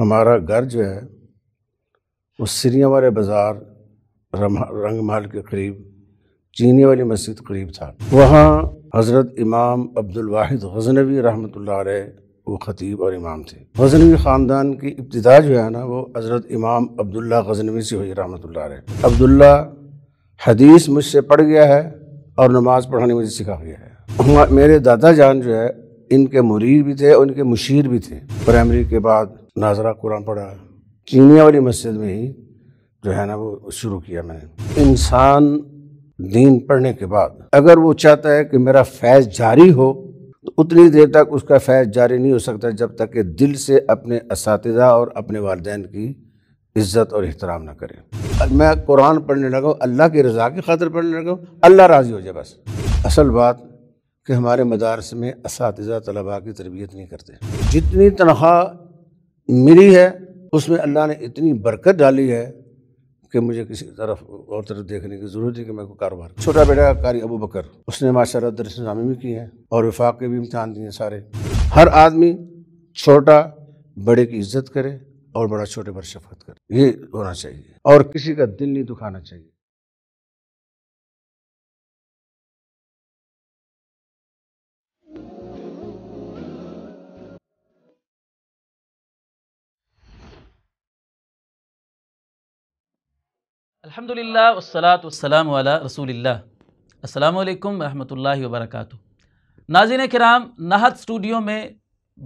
हमारा घर जो है वो सीरिया वाले बाज़ार रंग महल के करीब चीनी वाली मस्जिद करीब था वहाँ हज़रत इमाम अब्दुल वाहिद गजनवी रहमत वो ख़तीब और इमाम थे गजनवी ख़ानदान की इब्तदा जो है ना वो हज़रत इमाम अब्दुल्ला गजनवी से हुई रहमत अब्दुल्ला हदीस मुझसे पढ़ गया है और नमाज़ पढ़ाने मुझे सिखा गया है मेरे दादा जान जो है इनके मुरीर भी थे और इनके मुशीर भी थे प्राइमरी के बाद नाजरा कुरान पढ़ा चीनिया वाली मस्जिद में ही जो है ना वो शुरू किया मैंने इंसान दीन पढ़ने के बाद अगर वो चाहता है कि मेरा फैज़ जारी हो तो उतनी देर तक उसका फैज़ जारी नहीं हो सकता जब तक कि दिल से अपने इस और अपने वालदेन की इज़्ज़त और एहतराम ना करें मैं कुरान पढ़ने लगा अल्लाह की रजा की खातर पढ़ने लगा अल्लाह राज़ी हो जाए बस असल बात कि हमारे मदारस में इस तलबा की तरबियत नहीं करते जितनी तनख्वाह मिली है उसमें अल्लाह ने इतनी बरकत डाली है कि मुझे किसी तरफ और तरफ देखने की ज़रूरत है कि मेरे को कारोबार छोटा बेटा कारी अबू बकर उसने माशा दरस भी की है और विफाक के भी इम्तहान दिए सारे हर आदमी छोटा बड़े की इज्जत करे और बड़ा छोटे पर शफकत करे ये होना चाहिए और किसी का दिल नहीं दुखाना चाहिए अल्हम्दुलिल्लाह वसलात वसलाम वाला रसूलिल्लाह अस्सलाम रहमतुल्लाहि वबरकातु नाजिन कराम नाहत स्टूडियो में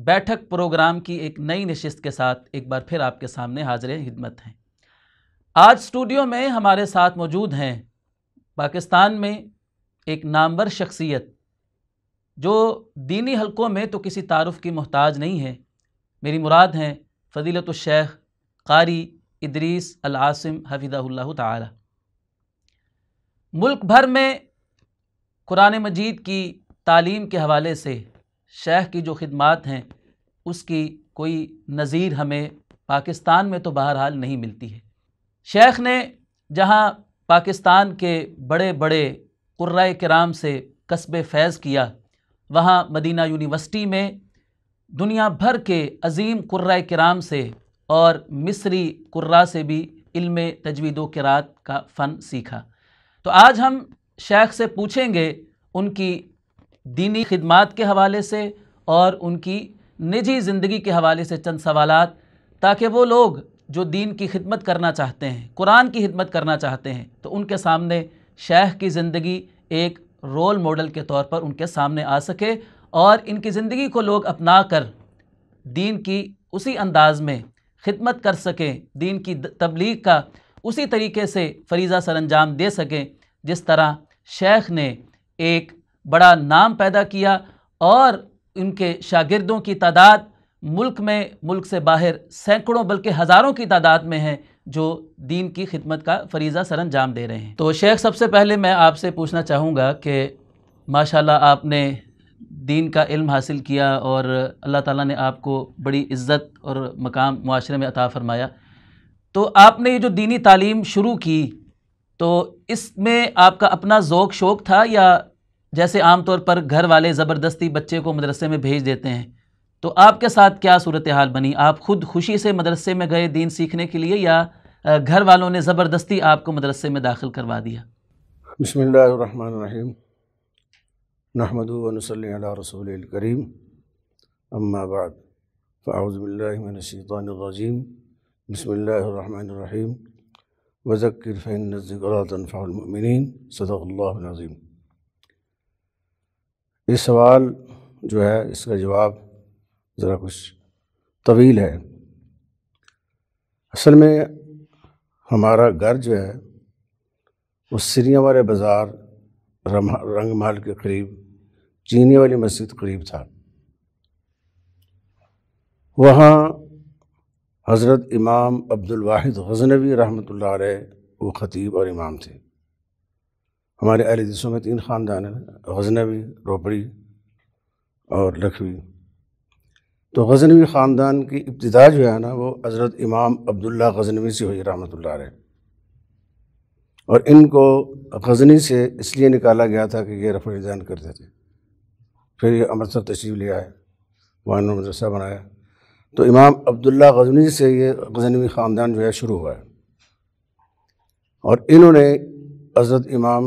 बैठक प्रोग्राम की एक नई नशस्त के साथ एक बार फिर आपके सामने हाजिर खिदमत हैं आज स्टूडियो में हमारे साथ मौजूद हैं पाकिस्तान में एक नामवर शख्सियत जो दीनी हलकों में तो किसी तारफ़ की मोहताज नहीं है मेरी मुराद हैं फ़जीलत शेख कारी इदरीस अल आसिम हफीदा ताली मुल्क भर में कुरान मजीद की तालीम के हवाले से शेख की जो खिदमत हैं उसकी कोई नज़ीर हमें पाकिस्तान में तो बहरहाल नहीं मिलती है शेख ने जहाँ पाकिस्तान के बड़े बड़े कुर्रा कराम से कस्ब फैज़ किया वहाँ मदीना यूनिवर्सिटी में दुनिया भर के अजीम कुर्रा कराम से और मिस्री कुर्रा से भी इल्म तजवीद किरात का फ़न सीखा तो आज हम शेख से पूछेंगे उनकी दीनी खिदमत के हवाले से और उनकी निजी ज़िंदगी के हवाले से चंद सवाल ताकि वो लोग जो दीन की खिदमत करना चाहते हैं कुरान की खिदमत करना चाहते हैं तो उनके सामने शेख की ज़िंदगी एक रोल मॉडल के तौर पर उनके सामने आ सके और इनकी ज़िंदगी को लोग अपना कर दीन की उसी अंदाज में खिदमत कर सकें दीन की तबलीग का उसी तरीके से फरीज़ा सर अंजाम दे सकें जिस तरह शेख ने एक बड़ा नाम पैदा किया और उनके शागिर्दों की तादाद मुल्क में मुल्क से बाहर सैकड़ों बल्कि हज़ारों की तादाद में है जो दीन की खिदमत का फरीज़ा सर अंजाम दे रहे हैं तो शेख सबसे पहले मैं आपसे पूछना चाहूँगा कि माशाल्लाह आपने दीन का इल्म हासिल किया और अल्लाह ताला ने आपको बड़ी इज़्ज़त और मकाम माशरे में अता फ़रमाया तो आपने ये जो दीनी तालीम शुरू की तो इसमें आपका अपना जोक शौक़ था या जैसे आम तौर पर घर वाले ज़बरदस्ती बच्चे को मदरसे में भेज देते हैं तो आपके साथ क्या सूरत हाल बनी आप ख़ुद खुशी से मदरसे में गए दीन सीखने के लिए या घर वालों ने ज़बरदस्ती आपको मदरसे में दाखिल करवा दिया बसमीम सल रसूल करीम अम्माबाद फ़ाउज़बिल्लिनशैतरजीम बसमीम वज़क्र फ़ैन नज़िकमिन ये सवाल जो है इसका जवाब ज़रा कुछ तवील है असल में हमारा घर जो है वो सिरियावाले बाज़ार रंग महल के करीब चीनी वाली मस्जिद करीब था वहाँ हज़रत इमाम अब्दुल वाहिद गजनवी रहमत वो ख़तीब और इमाम थे हमारे अहल दिसों में तीन ख़ानदान हैं गजनवी रोपड़ी और लखवी तो गजनवी ख़ानदान की इब्तदा जो है ना वो हज़रत इमाम अब्दुल्ला गजनवी से हुई रहमत और इनको गजनी से इसलिए निकाला गया था कि ये रफड़ करते थे फिर अमृतसर तशरीफ़ ले आए वहाँ इन्होंने मदरसा बनाया तो इमाम अब्दुल्ला गजनी से ये गजनवी ख़ानदान जो है शुरू हुआ है और इन्होंने हज़रत इमाम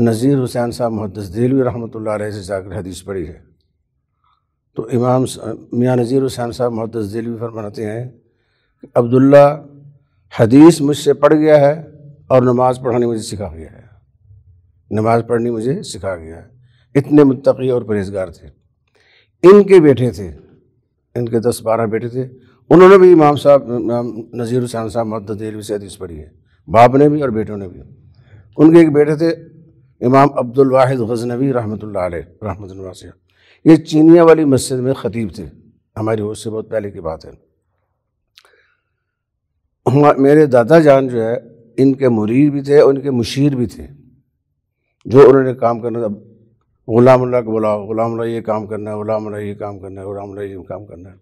नज़ीर हुसैन साहब मुहदस दिलवी रहमत से जाकर हदीस पढ़ी है तो इमाम मियाँ नज़ीर हुसैन साहब मुहदस देलवी फरमाते हैं अब्दुल्ला हदीस मुझसे पढ़ गया है और नमाज़ पढ़ानी मुझे सिखा गया है नमाज़ पढ़नी मुझे सिखा गया है इतने मुतकी और परहेजगार थे इनके बेटे थे इनके दस बारह बेटे थे उन्होंने भी इमाम साहब नज़ीर हुसैन साहब मदद रेलवी से हदीस पढ़ी है बाप ने भी और बेटों ने भी उनके एक बेटे थे इमाम अब्दुल वाहिद गजनबी रहमतुल्लाह रहमत ये चीनिया वाली मस्जिद में ख़तीब थे हमारी होश से बहुत पहले की बात है मेरे दादा जान जो है इनके मुरीद भी थे और इनके मुशीर भी थे जो उन्होंने काम करना गुलाम अल्लाह को बुलाओ गुलाम अल्लाह ये काम करना है गुलाम अल्लाह ये काम करना है गुलाम अल्लाह ये काम करना है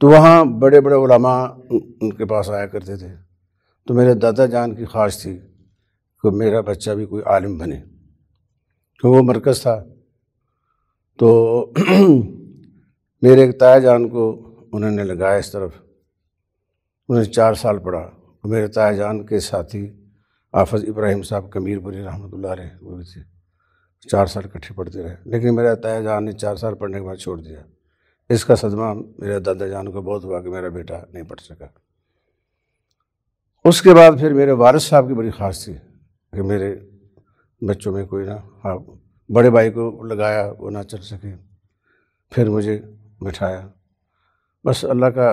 तो वहाँ बड़े बड़े उलमा उनके पास आया करते थे तो मेरे दादा जान की ख्वाहिश थी कि मेरा बच्चा भी कोई आलिम बने तो वो मरकज़ था तो मेरे एक ताया जान को उन्होंने लगाया इस तरफ उन्होंने चार साल पढ़ा मेरे ताया जान के साथी आफज इब्राहिम साहब कमीरपुरी रहमत ला वो भी थे चार साल इकट्ठे पढ़ते रहे लेकिन मेरा ताया जान ने चार साल पढ़ने के बाद छोड़ दिया इसका सदमा मेरे दादा जान को बहुत हुआ कि मेरा बेटा नहीं पढ़ सका उसके बाद फिर मेरे वारिस साहब की बड़ी खास थी कि मेरे बच्चों में कोई ना हाँ बड़े भाई को लगाया वो ना चल सके फिर मुझे बिठाया बस अल्लाह का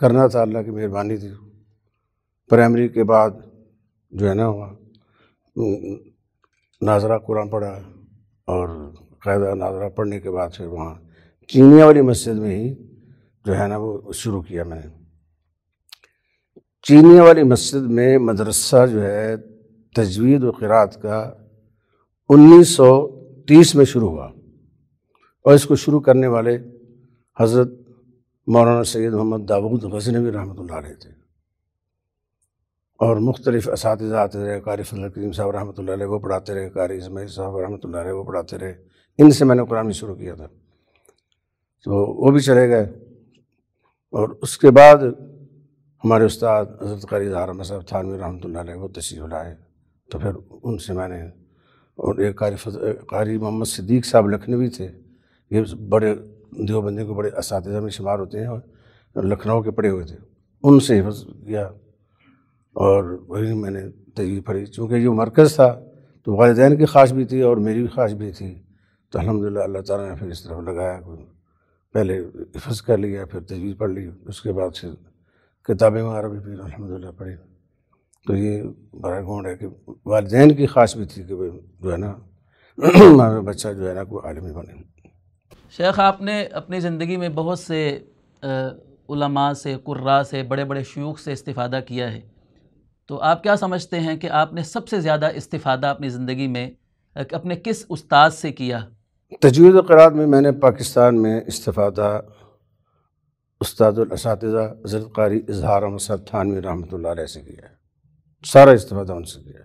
करना था अल्लाह की मेहरबानी थी प्राइमरी के बाद जो है ना हुआ नाजरा कुरान पढ़ा और कायदा नादरा पढ़ने के बाद फिर वहाँ चीनिया वाली मस्जिद में ही जो है ना वो शुरू किया मैंने चीनिया वाली मस्जिद में मदरसा जो है तजवीद व क़रात का 1930 में शुरू हुआ और इसको शुरू करने वाले हज़रत मौलाना सैद मोहम्मद दाऊद गजनवी रहमत थे और मुख्तलिफ इस आते रहे कारी फजल करीम साहब रहमत ला वो पढ़ाते रहे कारी इसमाइल साहब रहमत ला वो पढ़ाते रहे इनसे मैंने कुरान भी शुरू किया था तो वो भी चले गए और उसके बाद हमारे उस्ताद हजरत कारी जहारम साहब थानवी रहमत ला वो तशीर लाए तो फिर उनसे मैंने और एक कारी फज कारी मोहम्मद सिद्दीक साहब लखनवी थे ये बड़े देवबंदी के बड़े इस में शुमार होते हैं और लखनऊ के पड़े हुए थे उनसे हिफ़ किया और वही मैंने तयवी पढ़ी चूँकि जो मरकज़ था तो वालदेन की ख्वाहिश भी थी और मेरी भी ख्वाहिश भी थी तो अलहमदिल्ला अल्लाह ताला ने फिर इस तरफ लगाया पहले हिफज कर लिया फिर तजवीज़ पढ़ ली उसके बाद फिर किताबें वगैरह भी फिर अलहमदिल्ला पढ़ी तो ये बड़ा गौंड है कि वालदेन की ख्वाहिश भी थी कि भाई जो है ना हमारा बच्चा जो है ना कोई आलमी बने शेख आपने अपनी ज़िंदगी में बहुत से उलमा से कुर्रा से बड़े बड़े शयूख से इस्तीफ़ादा किया है तो आप क्या समझते हैं कि आपने सबसे ज़्यादा इस्तीफ़ादा अपनी ज़िंदगी में अपने किस उस्ताद से किया तजवीज़ करात में मैंने पाकिस्तान में इस्तीफ़ादा उस्तादुलसातजा हजरत कारी इजहार अहमद थानवी रहमत से किया सारा इस्तीफ़ादा उनसे किया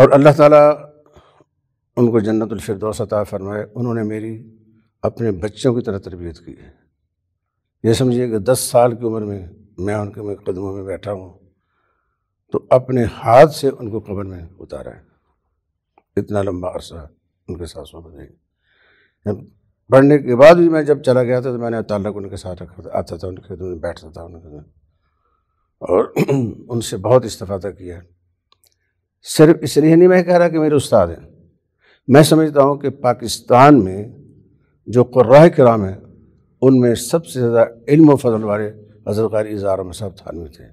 और अल्लाह ताला उनको जन्नतफरदौस फ़रमाए उन्होंने मेरी अपने बच्चों की तरह तरबियत की है ये समझिए कि दस साल की उम्र में मैं उनके में कदमों में बैठा हूँ तो अपने हाथ से उनको कब्र में उतारा है इतना लंबा अरसा उनके साथ सो रही पढ़ने के बाद भी मैं जब चला गया था तो मैंने ताल्लुक उनके साथ रखा था आता था उनके खिदमत में बैठता था उनके खिदमत और उनसे बहुत इस्तफादा किया सिर्फ इसलिए नहीं मैं कह रहा कि मेरे उस्ताद हैं मैं समझता हूँ कि पाकिस्तान में जो कुर्रा कराम है उनमें सबसे ज़्यादा इल्म फजल वाले मजर कारी इजारम साहब थानवी थे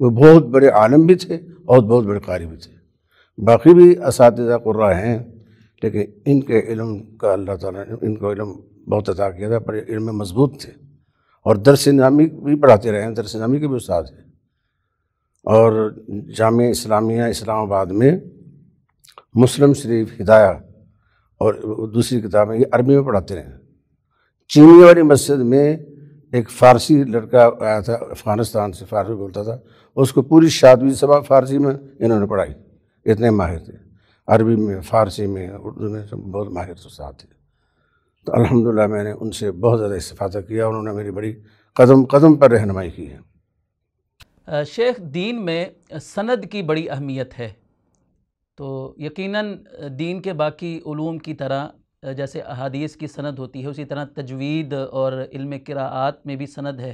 वो बहुत बड़े आलम भी थे और बहुत बड़े कारी भी थे बाकी भी इस कुर्रा हैं लेकिन इनके इलम का अल्लाह ताला ने इनको इलम बहुत अदा किया था पर इलम मजबूत थे और दरस नामी भी पढ़ाते रहे हैं दरस नामी के भी उस्ताद हैं और जाम इस्लामिया इस्लामाबाद में मुस्लिम शरीफ हिदाया और दूसरी किताबें ये अरबी में पढ़ाते रहे चीनी वाली मस्जिद में एक फ़ारसी लड़का आया था अफ़गानिस्तान से फारसी बोलता था उसको पूरी शादी सभा फारसी में इन्होंने पढ़ाई इतने माहिर थे अरबी में फ़ारसी में उर्दू में सब बहुत माहिर तो साथ थे तो अल्हम्दुलिल्लाह मैंने उनसे बहुत ज़्यादा इस्ता किया उन्होंने मेरी बड़ी कदम कदम पर रहनमाई की है शेख दीन में सनद की बड़ी अहमियत है तो यकीनन दीन के बाकी उलूम की तरह जैसे अहादीस की सनद होती है उसी तरह तजवीद और इल्म किरात में भी सनद है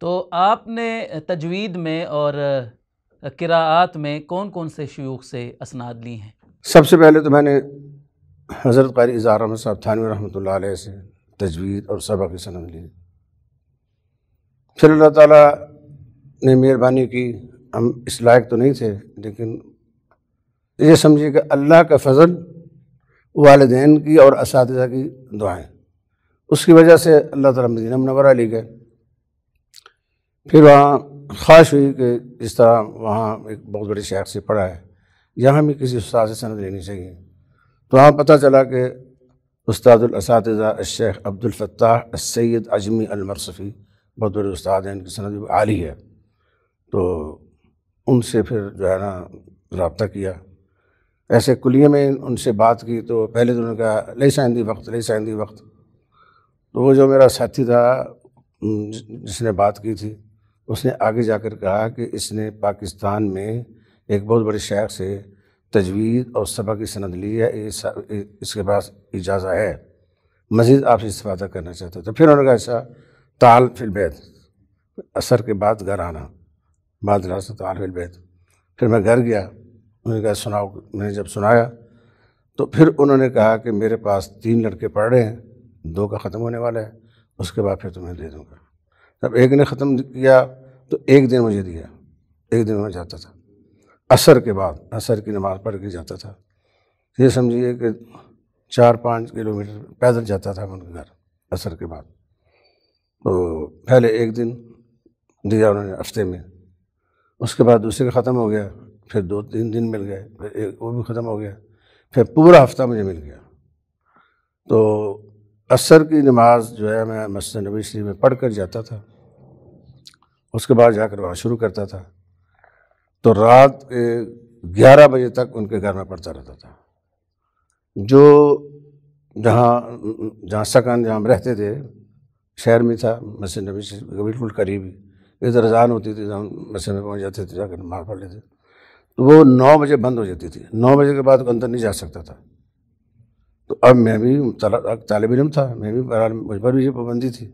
तो आपने तजवीद में और किरात में कौन कौन से शयूख से असनाद ली हैं सबसे पहले तो मैंने हज़रत कारी इज़ार अहमद साहब थानवी रहमत से तजवीद और सबक़ की सनद ली फिर अल्लाह ताला ने मेहरबानी की हम इस लायक तो नहीं थे लेकिन ये समझिए कि अल्लाह का फजल वालदेन की और इस की दुआएं उसकी वजह से अल्लाह ताला मदीना मनवरा ली गए फिर वहाँ ख्वाहिश हुई कि इस तरह वहाँ एक बहुत बड़े शेख से पढ़ा है यहाँ भी किसी उस्ताद से सनद लेनी चाहिए तो वहाँ पता चला कि उस्तादुलसातज़ा शेख अब्दुलफ़ाह सैद अजमी अलमरसफ़ी बहुत बड़े उस्ताद हैं इनकी सनद आली है तो उनसे फिर जो है ना रबता किया ऐसे कुलिए में उनसे बात की तो पहले तो उन्होंने कहा ले साइंदी वक्त ले साइंदी वक्त तो वो जो मेरा साथी था जिसने बात की थी उसने आगे जाकर कहा कि इसने पाकिस्तान में एक बहुत बड़े शेख से तजवीज़ और सबक की सनद ली है इस, इसके पास इजाज़ा है मज़ीद आपसे इस्ता करना चाहते तो फिर उन्होंने कहा ऐसा ताल बैत असर के बाद घर आना बाद रास्ता ताल बैत फिर मैं घर गया उन्होंने कहा सुनाओ मैंने जब सुनाया तो फिर उन्होंने कहा कि मेरे पास तीन लड़के पढ़ रहे हैं दो का ख़त्म होने वाला है उसके बाद फिर तुम्हें दे दूँगा जब एक ने ख़त्म किया तो एक दिन मुझे दिया एक दिन मैं जाता था असर के बाद असर की नमाज़ पढ़ के जाता था ये समझिए कि चार पाँच किलोमीटर पैदल जाता था उनके घर असर के बाद तो पहले एक दिन दिया उन्होंने हफ्ते में उसके बाद दूसरे का ख़त्म हो गया फिर दो तीन दिन मिल गए फिर एक वो भी ख़त्म हो गया फिर पूरा हफ्ता मुझे मिल गया तो असर की नमाज जो है मैं मस्जिद नबी शरीफ में पढ़ कर जाता था उसके बाद जाकर वहाँ शुरू करता था तो रात के ग्यारह बजे तक उनके घर में पढ़ता रहता था जो जहाँ जहाँ सकन जहाँ हम रहते थे शहर में था मस्जिद नबी शरीफ बिल्कुल करीब इधर रजान होती थी जहाँ तो मस्जिद में पहुँच जाते थे जाकर नमाज पढ़ लेते तो वो नौ बजे बंद हो जाती थी नौ बजे के बाद अंदर नहीं जा सकता था तो अब मैं भी तालब इम था मैं भी मुझ पर भी पाबंदी थी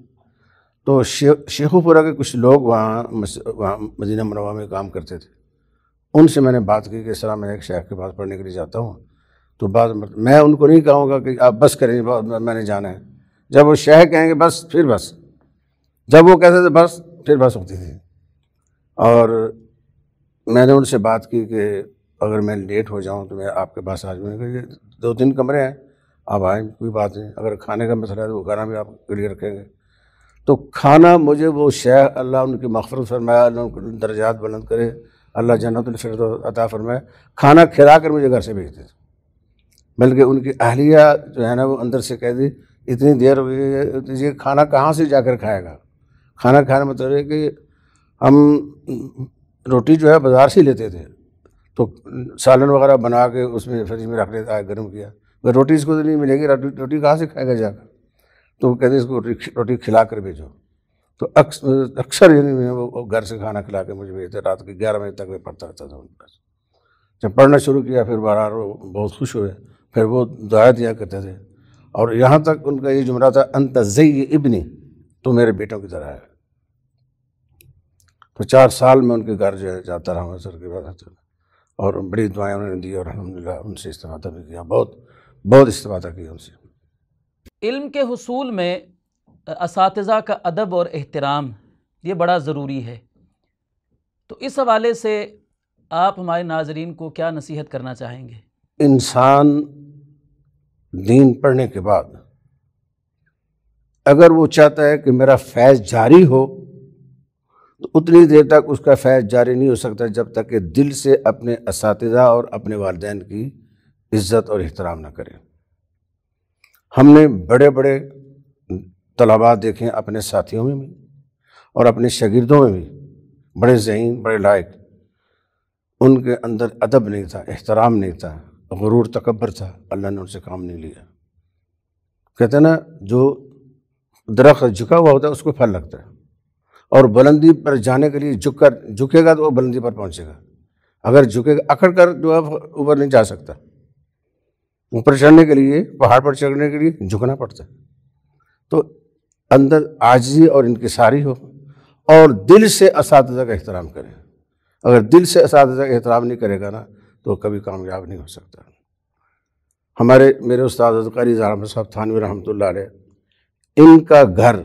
तो शे, शेखुपुरा के कुछ लोग वहाँ वहाँ मदीना मनवा में काम करते थे उनसे मैंने बात की कि सर मैं एक शेख के पास पढ़ने के लिए जाता हूँ तो बाद मैं उनको नहीं कहूँगा कि आप बस करें मैंने जाना है जब वो शेख कहेंगे बस फिर बस जब वो कहते थे बस फिर बस होती थी और मैंने उनसे बात की कि अगर मैं लेट हो जाऊँ तो मैं आपके पास आ जाऊँगा दो तीन कमरे हैं आप आए कोई बात नहीं अगर खाने का मसला है तो वो खाना भी आप क्लियर रखेंगे तो खाना मुझे वो शेख अल्लाह उनकी मफरत फरमाया दर्जात बुलंद करे अल्लाह जन्नतफरत अता फरमाए खाना खिला कर मुझे घर से भेज थे बल्कि उनकी अहलिया जो है ना वो अंदर से कह दी इतनी देर हो गई तो ये खाना कहाँ से जाकर खाएगा खाना खाने मतलब है कि हम रोटी जो है बाज़ार से लेते थे तो सालन वगैरह बना के उसमें फ्रिज में रख लेता है गर्म किया अगर रोटी इसको तो नहीं मिलेगी रोटी रोटी कहाँ से खाएगा जाकर तो वो कहते इसको रोटी रोटी खिला कर भेजो तो अक्सर यानी मैं वो घर से खाना खिला के मुझे भेजते रात के ग्यारह बजे तक मैं पढ़ता रहता था उनके जब पढ़ना शुरू किया फिर बारह बहुत खुश हुए फिर वो दुआ दिया करते थे और यहाँ तक उनका ये जुमरा था अंत जई इबनी तो मेरे बेटों की तरह है तो चार साल में उनके घर जो है जाता रहा सर के बाद और बड़ी दुआएं उन्होंने दी और अलहमदिल्ला उनसे इस्तेमाल भी किया बहुत बहुत इस्तेमाल किया उनसे इल्म के हसूल में इस का अदब और अहतराम ये बड़ा ज़रूरी है तो इस हवाले से आप हमारे नाजरीन को क्या नसीहत करना चाहेंगे इंसान दीन पढ़ने के बाद अगर वो चाहता है कि मेरा फैज़ जारी हो तो उतनी देर तक उसका फैज जारी नहीं हो सकता जब तक कि दिल से अपने इस और अपने वालदेन की इज़्ज़त और एहतराम ना करें हमने बड़े बड़े तलबा देखे अपने साथियों में भी और अपने शगिरदों में भी बड़े जहन बड़े लायक उनके अंदर अदब नहीं था एहतराम नहीं था गुरूर तकबर था अल्लाह ने उनसे काम नहीं लिया कहते ना जो दरख्त झुका हुआ होता है उसको फल लगता है और बुलंदी पर जाने के लिए झुक कर झुकेगा तो वो बुलंदी पर पहुंचेगा अगर झुकेगा अकड़ कर जो है ऊपर नहीं जा सकता ऊपर चढ़ने के लिए पहाड़ पर चढ़ने के लिए झुकना पड़ता है तो अंदर आजी और इनकी सारी हो और दिल से इस का एहतराम करें अगर दिल से इस का एहतराम नहीं करेगा ना तो कभी कामयाब नहीं हो सकता हमारे मेरे उस्ताद अजकारी जहाँ साहब थानवी रहमत इनका घर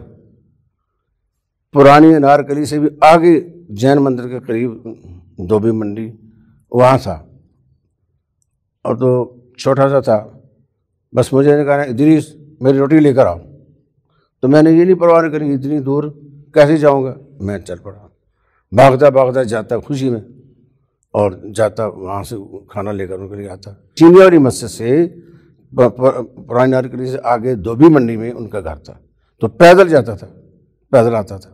पुरानी अनारकली से भी आगे जैन मंदिर के करीब धोबी मंडी वहाँ था और तो छोटा सा था बस मुझे ने कहा इतनी मेरी रोटी लेकर आओ तो मैंने ये नहीं परवाह करी इतनी दूर कैसे जाऊँगा मैं चल पड़ा भागता भागता जाता खुशी में और जाता वहाँ से खाना लेकर उनके लिए आता वाली मस्जिद से पुरानी नारकली से आगे धोबी मंडी में उनका घर था तो पैदल जाता था पैदल आता था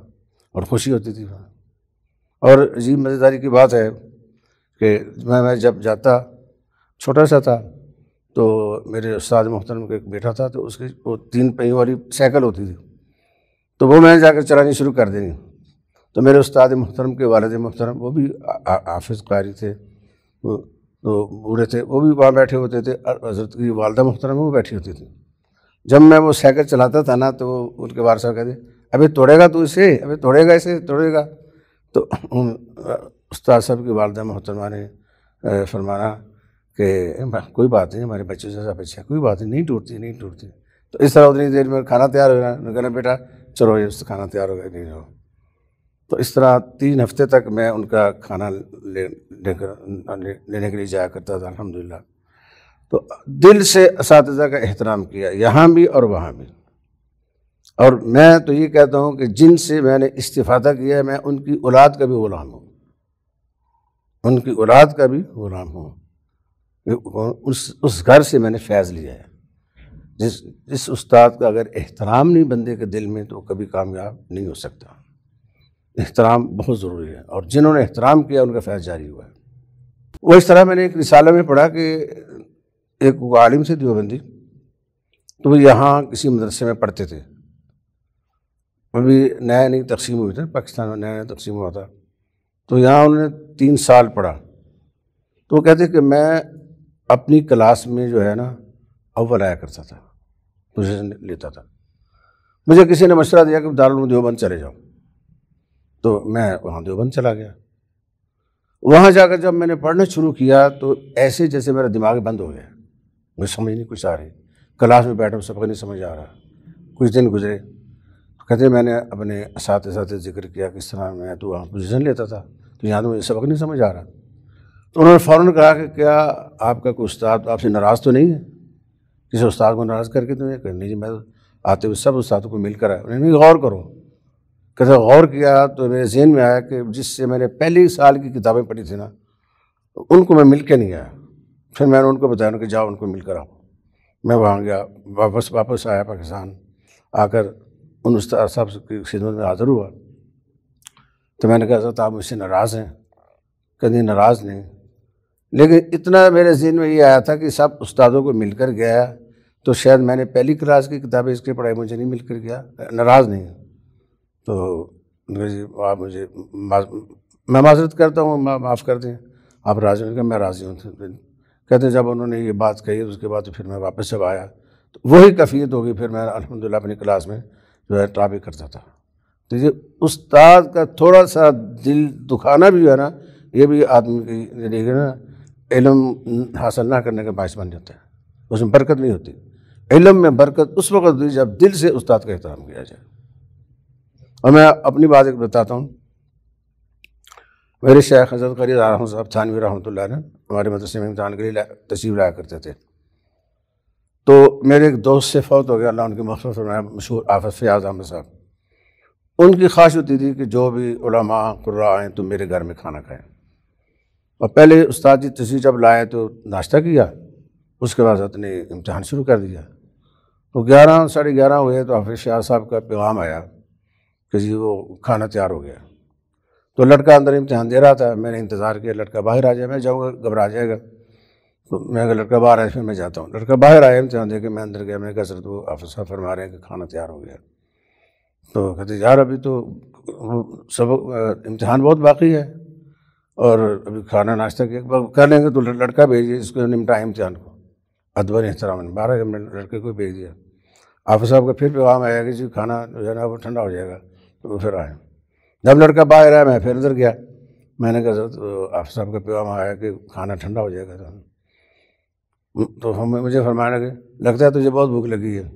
और खुशी होती थी वहाँ और अजीब मज़ेदारी की बात है कि मैं मैं जब जाता छोटा सा था तो मेरे उस्ताद मोहतरम का एक बेटा था तो उसकी वो तीन पहियों वाली साइकिल होती थी तो वो मैंने जाकर चलानी शुरू कर देनी तो मेरे उस्ताद मोहतरम के वालद मोहतरम वो भी हाफिज़ कारी थे वो तो बूढ़े थे वो भी वहाँ बैठे होते थे हजरत की वालदा मोहतरम वो बैठी होती थी जब मैं वो साइकिल चलाता था ना तो वो उनके वार साहब कहते अभी तोड़ेगा तू इसे अभी तोड़ेगा इसे तोड़ेगा तो उस्ताद साहब की वालदा मोहतरमा ने फरमाना कि कोई बात नहीं हमारे बच्चों से बच्चा कोई बात नहीं नहीं टूटती नहीं टूटती तो इस तरह उतनी देर में खाना तैयार हो रहा है कहना बेटा चलो ये उससे खाना तैयार हो गया नहीं जाओ तो इस तरह तीन हफ्ते तक मैं उनका खाना ले लेकर ले, लेने के लिए जाया करता था अलहमदिल्ला तो दिल से इस का एहतराम किया यहाँ भी और वहाँ भी और मैं तो ये कहता हूँ कि जिनसे मैंने इस्तीफादा किया है मैं उनकी औलाद का भी ग़ुलाम हूँ उनकी औलाद का भी ग़ुलाम हूँ उस उस घर से मैंने फैज़ लिया है जिस जिस उस्ताद का अगर एहतराम नहीं बंदे के दिल में तो कभी कामयाब नहीं हो सकता एहतराम बहुत ज़रूरी है और जिन्होंने एहतराम किया उनका फैज़ जारी हुआ है वो इस तरह मैंने एक रिसाले में पढ़ा कि एक आलिम से दीवाबंदी तो वो यहाँ किसी मदरसे में पढ़ते थे अभी नया नई तकसीम हुई थी पाकिस्तान में नया नया तकसीम हुआ था तो यहाँ उन्होंने तीन साल पढ़ा तो वो कहते कि मैं अपनी क्लास में जो है ना अव्वल आया करता था पोजिशन लेता था मुझे किसी ने मशरा दिया कि दारुल देवबंद चले जाओ तो मैं वहाँ देवबंद चला गया वहाँ जाकर जब मैंने पढ़ना शुरू किया तो ऐसे जैसे मेरा दिमाग बंद हो गया मुझे समझ नहीं कुछ आ रही क्लास में बैठा सबक नहीं समझ आ रहा कुछ दिन गुजरे कहते मैंने अपने साथ साथ जिक्र किया किस तरह मैं तो वहाँ पोजिशन लेता था तो यहाँ तो मुझे सबक नहीं समझ आ रहा तो उन्होंने फ़ौर कहा कि क्या आपका कोई उस्ताद आपसे नाराज़ तो नहीं है किसी उस्ताद को नाराज़ करके तुम्हें तो कह नहीं जी मैं तो आते हुए सब उस्ताद को मिल कर आया उन्हें गौर करो कैसे गौर किया तो मेरे जहन में आया कि जिससे मैंने पहले साल की किताबें पढ़ी थी ना उनको मैं मिल के नहीं आया फिर मैंने उनको बताया कि जाओ उनको मिलकर आओ मैं वहाँ गया वापस वापस आया पाकिस्तान आकर उन उस्ताद साहब की खिदमत में हाज़िर हुआ तो मैंने कहा सर आप मुझसे नाराज़ हैं कहीं नाराज़ नहीं लेकिन इतना मेरे जहन में ये आया था कि सब उस्तादों को मिलकर गया तो शायद मैंने पहली क्लास की किताबें इसके पढ़ाई मुझे नहीं मिलकर गया नाराज़ नहीं तो आप मुझे मैं माजरत करता हूँ माफ़ कर दें आप राज़ी होने का मैं राज़ी हूँ कहते जब उन्होंने ये बात कही उसके बाद तो फिर मैं वापस जब आया तो वही कफ़ीत होगी फिर मैं अलहमदिल्ला अपनी क्लास में जो है ताबे करता था तो ये उस्ताद का थोड़ा सा दिल दुखाना भी है ना ये भी आदमी की देखिए ना इलम हासिल ना करने का बायस बन जाता है उसमें बरकत नहीं होती इलम में बरकत उस वक्त हुई जब दिल से उस्ताद का एहतराम किया जाए और मैं अपनी बात एक बताता हूँ मेरे शेख हजरत करी साहब थानवी रहमत हमारे मदरसे में इम्तहान के लिए तशीव लाया करते थे तो मेरे एक दोस्त से फौत हो गया अल्लाह उनके मखसूस मशहूर आफत फयाज अहमद साहब उनकी ख्वाहिश होती थी कि जो भी उलमा कुर्रा आएँ तो मेरे घर में खाना खाएँ और पहले उस्ताद जी तस्वीर जब लाए तो नाश्ता किया उसके बाद अपने इम्तहान शुरू कर दिया तो ग्यारह साढ़े ग्यारह हुए तो हाफिज शाह साहब का पैगाम आया कि जी वो खाना तैयार हो गया तो लड़का अंदर इम्तहान दे रहा था मैंने इंतज़ार किया लड़का बाहर आ जाए मैं जाऊँगा घबरा जाएगा तो मैं अगर लड़का बाहर आया फिर मैं जाता हूँ लड़का बाहर आया चाह देखे मैं अंदर गया मैंने कहा सर तो ऑफिस साहब फरमा रहे हैं कि खाना तैयार हो गया तो कहते यार अभी तो सबक इम्तहान बहुत बाकी है और अभी खाना नाश्ता के कर लेंगे तो लड़का भेजिए इसको निमटा इम्तहान को अदबर एहतराम ने बारह मिनट लड़के को भेज दिया ऑफिस साहब का फिर पैगाम आया कि जी खाना जो है ना वो ठंडा हो जाएगा तो वो फिर आए जब लड़का बाहर आया मैं फिर अंदर गया मैंने कहा सर तो आफि साहब का पैगाम आया कि खाना ठंडा हो जाएगा तो तो हम मुझे फरमाने लगे लगता है तुझे बहुत भूख लगी है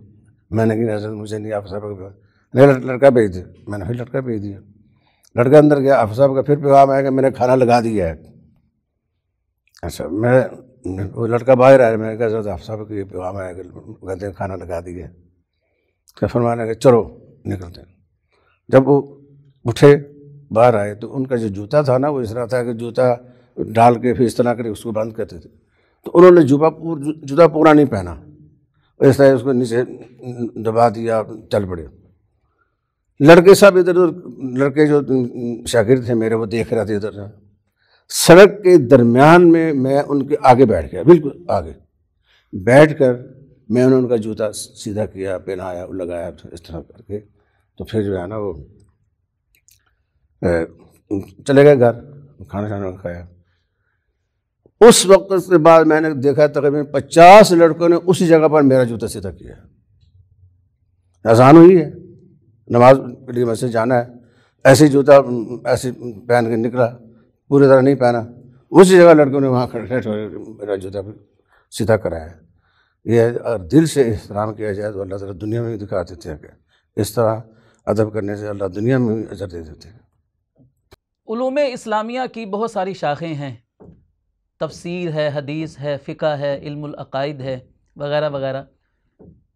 मैंने कहा नजर मुझे नहीं आप साहब का नहीं लड़का भेज दिया मैंने फिर लड़का भेज दिया लड़का अंदर गया आप साहब का फिर पैगाम आया कि मैंने खाना लगा दिया है अच्छा मैं वो लड़का बाहर आया मैंने कहा आप साहब के पैगाम आया कहते खाना लगा दिया क्या तो फरमाने लगे चलो निकलते जब वो उठे बाहर आए तो उनका जो जूता था ना वो इस तरह था कि जूता डाल के फिर इस तरह करके उसको बंद करते थे तो उन्होंने जुबा जुदा पूरा नहीं पहना ऐसा उसको नीचे दबा दिया चल पड़े लड़के साहब इधर उधर लड़के जो शागिर थे मेरे वो देख रहे थे इधर सड़क के दरमियान में मैं उनके आगे बैठ गया बिल्कुल आगे बैठ कर मैंने उनका जूता सीधा किया पहनाया लगाया तो इस तरह करके तो फिर जो है ना वो चले गए घर खाना खाना खाया उस वक्त के बाद मैंने देखा तकरीबन पचास लड़कों ने उसी जगह पर मेरा जूता सीधा किया आसान हुई है नमाज के लिए मस्जिद जाना है ऐसे जूता ऐसे पहन के निकला पूरी तरह नहीं पहना उसी जगह लड़कों ने वहाँ खड़े खड़े मेरा जूता सीधा कराया ये अगर दिल से एहतराम किया जाए तो अल्लाह ताला दुनिया में भी दिखा देते हैं इस तरह अदब करने से अल्लाह दुनिया में भी अजर दे देते हैं उलूम इस्लामिया की बहुत सारी शाखें हैं तफसीर है हदीस है फ़िका है इल्मद है वगैरह वगैरह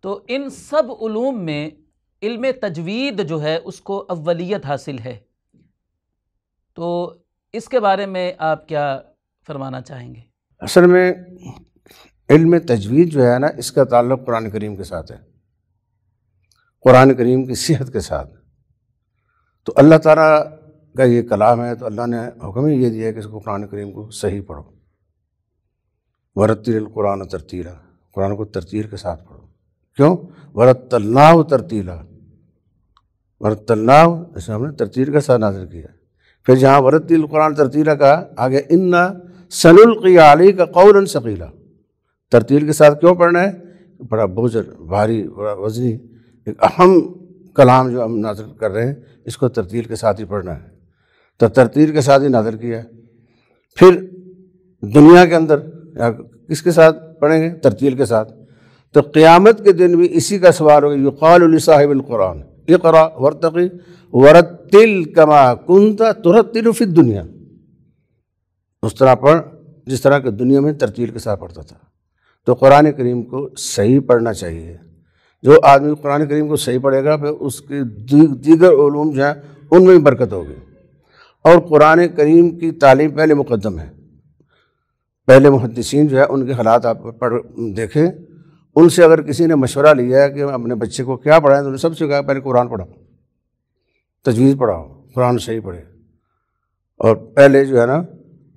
तो इन सब ूम में इल्म तजवीद जो है उसको अवलियत हासिल है तो इसके बारे में आप क्या फरमाना चाहेंगे असल में इल्म तजवीद जो है ना इसका ताल्लुक़ कुरान करीम के साथ है कुरान करीम की सेहत के साथ तो अल्लाह ताला का ये कलाम है तो अल्लाह ने हुक्म ही ये दिया है कि इसको कुरान करीम को सही पढ़ो वरतील कुरान तरतीला कुरान को तरतील के साथ पढ़ो क्यों वरतल्लाव तरतीला वरतल्लाव इसमें हमने तरतील के साथ नाजर किया फिर जहाँ वरतील कुरान तरतीला का आगे इन्ना कियाली का कौलन शकीला तरतील के साथ क्यों पढ़ना है बड़ा बोझर भारी बड़ा वजनी एक अहम कलाम जो हम नाजर कर रहे हैं इसको तरतील के साथ ही पढ़ना है तो तरतील के साथ ही नाजर किया फिर दुनिया के अंदर किसके साथ पढ़ेंगे तरतील के साथ तो क़्यामत के दिन भी इसी का सवाल होगा युकाल साहिबुल्कुरान इकरा वर्तकी वरतिल कमा कुंता तुरतिल फिर दुनिया उस तरह पढ़ जिस तरह के दुनिया में तरतील के साथ पढ़ता था तो कुरान करीम को सही पढ़ना चाहिए जो आदमी कुरान करीम को सही पढ़ेगा फिर उसके दीगर ूम जो हैं उनमें भी बरकत होगी और कुरान करीम की तालीम पहले मुकदम है पहले मुहदसिन जो है उनके हालात आप पढ़ देखें उनसे अगर किसी ने मशवरा लिया है कि अपने बच्चे को क्या पढ़ाएं तो उन्होंने सबसे कहा पहले कुरान पढ़ाओ तजवीज़ पढ़ाओ कुरान सही पढ़े और पहले जो है ना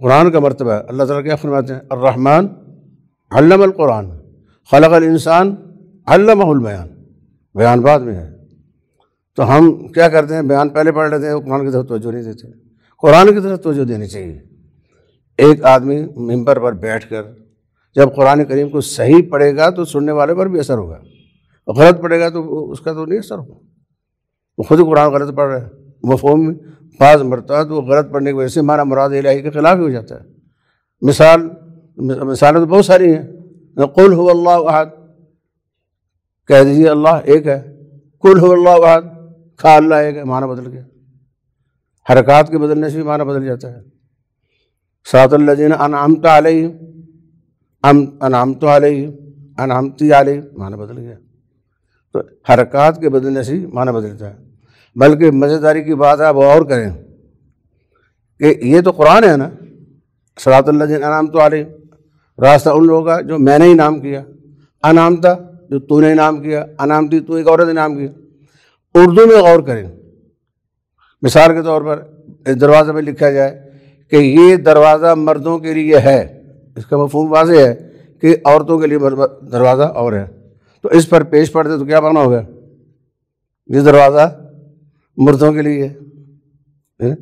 कुरान का मरतबा है अल्लाह ताला क्या फरमाते हैं अर्रहमान हल्लम कुरान खलक इंसान हल्लमल बयान बाद में है तो हम क्या करते हैं बयान पहले पढ़ लेते हैं कुरान की तरफ तोजो नहीं देते कुरान की तरफ तोजो देनी चाहिए एक आदमी मिंबर पर बैठकर जब कुरान करीम को सही पढ़ेगा तो सुनने वाले पर भी असर होगा और गलत पढ़ेगा तो उसका तो नहीं असर होगा वो खुद कुरान गलत पढ़ रहा है मफहम फोम बाज मरता है तो वो गलत पढ़ने की वजह से हमारा मुराद इलाही के ख़िलाफ़ ही हो जाता है मिसाल मिसालें तो बहुत सारी हैं कुल हो अल्लाह वहाद कह दीजिए अल्लाह एक है कुल हो अल्लाह वहाद खा अल्लाह एक है माना बदल गया हरकत के बदलने से भी माना बदल जाता है सरातल्लिन अनामत आलही अम अनाम तो आलही अनामती आलही माना बदल गया तो हरकत के बदलने से माना बदलता है बल्कि मज़ेदारी की बात आप और करें कि ये तो कुरान है ना सरातल्लिन अनाम तो आलही रास्ता उन लोगों का जो मैंने ही नाम किया अनामता जो तूने नाम किया अनामती तू एक औरत ने नाम किया उर्दू में गौर करें मिसाल के तौर पर इस दरवाज़े पर लिखा जाए कि ये दरवाज़ा मर्दों के लिए है इसका मफहम वाज है कि औरतों के लिए दरवाज़ा और है तो इस पर पेश पड़ते तो क्या माना होगा ये दरवाज़ा मर्दों के लिए है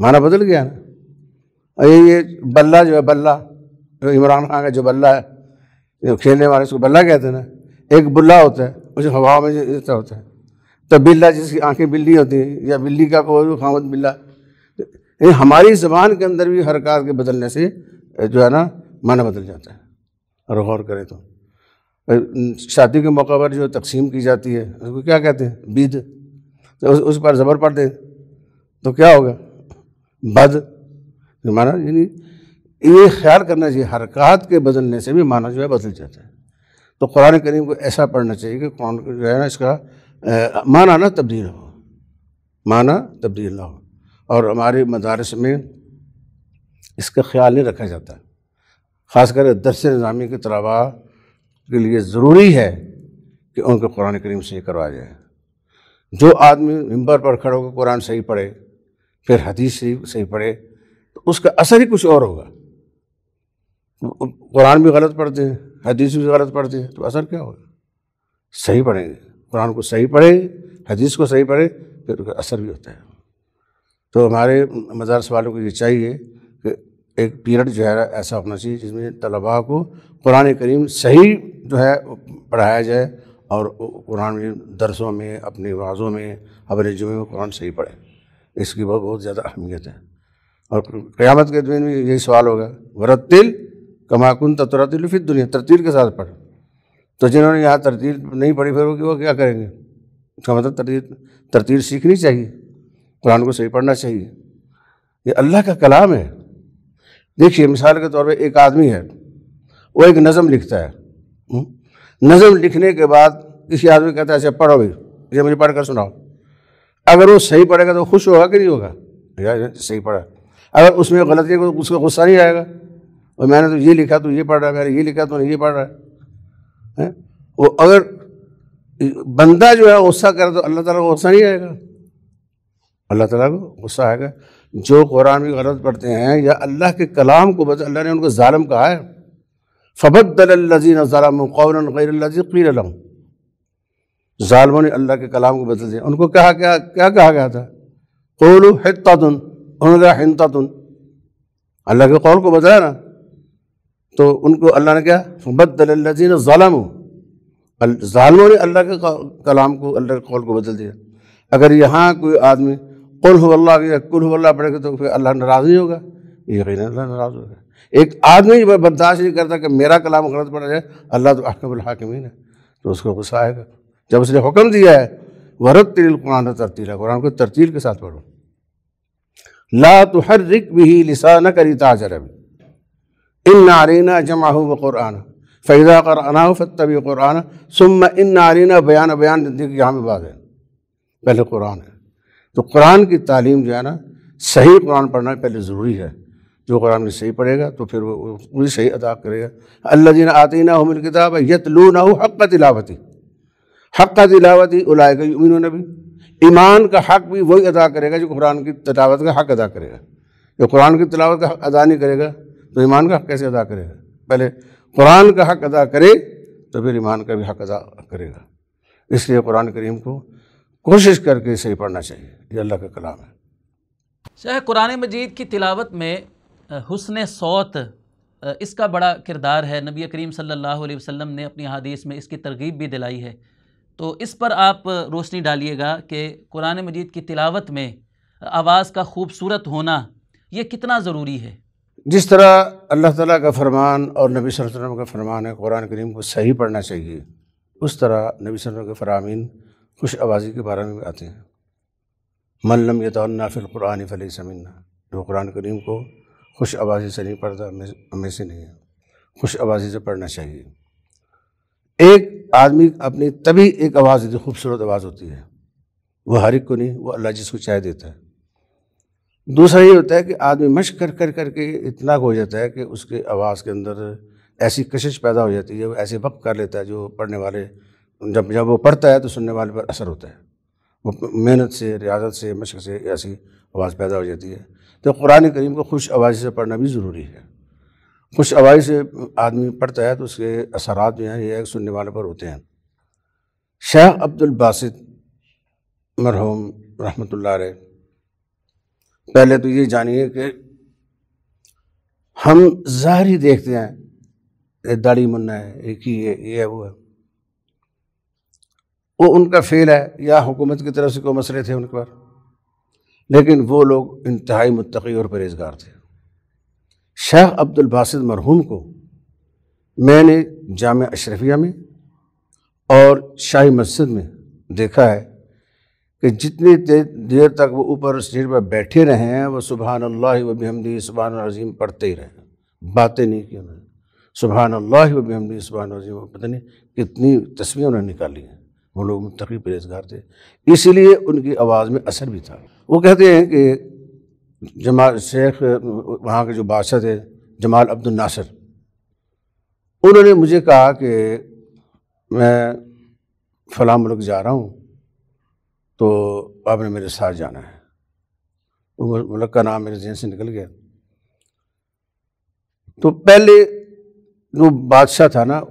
माना बदल गया ना ये ये बल्ला जो है बल्ला जो इमरान खान का जो बल्ला है जो खेलने वाले उसको बल्ला कहते हैं ना एक बुल्ला होता है उसे हवा में जो होता है तो बिल्ला जिसकी आंखें बिल्ली होती हैं या बिल्ली का कोई खामद बिल्ला यानी हमारी ज़बान के अंदर भी हरकत के बदलने से जो है ना माना बदल जाता है और गौर करें तो शादी के मौके पर जो तकसीम की जाती है उसको क्या कहते हैं बीद तो उस, उस पर ज़बर पड़ दें तो क्या होगा बद तो माना यानी ये ख्याल करना चाहिए हरकत के बदलने से भी माना जो है बदल जाता है तो कुरान करीम को ऐसा पढ़ना चाहिए कि कौन जो है ना इसका माना ना तब्दील हो माना तब्दील ना हो और हमारे मदारस में इसका ख्याल नहीं रखा जाता ख़ासकर दरस निज़ामी के तलावा के लिए ज़रूरी है कि उनको कुरान करीम सही करवाया जाए जो आदमी मंबर पर खड़ा होकर कुरान सही पढ़े फिर हदीस शरीफ सही पढ़े तो उसका असर ही कुछ और होगा कुरान भी गलत पढ़ते हैं हदीस भी गलत पढ़ते हैं तो असर क्या होगा सही पढ़ेंगे कुरान को सही पढ़े हदीस को सही पढ़े फिर उसका असर भी होता है तो हमारे मदारस वालों को ये चाहिए कि एक पीरियड जो है ऐसा होना चाहिए जिसमें तलबा को कुरान करीम सही जो है पढ़ाया जाए और कुरान में दरसों में अपने वाज़ों में अपने जुमे में कुरान सही पढ़े इसकी बहुत बहुत ज़्यादा अहमियत है और क़्यामत के दिन में यही सवाल होगा वरतिल कमाकुन ततरतिल फिर दुनिया तरतील के साथ पढ़ तो जिन्होंने यहाँ तरतील नहीं पढ़ी फिर वो क्या करेंगे उसका मतलब तरतील तरतील सीखनी चाहिए कुरान को सही पढ़ना चाहिए ये अल्लाह का कलाम है देखिए मिसाल के तौर पर एक आदमी है वो एक नज़म लिखता है हम्म? नज़म लिखने के बाद किसी आदमी कहता है अच्छा पढ़ो भाई ये मुझे पढ़ कर सुनाओ अगर वो सही पढ़ेगा तो खुश होगा कि नहीं होगा यार तो सही पढ़ा अगर उसमें गलती है तो उसको गुस्सा नहीं आएगा और मैंने तो ये लिखा तो ये पढ़ रहा है मैंने ये लिखा तो ये पढ़ रहा है, है? वो अगर बंदा जो है गुस्सा करे तो अल्लाह ताला को गुस्सा नहीं आएगा अल्लाह ताला को गुस्सा आएगा जो कुरान में गलत पढ़ते हैं या अल्लाह के कलाम को बस अल्लाह ने उनको ालम कहा है फ़बदलजीन ने अल्लाह के कलाम को बदल दिया उनको कहा क्या क्या कहा गया था कौलू हितातुन उन्होंने कहा हिंतातुन अल्लाह के कौल को बदला ना तो उनको अल्लाह ने क्या फ़बदलजीन ालम ालमों ने अल्लाह के कलाम को अल्लाह के कौल को बदल दिया अगर यहाँ कोई आदमी कुल अल्लाह कुल अल्लाह पढ़ेगा तो फिर अल्लाह नाराज़ ही होगा यकीन अल्लाह नाराज़ होगा एक आदमी बर्दाश्त नहीं करता कि मेरा कलाम गलत पढ़ा जाए अल्लाह तो अहकबुल हाकिमीन है तो उसको गुस्सा आएगा जब उसने हुक्म दिया है वरत तिल कुरान तरतीला कुरान को तरतील के साथ पढ़ो ला तो हर रिक भी लिसान करी ताजर इन नारीना जमा हो क़ुरान फ़ैज़ा कराना हो तभी क़ुरान सुम इन नारीना बयान बयान यहाँ में बात है पहले कुरान है तो कुरान की तालीम जो है ना सही कुरान पढ़ना पहले ज़रूरी है जो कुरान में सही पढ़ेगा तो फिर वो भी सही अदा करेगा अल्लाह जी आती ना हो किताब यत लू ना हो हक का तिलावती हक का तिलावती उलाएगा उमिन नबी ईमान का हक भी वही अदा करेगा जो कुरान की तलावत का हक अदा करेगा जो कुरान की तलावत का हक अदा नहीं करेगा तो ईमान का हक कैसे अदा करेगा पहले कुरान का हक अदा करे तो फिर ईमान का भी हक अदा करेगा इसलिए कुरान करीम को कोशिश करके सही पढ़ना चाहिए ये अल्लाह का कलाम है शाह कुरान मजीद की तिलावत में हुसन सौत इसका बड़ा किरदार है नबी करीम सल्लल्लाहु अलैहि वसल्लम ने अपनी हदीस में इसकी तरगीब भी दिलाई है तो इस पर आप रोशनी डालिएगा कि कुरान मजीद की तिलावत में आवाज़ का खूबसूरत होना ये कितना ज़रूरी है जिस तरह अल्लाह ताला का फरमान और नबी वसल्लम का फरमान है कुरान करीम को सही पढ़ना चाहिए उस तरह नबी वसल्लम के फरामीन खुश आवाज़ी के बारे में आते हैं मल्लम यतौन्ना फिल कुरानी फ़ल समन्ना जो कुरान करीम को खुश आवाज़ी से नहीं पढ़ता हमें से नहीं है खुश आवाज़ी से पढ़ना चाहिए एक आदमी अपनी तभी एक आवाज़ होती खूबसूरत आवाज़ होती है वह हर एक को नहीं वो अल्लाह जिसको चाहे देता है दूसरा ये होता है कि आदमी मश कर कर करके इतना हो जाता है कि उसके आवाज़ के अंदर ऐसी कशिश पैदा हो जाती है वो ऐसे वक्त कर लेता है जो पढ़ने वाले जब जब वो पढ़ता है तो सुनने वाले पर असर होता है वो मेहनत से रियाजत से मशक से ऐसी आवाज़ पैदा हो जाती है तो कुरान करीम को खुश आवाज़ से पढ़ना भी ज़रूरी है खुश आवाज़ से आदमी पढ़ता है तो उसके असरात जो हैं ये सुनने वाले पर होते हैं शेख अब्दुलबासित मरहूम रहमत पहले तो ये जानिए कि हम ज़ाहरी देखते हैं दाढ़ी मुन्ना है एक ही ये ये वो है वो उनका फेल है या हुकूमत की तरफ से कोई मसले थे उनके पर लेकिन वो लोग इंतहाई मुतकी और परहेजगार थे शेख अब्दुल बासित मरहूम को मैंने जाम अशरफिया में और शाही मस्जिद में देखा है कि जितनी देर तक वो ऊपर स्टेज पर बैठे रहे हैं वह सुबहान अल्लाह वबी हमदी सुबहान पढ़ते ही रहे बातें नहीं की उन्होंने सुबहानल्ला अल्लाह वबी हमदी सुबहान पता नहीं कितनी तस्वीरें उन्होंने निकाली हैं वो लोग तकलीफ परहेजगार थे इसीलिए उनकी आवाज़ में असर भी था वो कहते हैं कि जमाल शेख वहाँ के जो बादशाह थे जमाल अब्दुल नासर उन्होंने मुझे कहा कि मैं फला मुल्क जा रहा हूँ तो आपने मेरे साथ जाना है वो मुल्क का नाम मेरे जहन से निकल गया तो पहले जो बादशाह था ना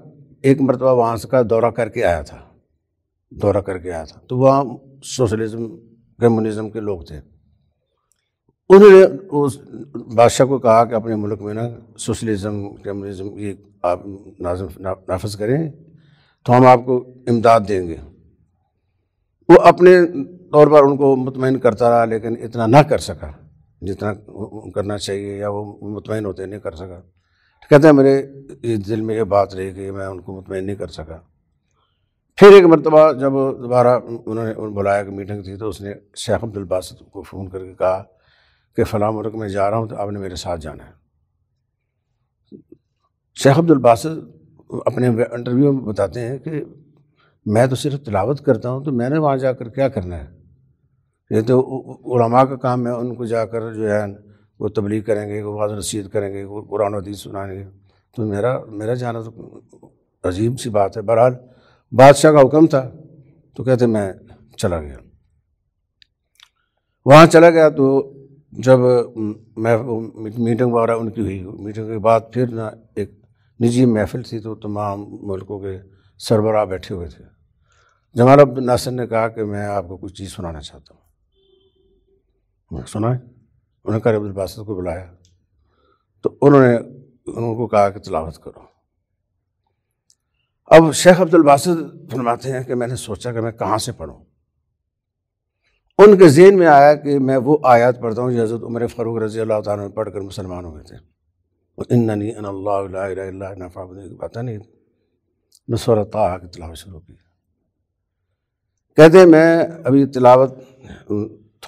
एक मरतबा वहाँ का दौरा करके आया था दौरा करके आया था तो वहाँ सोशलिज्म कम्युनिज्म के लोग थे उन्होंने उस बादशाह को कहा कि अपने मुल्क में ना सोशलिज्म कम्युनिज्म ये आप नाजम नाफज करें तो हम आपको इमदाद देंगे वो अपने तौर पर उनको मुतमिन करता रहा लेकिन इतना ना कर सका जितना करना चाहिए या वो मुतमिन होते नहीं कर सका कहते हैं मेरे इस दिल में ये बात रही कि मैं उनको मुतमिन नहीं कर सका फिर एक मरतबा जब दोबारा उन्होंने बुलाया कि मीटिंग थी तो उसने शेख अब्दुलबासत को फ़ोन करके कहा कि फ़लाँ मुल्क में जा रहा हूँ तो आपने मेरे साथ जाना है शेख अब्दुलबासत अपने इंटरव्यू में बताते हैं कि मैं तो सिर्फ तिलावत करता हूँ तो मैंने वहाँ जाकर क्या करना है ये तो उलमा का काम है उनको जाकर जो है वो तबलीग करेंगे वो वाज रसीद करेंगे वो कुरान हदीस सुनाएंगे तो मेरा मेरा जाना तो अजीब सी बात है बहरहाल बादशाह का हुक्म था तो कहते मैं चला गया वहाँ चला गया तो जब मैं मीटिंग वगैरह उनकी हुई मीटिंग के बाद फिर ना एक निजी महफिल थी तो तमाम मुल्कों के सरबराह बैठे हुए थे जमाल अब्दुल नासिर ने कहा कि मैं आपको कुछ चीज़ सुनाना चाहता हूँ सुना है उन्होंने अब्दुल बासत को बुलाया तो उन्होंने उनको कहा कि तलावत करो अब शेख अब्दुल बासित फरमाते हैं कि मैंने सोचा कि मैं कहाँ से पढ़ूँ उनके जेन में आया कि मैं वो आयत पढ़ता हूँ हज़रत उमर फ़ारूक रज़ी अल्लाह तन पढ़ कर मुसलमान हुए थे पता नहीं मैं तलावत शुरू की कहते मैं अभी तिलावत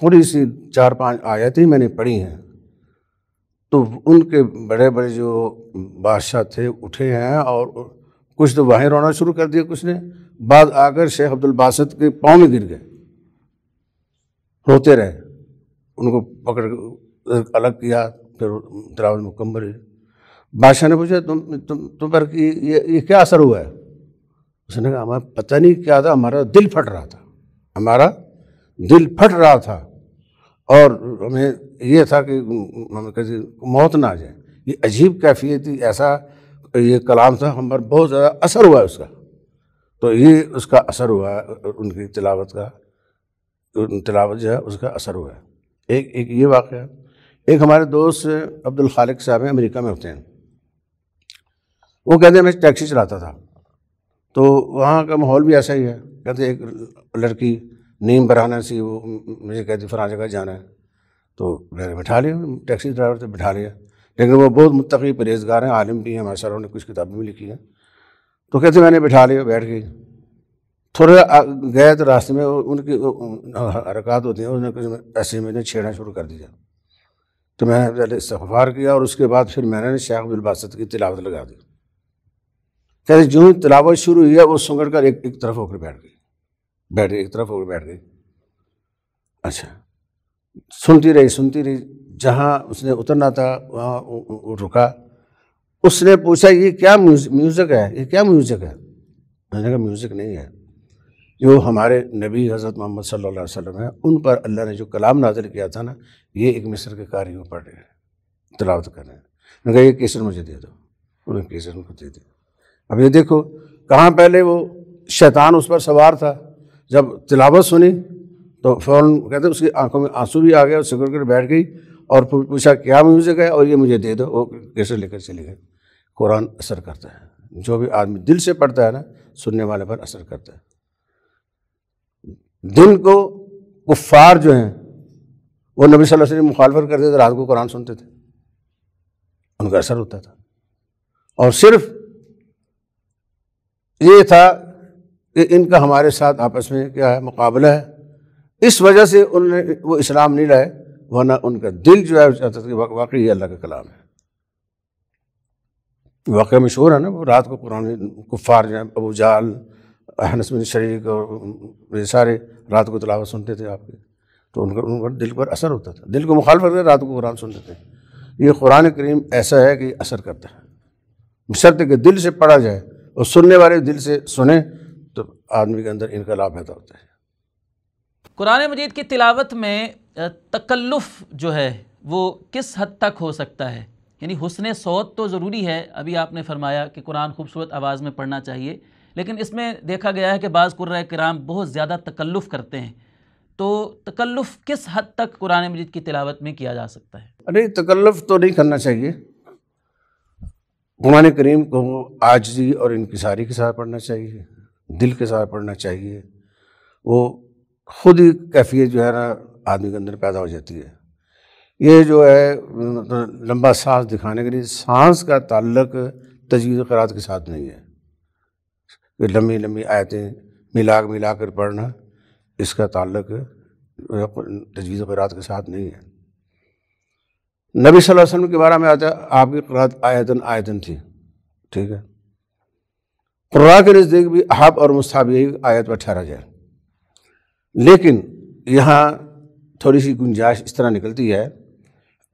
थोड़ी सी चार पांच आयतें ही मैंने पढ़ी हैं तो उनके बड़े बड़े जो बादशाह थे उठे हैं और कुछ तो वहीं रोना शुरू कर दिया कुछ ने बाद आकर शेख अब्दुल बासत के पाँव में गिर गए रोते रहे उनको पकड़ कर अलग किया फिर तरावल मुकम्मल बादशाह ने पूछा तुम तुम तुम पर कि ये ये क्या असर हुआ है उसने कहा हमारा पता नहीं क्या था हमारा दिल फट रहा था हमारा दिल फट रहा था और हमें यह था कि हमें कैसे मौत ना आ जाए ये अजीब कैफियत थी ऐसा ये कलाम था हम पर बहुत ज़्यादा असर हुआ है उसका तो ये उसका असर हुआ है उनकी तिलावत का तिलावत जो है उसका असर हुआ है एक एक ये वाक़ है एक हमारे दोस्त अब्दुल खालिक साहब हैं अमेरिका में होते हैं वो कहते हैं मैं टैक्सी चलाता था तो वहाँ का माहौल भी ऐसा ही है कहते एक लड़की नीम बराना सी वो मुझे कहती फ़लाँ जगह जाना है तो मैंने बिठा लिया टैक्सी ड्राइवर से बिठा लिया लेकिन वो बहुत मुतफ़ी परहेजगार हैं आलिम भी हैं हमारे सरों ने कुछ किताबें भी लिखी हैं तो कहते मैंने बिठा लिया बैठ गई थोड़े गए तो रास्ते में उनकी हरकत होती है उसने ऐसे में छेड़ना शुरू कर दिया तो मैंने पहले इस्तफार किया और उसके बाद फिर मैंने शेख अब्दुलबासत की तिलावत लगा दी कहते जो ही तिलावत शुरू हुई है वो सुगड़ कर एक एक तरफ होकर बैठ गई बैठ गई एक तरफ होकर बैठ गई अच्छा सुनती रही सुनती रही जहाँ उसने उतरना था वहाँ रुका उसने पूछा ये क्या म्यूज़िक है ये क्या म्यूज़िक है मैंने कहा म्यूज़िक नहीं है जो हमारे नबी हज़रत मोहम्मद सल्लल्लाहु अलैहि वसल्लम है उन पर अल्लाह ने जो कलाम नाजिल किया था ना ये एक मिस्र के कारी में पढ़ रहे हैं तलावत कर रहे हैं मैंने कहा ये केसर मुझे दे दो उन्होंने केसर उनको दे दिया अब ये देखो कहाँ पहले वो शैतान उस पर सवार था जब तिलावत सुनी तो फ़ौरन कहते उसकी आंखों में आंसू भी आ गया और सिकुड़ कर बैठ गई और पूछा क्या म्यूज़िक है और ये मुझे दे दो वो कैसे लेकर चले गए कुरान असर करता है जो भी आदमी दिल से पढ़ता है ना सुनने वाले पर असर करता है दिन को कुफ़ार जो हैं वो नबी सल्लल्लाहु अलैहि वसल्लम मुखालफत करते थे रात को कुरान सुनते थे उनका असर होता था और सिर्फ ये था कि इनका हमारे साथ आपस में क्या है मुकाबला है इस वजह से उन्होंने वो इस्लाम नहीं लाए वरना उनका दिल जो है वो चाहता था कि वाकई ये अल्लाह का कलाम है वाक़ मशहूर है ना वो रात को कुरान कुफ़ार जो है अबू जाल बिन शरीक और ये सारे रात को तलावत सुनते थे आपके तो उनका उनका दिल पर असर होता था दिल को मुखालफत कर रात को कुरान सुनते थे ये कुरान करीम ऐसा है कि असर करता है शर्त के दिल से पढ़ा जाए और सुनने वाले दिल से सुने तो आदमी के अंदर इनकलाब पैदा होता है कुरान मजीद की तिलावत में तकल्लुफ़ जो है वो किस हद तक हो सकता है यानी हुसन सौत तो ज़रूरी है अभी आपने फरमाया कि कुरान खूबसूरत आवाज़ में पढ़ना चाहिए लेकिन इसमें देखा गया है कि बाज़ कुर्र कराम बहुत ज़्यादा तकल्लुफ़ करते हैं तो तकल्लुफ़ किस हद तक कुरान मजीद की तिलावत में किया जा सकता है अरे तकल्लुफ़ तो नहीं करना चाहिए कुरान करीम को आजी और इनकसारी के साथ पढ़ना चाहिए दिल के साथ पढ़ना चाहिए वो खुद ही कैफियत जो है ना आदमी के अंदर पैदा हो जाती है ये जो है तो लंबा सांस दिखाने के लिए सांस का ताल्लक तजवीज़ करात के साथ नहीं है ये लंबी लंबी आयतें मिला मिला कर पढ़ना इसका ताल्लक तजवीज़ करात के साथ नहीं है नबी सल्लल्लाहु अलैहि वसल्लम के बारे में आता आपकी करात आयतन आयतन थी ठीक है कुर्रा के नज़दीक भी अहब और मुस्ताब यही आयत पर ठहरा जाए लेकिन यहाँ थोड़ी सी गुंजाइश इस तरह निकलती है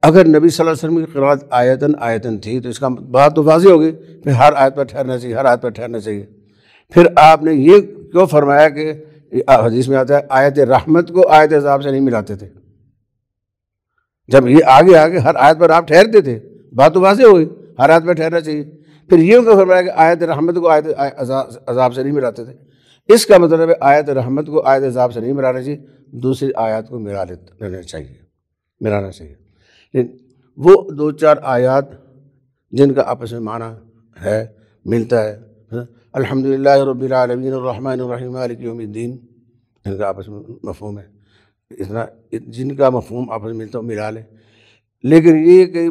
अगर नबी सल्लल्लाहु अलैहि वसल्लम की किरात आयतन आयतन थी तो इसका बात तो वाजी होगी फिर हर आयत पर ठहरना चाहिए हर आयत पर ठहरना चाहिए फिर आपने ये क्यों फरमाया कि हदीस में आता है आयत रहमत को आयत अजाब से नहीं मिलाते थे जब ये आगे आगे हर आयत पर आप ठहरते थे बात तो वाजी होगी हर आयत पर ठहरना चाहिए फिर ये क्यों फरमाया कि आयत रहमत को आयत अजाब से नहीं मिलाते थे इसका मतलब है आयत रहमत को आयत अजाब से नहीं मिलाना चाहिए दूसरी आयत को मिला लेना चाहिए मिलाना चाहिए वो दो चार आयात जिनका आपस में माना है मिलता है अलहमदिल्ला जिनका आपस में मफहम है इतना जिनका मफहम आपस में मिलता है मिला ले लेकिन ये कई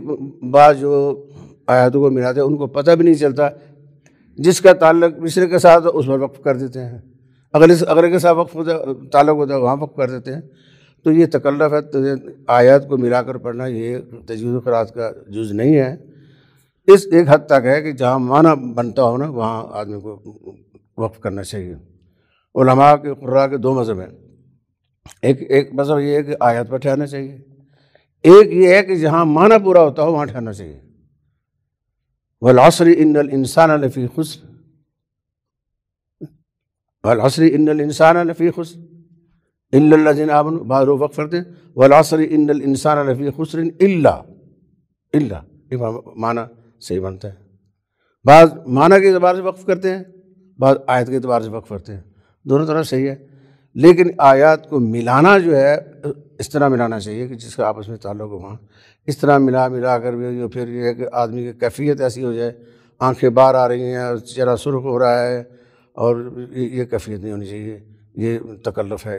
बार जो आयातों को मिलाते हैं उनको पता भी नहीं चलता जिसका ताल्लुक मिसरे के साथ उस पर वक्फ कर देते हैं अगले से अगले के साथ वक्त हो जाए ताल्लुक हो जाए वहाँ वक्त कर देते हैं तो ये तकल्लफ है तो आयात को मिलाकर पढ़ना ये तजवीज़ खराज का जुज़ नहीं है इस एक हद तक है कि जहाँ माना बनता हो ना वहाँ आदमी को वक्फ करना चाहिए उलमा के कुर्रा के दो मज़हब हैं एक एक मज़हब ये है कि आयात पर ठहरना चाहिए एक ये है कि जहाँ माना पूरा होता हो वहाँ ठहरना चाहिए वलासरी इन इंसान लफ़ी खुश असरी इन इंसान लफ़ी खुस इन आबन बारो वक़ फरते वलासरी इन इंसान लफ़ी खुसरिन इल्ला माना सही बनता है बाज़ माना के अतबार से वक्फ़ करते हैं बाद आयत के अतबार से वक्फ़ करते हैं दोनों तरह सही है लेकिन आयात को मिलाना जो है इस तरह मिलाना चाहिए कि जिसका आपस में ताल्लुक हो वहाँ इस तरह मिला मिला कर भी फिर यह है कि आदमी की कैफियत ऐसी हो जाए आँखें बाहर आ रही हैं चेहरा सुर्ख हो रहा है और ये कैफियत नहीं होनी चाहिए ये तकल्लफ है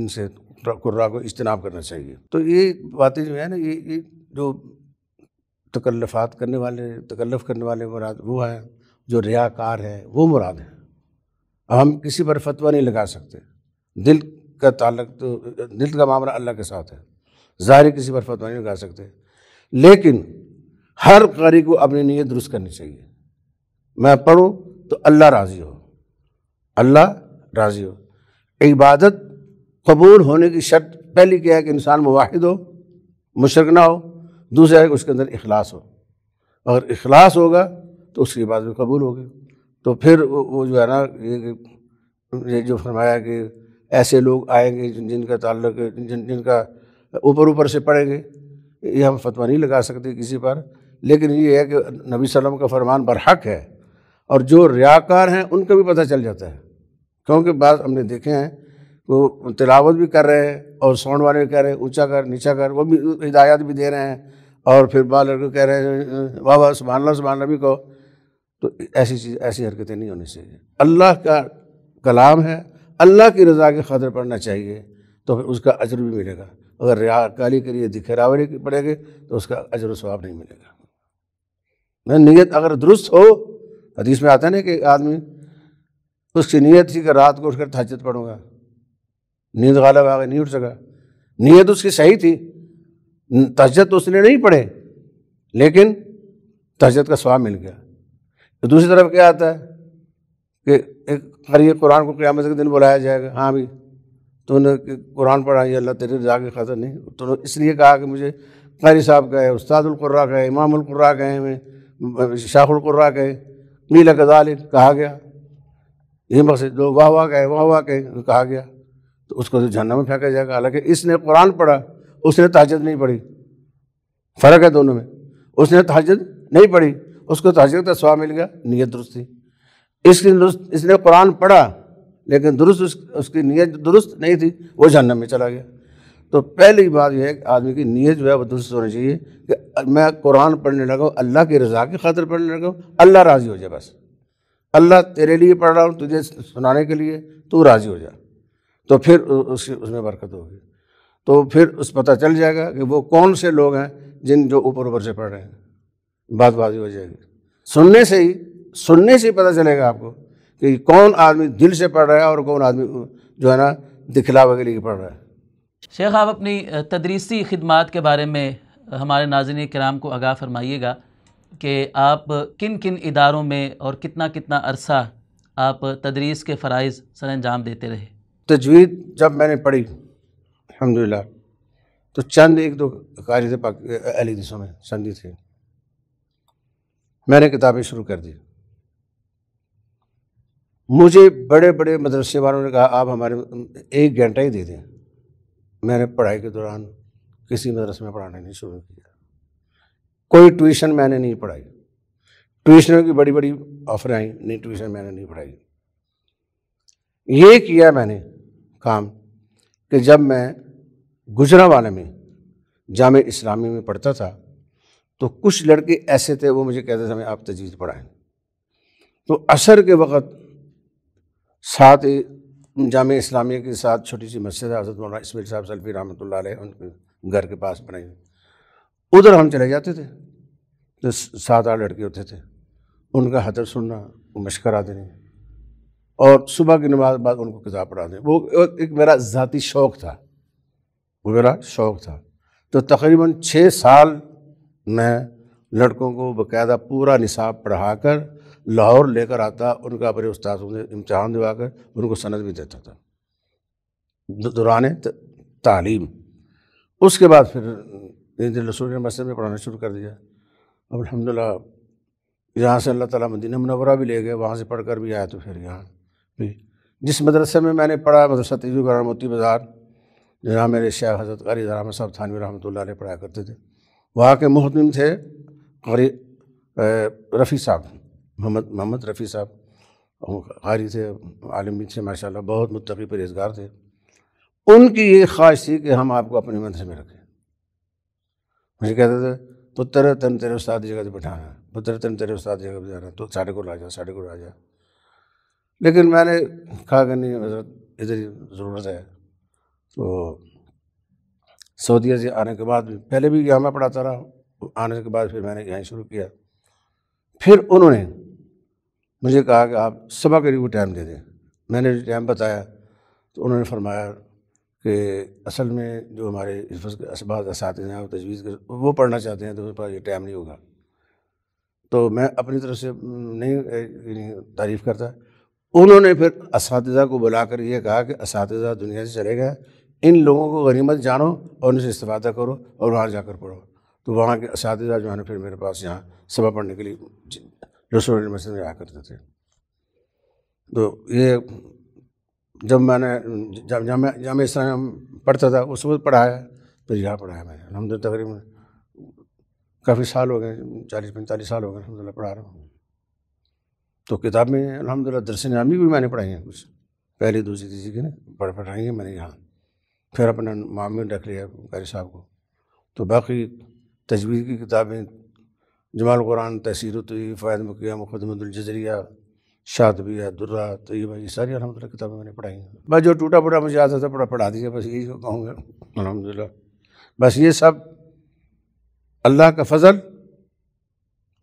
इनसे कुर्रा को इज्तनाब करना चाहिए तो ये बातें जो है ना ये ये जो तकल्लफात करने वाले तकल्लफ करने वाले मुराद वो हैं जो रियाकार है वो मुराद है अब हम किसी पर फतवा नहीं लगा सकते दिल का ताल्लक तो दिल का मामला अल्लाह के साथ है ज़ाहिर किसी पर फतवा नहीं लगा सकते लेकिन हर कारी को अपनी नीयत दुरुस्त करनी चाहिए मैं पढ़ूँ तो अल्लाह राज़ी हो अल्लाह राज़ी हो इबादत कबूल होने की शर्त पहली क्या है कि इंसान मुवाहिद हो मुशरक ना हो दूसरा है कि उसके अंदर अखलास हो अगर अखलास होगा तो उसकी इबादत कबूल होगी तो फिर वो जो है ना ये, ये जो फरमाया कि ऐसे लोग आएंगे जिन जिनका ताल्लुक जिन जिनका ऊपर ऊपर से पढ़ेंगे ये हम फतवा नहीं लगा सकते किसी पर लेकिन ये है कि नबी सल्लम का फरमान बरहक है और जो रियाकार हैं उनका भी पता चल जाता है क्योंकि बात हमने देखे हैं वो तिलावत भी कर रहे हैं और साउंड वाले भी कह रहे हैं ऊँचा कर नीचा कर वो भी हिदायत भी दे रहे हैं और फिर बाल लड़के कह रहे हैं वाह वाह सुबहानला सुबहानला भी कहो तो ऐसी चीज़ ऐसी हरकतें नहीं होनी चाहिए अल्लाह का कलाम है अल्लाह की रज़ा के खातर पढ़ना चाहिए तो फिर उसका अजर भी मिलेगा अगर रियाकारी के लिए दिखेरावरी पड़ेगी तो उसका अजर स्वाब नहीं मिलेगा नीयत अगर दुरुस्त हो हदीस में आता है ना कि आदमी उसकी नीयत थी कि रात को उठकर तहजत पढ़ूंगा नींद गालब आ गई नहीं उठ सका नीयत उसकी सही थी तजत तो उसने नहीं पढ़े लेकिन तजत का स्वाब मिल गया तो दूसरी तरफ क्या आता है कि एक करिए कुरान को क़्यामत के दिन बुलाया जाएगा हाँ भाई तूने कुरान पढ़ा ये अल्लाह तेरी रजा के खतर नहीं तो इसलिए कहा कि मुझे कारी साहब गए उस्तादुल्क्रा गए इमामुल्क्रा गए मैं शाहुल्क्रा गए नीला कदाल कहा गया ये बस जो वाह वाह कहे वाह वाह कहे तो कहा गया तो उसको तो झरना में फेंका जाएगा हालांकि इसने कुरान पढ़ा उसने तहजद नहीं पढ़ी फ़र्क है दोनों में उसने तहजद नहीं पढ़ी उसको तहजद का स्वाब मिल गया नीयत दुरुस्त थी इसकी दुरुस्त इसने कुरान पढ़ा लेकिन दुरुस्त उसकी नीयत दुरुस्त नहीं थी वो जहन्नम में चला गया तो पहली बात यह है कि आदमी की नीयत जो है वह दुरुस्त होनी चाहिए कि मैं कुरान पढ़ने लगा हूँ अल्लाह की रजा की खातिर पढ़ने लगा हूँ अल्लाह राज़ी हो जाए बस अल्लाह तेरे लिए पढ़ रहा हूँ तुझे सुनाने के लिए तू राज़ी हो जा तो फिर उसकी उसमें बरकत होगी तो फिर उस पता चल जाएगा कि वो कौन से लोग हैं जिन जो ऊपर ऊपर से पढ़ रहे हैं बात बाजी हो जाएगी सुनने से ही सुनने से ही पता चलेगा आपको कि कौन आदमी दिल से पढ़ रहा है और कौन आदमी जो है ना दिखलावे के लिए पढ़ रहा है शेख आप अपनी तदरीसी खदमात के बारे में हमारे नाजन कराम को आगाह फरमाइएगा कि आप किन किन इदारों में और कितना कितना अरसा आप तदरीस के फ़रज़ सर अंजाम देते रहे तजवीद जब मैंने पढ़ी अलहमदिल्ला तो चंद एक दो कार्य थे अली दिसों में संदी थे मैंने किताबें शुरू कर दी मुझे बड़े बड़े मदरसे वालों ने कहा आप हमारे एक घंटा ही दे दें मैंने पढ़ाई के दौरान किसी मदरस में पढ़ाना नहीं शुरू किया कोई ट्यूशन मैंने नहीं पढ़ाई ट्यूशनों की बड़ी बड़ी ऑफर आई नहीं ट्यूशन मैंने नहीं पढ़ाई ये किया मैंने काम कि जब मैं गुजरा वाले में जाम इस्लामी में पढ़ता था तो कुछ लड़के ऐसे थे वो मुझे कहते थे मैं आप तजीज़ पढ़ाएं तो असर के वक़्त साथ ही जाम इस्लामिया के साथ छोटी सी मस्जिद हजरत मौलाना इसमिल साहब सल्फी रहमत उनके घर के पास बनाई हुई उधर हम चले जाते थे तो सात आठ लड़के होते थे उनका हतर सुनना मशकरा देने और सुबह की नमाज बाद उनको किताब पढ़ा दें वो एक मेरा ज़ाती शौक़ था वो मेरा शौक़ था तो तकरीबन छः साल मैं लड़कों को बाकायदा पूरा निसाब पढ़ा कर लाहौर लेकर आता उनका अपने उस्ताद इम्तहान दिलाकर उनको सनद भी देता था दौरान तालीम उसके बाद फिर दिन रसूल ने मस्जिद में पढ़ाना शुरू कर दिया अब अलहमदिल्ला यहाँ से अल्लाह ताला मदीना मनवरा भी ले गए वहाँ से पढ़ कर भी आया तो फिर यहाँ भी जिस मदरसे में मैंने पढ़ा मदरसा तेजुगरा मोती बाज़ार जहाँ मेरे शाह हजरत कारी जराम साहब थानवी रहमत ने पढ़ाया करते थे वहाँ के मुहतम थे कारी रफ़ी साहब मोहम्मद मोहम्मद रफ़ी साहब हारी थे आलमी थे माशा बहुत मुतफ़ी परहेजगार थे उनकी ये ख्वाहिश थी कि हम आपको अपने मंदिर में रखें मुझे कहते थे पुत्र तन तेरे उस्ताद जगह पर बैठाना पुत्र तन तेरे उस्ताद जगह पर जाना तो साढ़े को आ जा साढ़े को आ जा लेकिन मैंने कहा कि नहीं हजरत इधर ही ज़रूरत है तो सऊदी से आने के बाद भी पहले भी यहाँ मैं पढ़ाता रहा आने के बाद फिर मैंने यहाँ शुरू किया फिर उन्होंने मुझे कहा कि आप सुबह लिए वो टाइम दे दें मैंने टाइम बताया तो उन्होंने फरमाया कि असल में जो हमारे इसबाज इस हैं और तजवीज़ के वो पढ़ना चाहते हैं तो उनके पास ये टाइम नहीं होगा तो मैं अपनी तरफ से नहीं तारीफ़ करता उन्होंने फिर इस को बुला कर ये कहा कि इस दुनिया से चले गए इन लोगों को गनीमत जानो और उनसे इस्ता करो और वहाँ जाकर पढ़ो तो वहाँ के इस जो है ना फिर मेरे पास यहाँ सभा पढ़ने के लिए जोसो यूनिवर्सिटी में आया करते थे तो ये जब मैंने जब जाम मैं इस्लाम में पढ़ता था उस वक्त पढ़ाया फिर तो यहाँ पढ़ाया मैंने अलहमद तकरीबन काफ़ी साल हो गए चालीस पैंतालीस साल हो गए अलहमदिल्ला पढ़ा रहा हूँ तो किताब में अलहमदिल्ला दरस जामी भी मैंने पढ़ाई हैं कुछ पहली दूसरी तीसरी की पढ़ पढ़ाई है मैंने यहाँ फिर अपने मामले रख लिया कारी साहब को तो बाकी तजवीज़ की किताबें जमाल कुरान तहसीर तो मकिया मुखदमदुलजरिया शादबिया दुर्रा तयबा ये सारी अलहमदिल्ला किताबें मैंने पढ़ाई हैं बस जो टूटा फूटा मुझे आता था पढ़ा पढ़ा दिया बस यही कहूँगा अलहमदिल्ला बस ये सब अल्लाह का फजल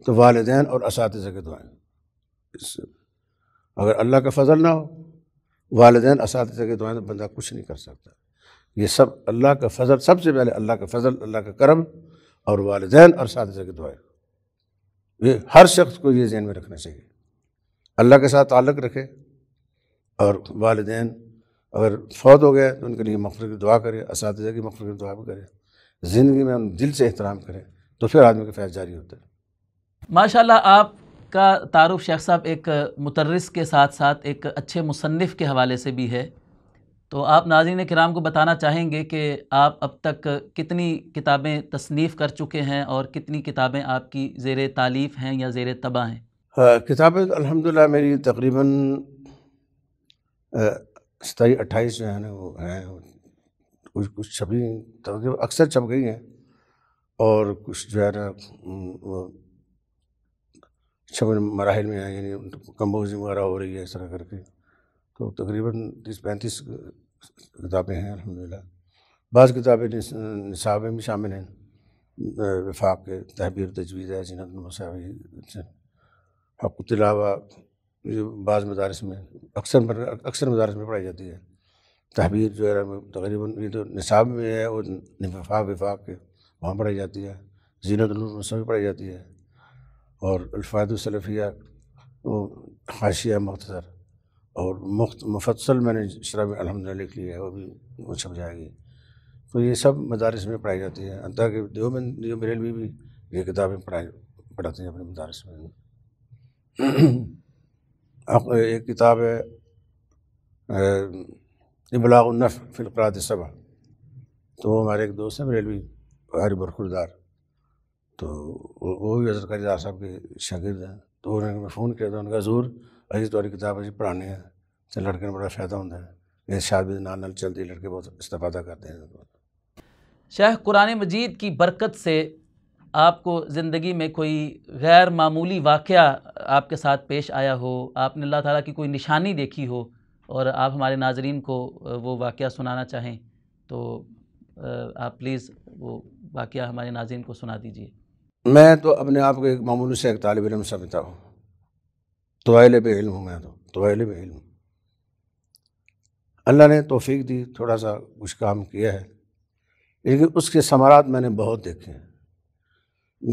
तो वालदेन और इस के दुआएँ अगर अल्लाह का फजल ना हो वालदेन इस के दुआएँ तो बंदा कुछ नहीं कर सकता ये सब अल्लाह का फजल सबसे पहले अल्लाह का फजल अल्लाह का करम और वालदेन और साथ की दुआएँ ये हर शख्स को ये जहन में रखना चाहिए अल्लाह के साथ ताल्लुक़ रखे और वालदेन अगर फौत हो गए तो उनके लिए मखर की दुआ करें इस की मफरत की दुआ भी करें ज़िंदगी में हम दिल से एहतराम करें तो फिर आदमी के फैज जारी होता है माशाल्लाह आपका तारुफ शेख साहब एक मुतरस के साथ साथ एक अच्छे मुसनफ़ के हवाले से भी है तो आप नाजीन कराम को बताना चाहेंगे कि आप अब तक कितनी किताबें तसनीफ़ कर चुके हैं और कितनी किताबें आपकी ज़ेर तालीफ़ हैं या ज़ेर तबाह हैं हाँ, किताबें तो अलहमदिल्ला मेरी तकरीबन सताई अट्ठाईस जो है ना वो हैं कुछ कुछ छपी तकरीबन अक्सर छप गई हैं और कुछ जो है ना वो छपन मराहल में हैं यानी कंपोजिंग वगैरह हो रही है इस तरह करके तो तकरीबन तीस पैंतीस किताबें हैं अलहमदिल्ला बाज़ किताबें में भी शामिल हैं विफाक के तहबीर तजवीज़ है जिनत मसावी हक बाज़ मदारस में अक्सर अक्सर मदारस में पढ़ाई जाती है तहबीर जो है तकरीबन ये तो निसाब में है और विफाक विफाक के वहाँ पढ़ाई जाती है जीनत भी पढ़ाई जाती है और अल्फाद सलफ़िया वो हाशिया मख्तर और मुफ्त मुफसल मैंने शराब अलहमद लिख लिया है वो भी वो छप जाएगी तो ये सब मदारस में पढ़ाई जाती है अंता के देवबंद देव बरेलवी भी ये किताबें पढ़ाई पढ़ाते हैं अपने मदारस में एक किताब है इबलाफ फ़िलक़रात सबा तो हमारे एक दोस्त हैं बरेलवी हर बरखुरदार तो वो भी हजरत करीदार साहब के शागिद हैं तो उन्होंने फ़ोन किया था उनका जोर ਅਸੀਂ ਤੁਹਾਡੀ ਕਿਤਾਬ ਅਸੀਂ ਪੜ੍ਹਾਉਂਦੇ ਆ ਤੇ ਲੜਕੇ ਨੂੰ ਬੜਾ ਫਾਇਦਾ ਹੁੰਦਾ ਹੈ ਇਸ ਸ਼ਾਦੀ ਦੇ ਨਾਲ ਨਾਲ ਚਲਦੀ ਲੜਕੇ ਬਹੁਤ ਇਸਤਫਾਦਾ करते हैं शाह कुरान मजीद की बरकत से आपको ज़िंदगी में कोई गैर मामूली वाक़ आपके साथ पेश आया हो आपने अल्लाह ताला की कोई निशानी देखी हो और आप हमारे नाजरीन को वो वाक़ सुनाना चाहें तो आप प्लीज़ वो वाक़ हमारे नाजरन को सुना दीजिए मैं तो अपने आप को एक मामूली से एक तालब इम समझता हूँ तोयले पे इल्म हूँ मैं तो तोयले पे इल्म अल्लाह ने तोफीक दी थोड़ा सा कुछ काम किया है लेकिन उसके समारात मैंने बहुत देखे हैं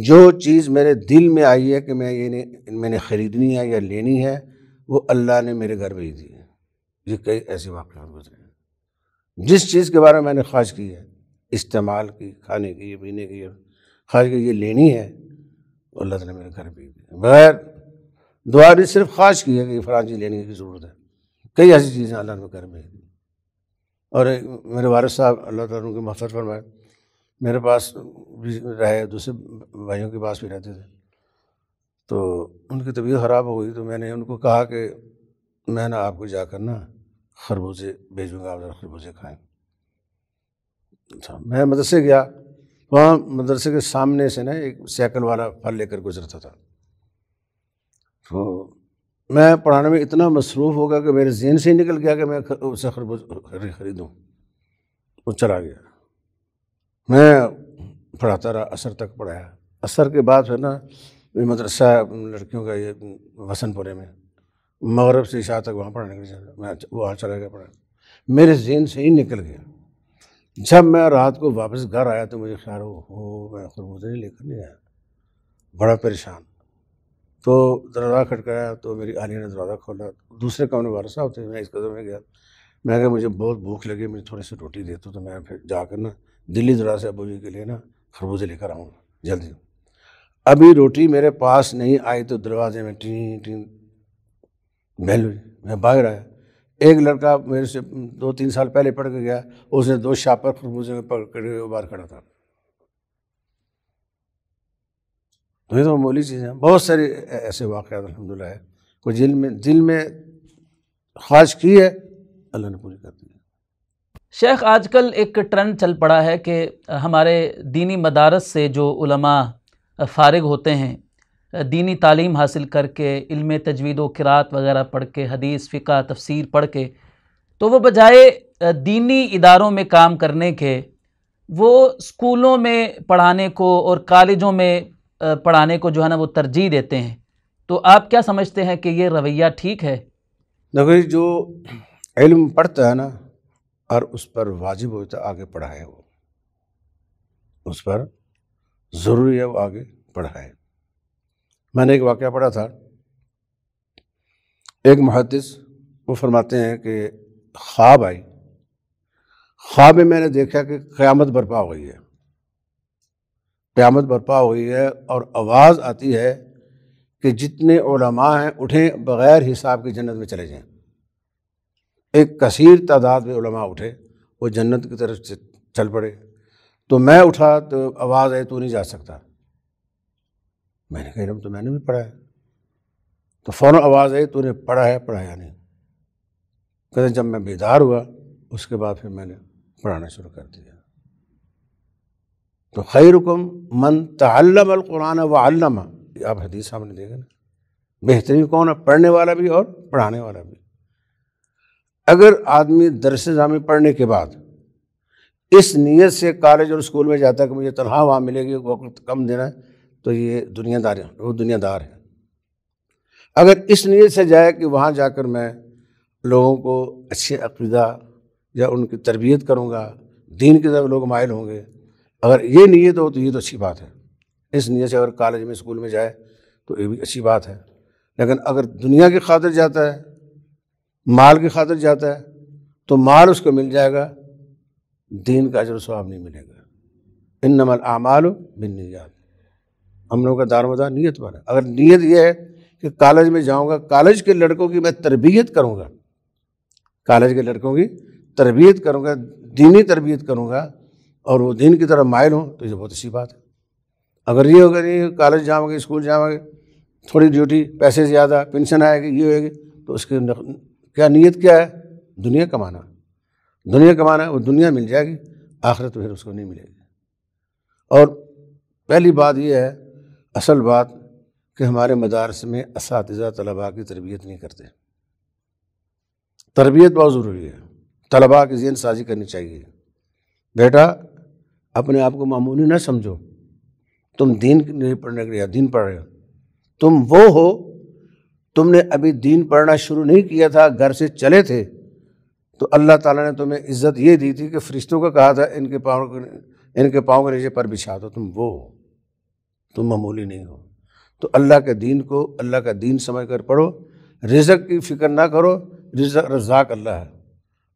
जो चीज़ मेरे दिल में आई है कि मैं ये नहीं मैंने ख़रीदनी है या लेनी है वो अल्लाह ने मेरे घर भेज दी है ये कई ऐसे वाक़ गुजरे हैं जिस चीज़ के बारे में मैंने ख्वाहिश की है इस्तेमाल की खाने की पीने की ख्वाहिश की ये लेनी है अल्लाह ने मेरे घर भेज दी बगैर दुआ ने सिर्फ ख्वाहिश की है कि फलां चीज़ लेने की ज़रूरत है कई ऐसी चीज़ें अल्लाह ने कर में और एक मेरे वारद साहब अल्लाह ताला उनकी मफरत फरमाए मेरे पास भी रहे दूसरे भाइयों के पास भी रहते थे तो उनकी तबीयत ख़राब हो गई तो मैंने उनको कहा कि मैं ना आपको जाकर ना खरबूजे भेजूँगा आप खरबूजे खाएँ अच्छा मैं मदरसे गया वहाँ मदरसे के सामने से ना एक साइकिल वाला फल लेकर गुजरता था तो मैं पढ़ाने में इतना मसरूफ़ हो गया कि मेरे जहन से ही निकल गया कि मैं उसे खरबूज खरीदूँ वो चला गया मैं पढ़ाता रहा असर तक पढ़ाया असर के बाद है ना मदरसा लड़कियों का ये वसनपुरे में मगरब से ईशा तक वहाँ पढ़ाने के लिए चला मैं वहाँ चला गया पढ़ा मेरे जहन से ही निकल गया जब मैं रात को वापस घर आया तो मुझे ख्याल हो मैं खरबूजे लेकर नहीं आया बड़ा परेशान तो दरवाज़ा खटकाया तो मेरी आनी ने दरवाज़ा खोला दूसरे कमरे वाले साहब थे मैं इस कदम में गया मैं कहा मुझे बहुत भूख लगी मुझे थोड़ी सी रोटी दे दो तो मैं फिर जाकर ना दिल्ली दरवाज़ा से अबू जी के लिए ना खरबूजे लेकर आऊँगा जल्दी अभी रोटी मेरे पास नहीं आई तो दरवाजे में टी टी बैल मैं बाहर आया एक लड़का मेरे से दो तीन साल पहले पढ़ के गया उसने दो शापर खरबूजे में पकड़े बाहर खड़ा था तो ये तो मामूली चीज़ें हैं बहुत सारे ऐसे वाक़ अलहमदिल्ला है कोई जिल में दिल में ख्वाहिश की है अल्लाह ने पूरी कर दी शेख आजकल एक ट्रेंड चल पड़ा है कि हमारे दीनी मदारस से जो फारग होते हैं दीनी तालीम हासिल करके इल्म तजवीद व वगैरह पढ़ के हदीस फ़िका तफसीर पढ़ के तो वो बजाय दीनी इदारों में काम करने के वो स्कूलों में पढ़ाने को और कॉलेजों में पढ़ाने को जो है ना वो तरजीह देते हैं तो आप क्या समझते हैं कि ये रवैया ठीक है देखो जो इल्म पढ़ता है ना और उस पर वाजिब होता तो आगे पढ़ाए वो उस पर ज़रूरी है वो आगे पढ़ाए मैंने एक वाक़ पढ़ा था एक मुहदस वो फरमाते हैं कि ख्वाब आई ख्वाब में मैंने देखा कि क़्यामत बर्पा हो गई है क़्यामत बर्पा हुई है और आवाज़ आती है कि जितने उलमा हैं उठें बग़ैर हिसाब के जन्नत में चले जाएं एक कसीर तादाद में उलमा उठे वो जन्नत की तरफ चल पड़े तो मैं उठा तो आवाज़ आई तू नहीं जा सकता मैंने कहा इलम तो मैंने भी पढ़ा है तो फ़ौर आवाज़ आई तूने पढ़ा है पढ़ाया नहीं कहते जब मैं बेदार हुआ उसके बाद फिर मैंने पढ़ाना शुरू कर दिया तो खैरकम मन तल्लम अलकुरान वल्लम आप हदीस सामने देखा ना बेहतरीन कौन है पढ़ने वाला भी और पढ़ाने वाला भी अगर आदमी दरस जामी पढ़ने के बाद इस नीयत से कॉलेज और स्कूल में जाता है कि मुझे तनख्वाह वहाँ मिलेगी वक्त कम देना है तो ये दुनियादार है वो दुनियादार है अगर इस नीयत से जाए कि वहाँ जाकर मैं लोगों को अच्छे अकदा या उनकी तरबियत करूँगा दीन की तरफ लोग मायल होंगे अगर ये नीयत हो तो ये तो अच्छी बात है इस नीयत से अगर कॉलेज में स्कूल में जाए तो ये भी अच्छी बात है लेकिन अगर दुनिया की खातिर जाता है माल की खातिर जाता है तो माल उसको मिल जाएगा दीन का अजर स्वाब नहीं मिलेगा इन नमल आमाल बिन नीयत हम लोगों का दारमदार नीयत पर है अगर नीयत यह है कि कॉलेज में जाऊँगा कॉलेज के लड़कों की मैं तरबियत करूँगा कॉलेज के लड़कों की तरबियत करूँगा दीनी तरबियत करूँगा और वो दिन की तरफ मायल हों तो ये बहुत अच्छी बात है अगर ये होगा ये कॉलेज जाओगे स्कूल जाओगे थोड़ी ड्यूटी पैसे ज़्यादा पेंशन आएगी ये होगी तो उसकी क्या नीयत क्या है दुनिया कमाना दुनिया कमाना वो दुनिया मिल जाएगी आखिरत फिर उसको नहीं मिलेगी और पहली बात यह है असल बात कि हमारे मदारस में इस तलबा की तरबियत नहीं करते तरबियत बहुत ज़रूरी है तलबा की जेन साजी करनी चाहिए बेटा अपने आप को मामूली ना समझो तुम दीन नहीं पढ़ने के लिए दीन पढ़ रहे हो तुम वो हो तुमने अभी दीन पढ़ना शुरू नहीं किया था घर से चले थे तो अल्लाह ताला ने तुम्हें इज्जत ये दी थी कि फरिश्तों का कहा था इनके पाँव इनके पाँव के नीचे पर बिछा दो तुम वो हो तुम मामूली नहीं हो तो अल्लाह के दीन को अल्लाह का दीन समझ कर पढ़ो रिजक की फ़िक्र ना करो रिजक रजाक अल्लाह है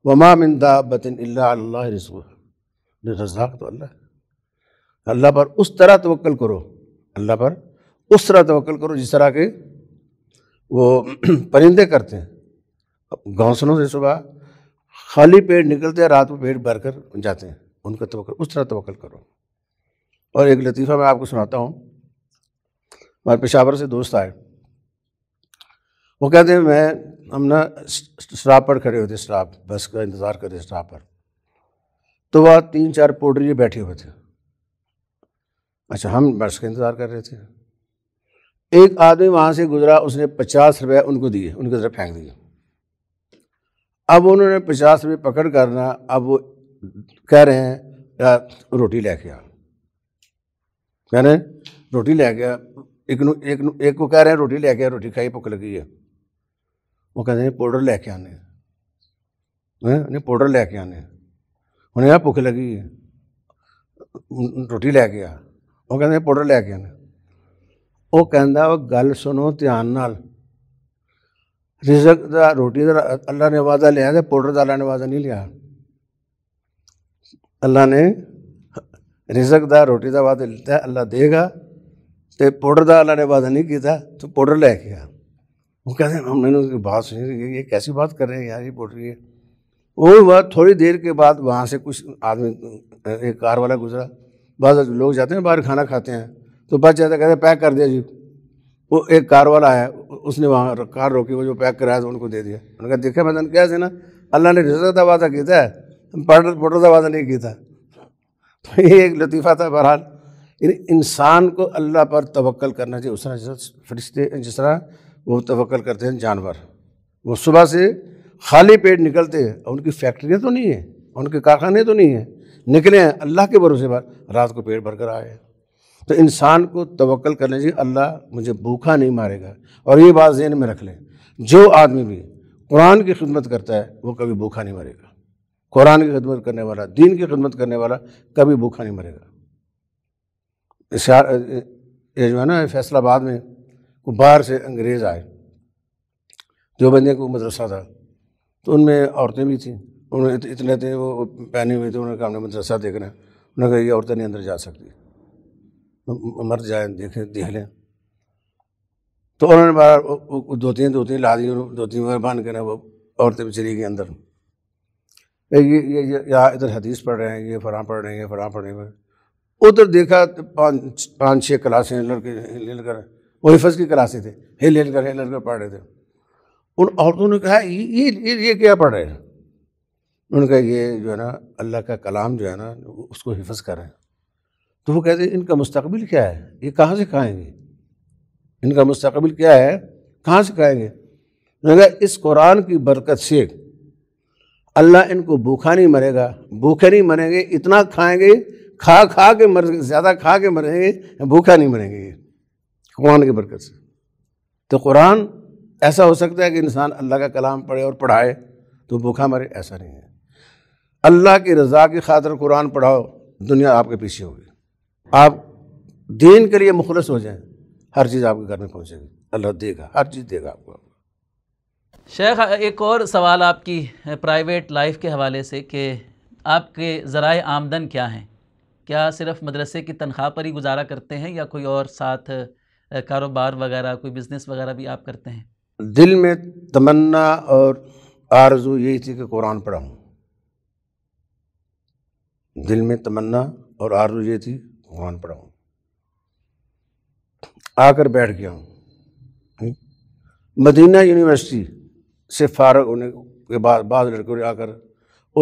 वमाम मिन अल्लाह रसूल रजाक तो अल्लाह अल्लाह पर उस तरह तवक्ल करो अल्लाह पर उस तरह तवक्ल करो जिस तरह के वो परिंदे करते हैं घोंसलों से सुबह खाली पेट निकलते हैं रात में पेट भर कर जाते हैं उनका तवक्ल उस तरह तवक्ल करो और एक लतीफ़ा मैं आपको सुनाता हूँ हमारे पेशावर से दोस्त आए वो कहते हैं मैं हम ना शराब पर खड़े होते शराब बस का इंतज़ार कर रहे शराब पर तो वह तीन चार पोटरी बैठे हुए थे अच्छा हम बस का इंतज़ार कर रहे थे एक आदमी वहां से गुजरा उसने पचास रुपए उनको दिए उनकी तरफ फेंक दिए अब उन्होंने पचास रुपये पकड़ करना अब वो कह रहे हैं या रोटी लेके आ कह रहे रोटी ले गया एक नु, एक नु, एक को कह रहे हैं रोटी लेके आ रोटी खाई भुख लगी है वो कहते हैं पाउडर लेके आने हैं नहीं पाउडर लेके आने हैं ਹੁਣ ਇਹ ਭੁੱਖ ਲੱਗੀ ਹੈ ਰੋਟੀ ਲੈ ਕੇ ਆ ਉਹ ਕਹਿੰਦੇ ਪਾਊਡਰ ਲੈ ਕੇ ਆਣਾ ਉਹ ਕਹਿੰਦਾ ਉਹ ਗੱਲ ਸੁਣੋ ਧਿਆਨ ਨਾਲ ਰਿਜ਼ਕ ਦਾ ਰੋਟੀ ਦਾ ਅੱਲਾ ਨੇ ਵਾਦਾ ਲਿਆ ਤੇ ਪਾਊਡਰ ਦਾ ਅੱਲਾ ਨੇ ਵਾਦਾ ਨਹੀਂ ਲਿਆ ਅੱਲਾ ਨੇ ਰਿਜ਼ਕ ਦਾ ਰੋਟੀ ਦਾ ਵਾਦਾ ਲਿਆ ਅੱਲਾ ਦੇਗਾ ਤੇ ਪਾਊਡਰ ਦਾ ਅੱਲਾ ਨੇ ਵਾਦਾ ਨਹੀਂ ਕੀਤਾ ਤੂੰ ਪਾਊਡਰ ਲੈ ਕੇ ਆ वो कहते हैं मैंने उसकी बात सुनी ये कैसी बात कर रहे हैं यार ये पोल्ट्री है वो हुआ थोड़ी देर के बाद वहाँ से कुछ आदमी एक कार वाला गुजरा बस लोग जाते हैं बाहर खाना खाते हैं तो बच जाता कहते पैक कर दिया जी वो एक कार वाला आया उसने वहाँ कार रोकी वो जो पैक कराया था उनको दे दिया उन्होंने कहा देखा मैंने कैसे ना अल्लाह ने रिजत का वादा किया है पटर पटर का वादा नहीं किया था तो ये एक लतीफ़ा था बहरहाल इन इंसान को अल्लाह पर तवक्ल करना चाहिए उस तरह जिस तरह फरिश्ते जिस तरह वो तवक्ल करते हैं जानवर वो सुबह से खाली पेट निकलते हैं उनकी फैक्ट्रियाँ तो नहीं है उनके कारखाने तो नहीं हैं निकले हैं अल्लाह के भरोसे पर रात को पेट भर कर आए तो इंसान को तवक्ल करने चाहिए अल्लाह मुझे भूखा नहीं मारेगा और ये बात जहन में रख लें जो आदमी भी कुरान की खिदमत करता है वो कभी भूखा नहीं मरेगा कुरान की खिदमत करने वाला दीन की खिदमत करने वाला कभी भूखा नहीं मरेगा ये जो है ना फैसलाबाद में बाहर से अंग्रेज़ आए जो बंदे को मदरसा था तो उनमें औरतें भी थी उन्होंने इतने थे वो पहने हुए थे उन्होंने कहा हमने मदरसा रहे हैं उन्होंने कहा ये औरतें नहीं अंदर जा सकती मर जाए देखें देख लें तो उन्होंने बाहर धोतियाँ धोती लादी धोती वगैरह बांध के ना वो औरतें भी चली गई अंदर ये ये यहाँ इधर हदीस पढ़ रहे हैं ये फरहाँ पढ़ रहे हैं ये फरहाँ पढ़ रहे हैं उधर देखा पाँच पाँच छः क्लासें लड़के हिल कर वो हिफज की क्लासें थे हिल हिल कर हिल कर पढ़ रहे थे उन औरतों ने कहा ये ये ये क्या पढ़ रहे हैं उन्होंने कहा ये जो है ना अल्लाह का कलाम जो है ना उसको हिफज कर रहे हैं तो वो कहते हैं इनका मुस्तबिल क्या है ये कहाँ से खाएंगे इनका मुस्तबिल क्या है कहाँ से खाएंगे कहा इस कुरान की बरकत से अल्लाह इनको भूखा नहीं मरेगा भूखे नहीं मरेंगे इतना खाएंगे खा खा के मर ज़्यादा खा के मरेंगे भूखा नहीं मरेंगे ये कुरान की बरकत से तो कुरान ऐसा हो सकता है कि इंसान अल्लाह का कलाम पढ़े और पढ़ाए तो भूखा मरे ऐसा नहीं है अल्लाह की रज़ा की खातर कुरान पढ़ाओ दुनिया आपके पीछे होगी आप दीन के लिए मुखलस हो जाएं हर चीज़ आपके घर में पहुँचेगी अल्लाह देगा हर चीज़ देगा आपको शेख एक और सवाल आपकी प्राइवेट लाइफ के हवाले से कि आपके ज़रा आमदन क्या हैं क्या सिर्फ मदरसे की तनख्वाह पर ही गुजारा करते हैं या कोई और साथ कारोबार वगैरह कोई बिज़नेस वगैरह भी आप करते हैं दिल में तमन्ना और आरजू यही थी कि कुरान पढ़ाऊँ दिल में तमन्ना और आरजू यही थी कुरान पढ़ाऊँ आकर बैठ गया हूँ हम्म। मदीना यूनिवर्सिटी से फारग होने के बाद बाद लड़कों ने आकर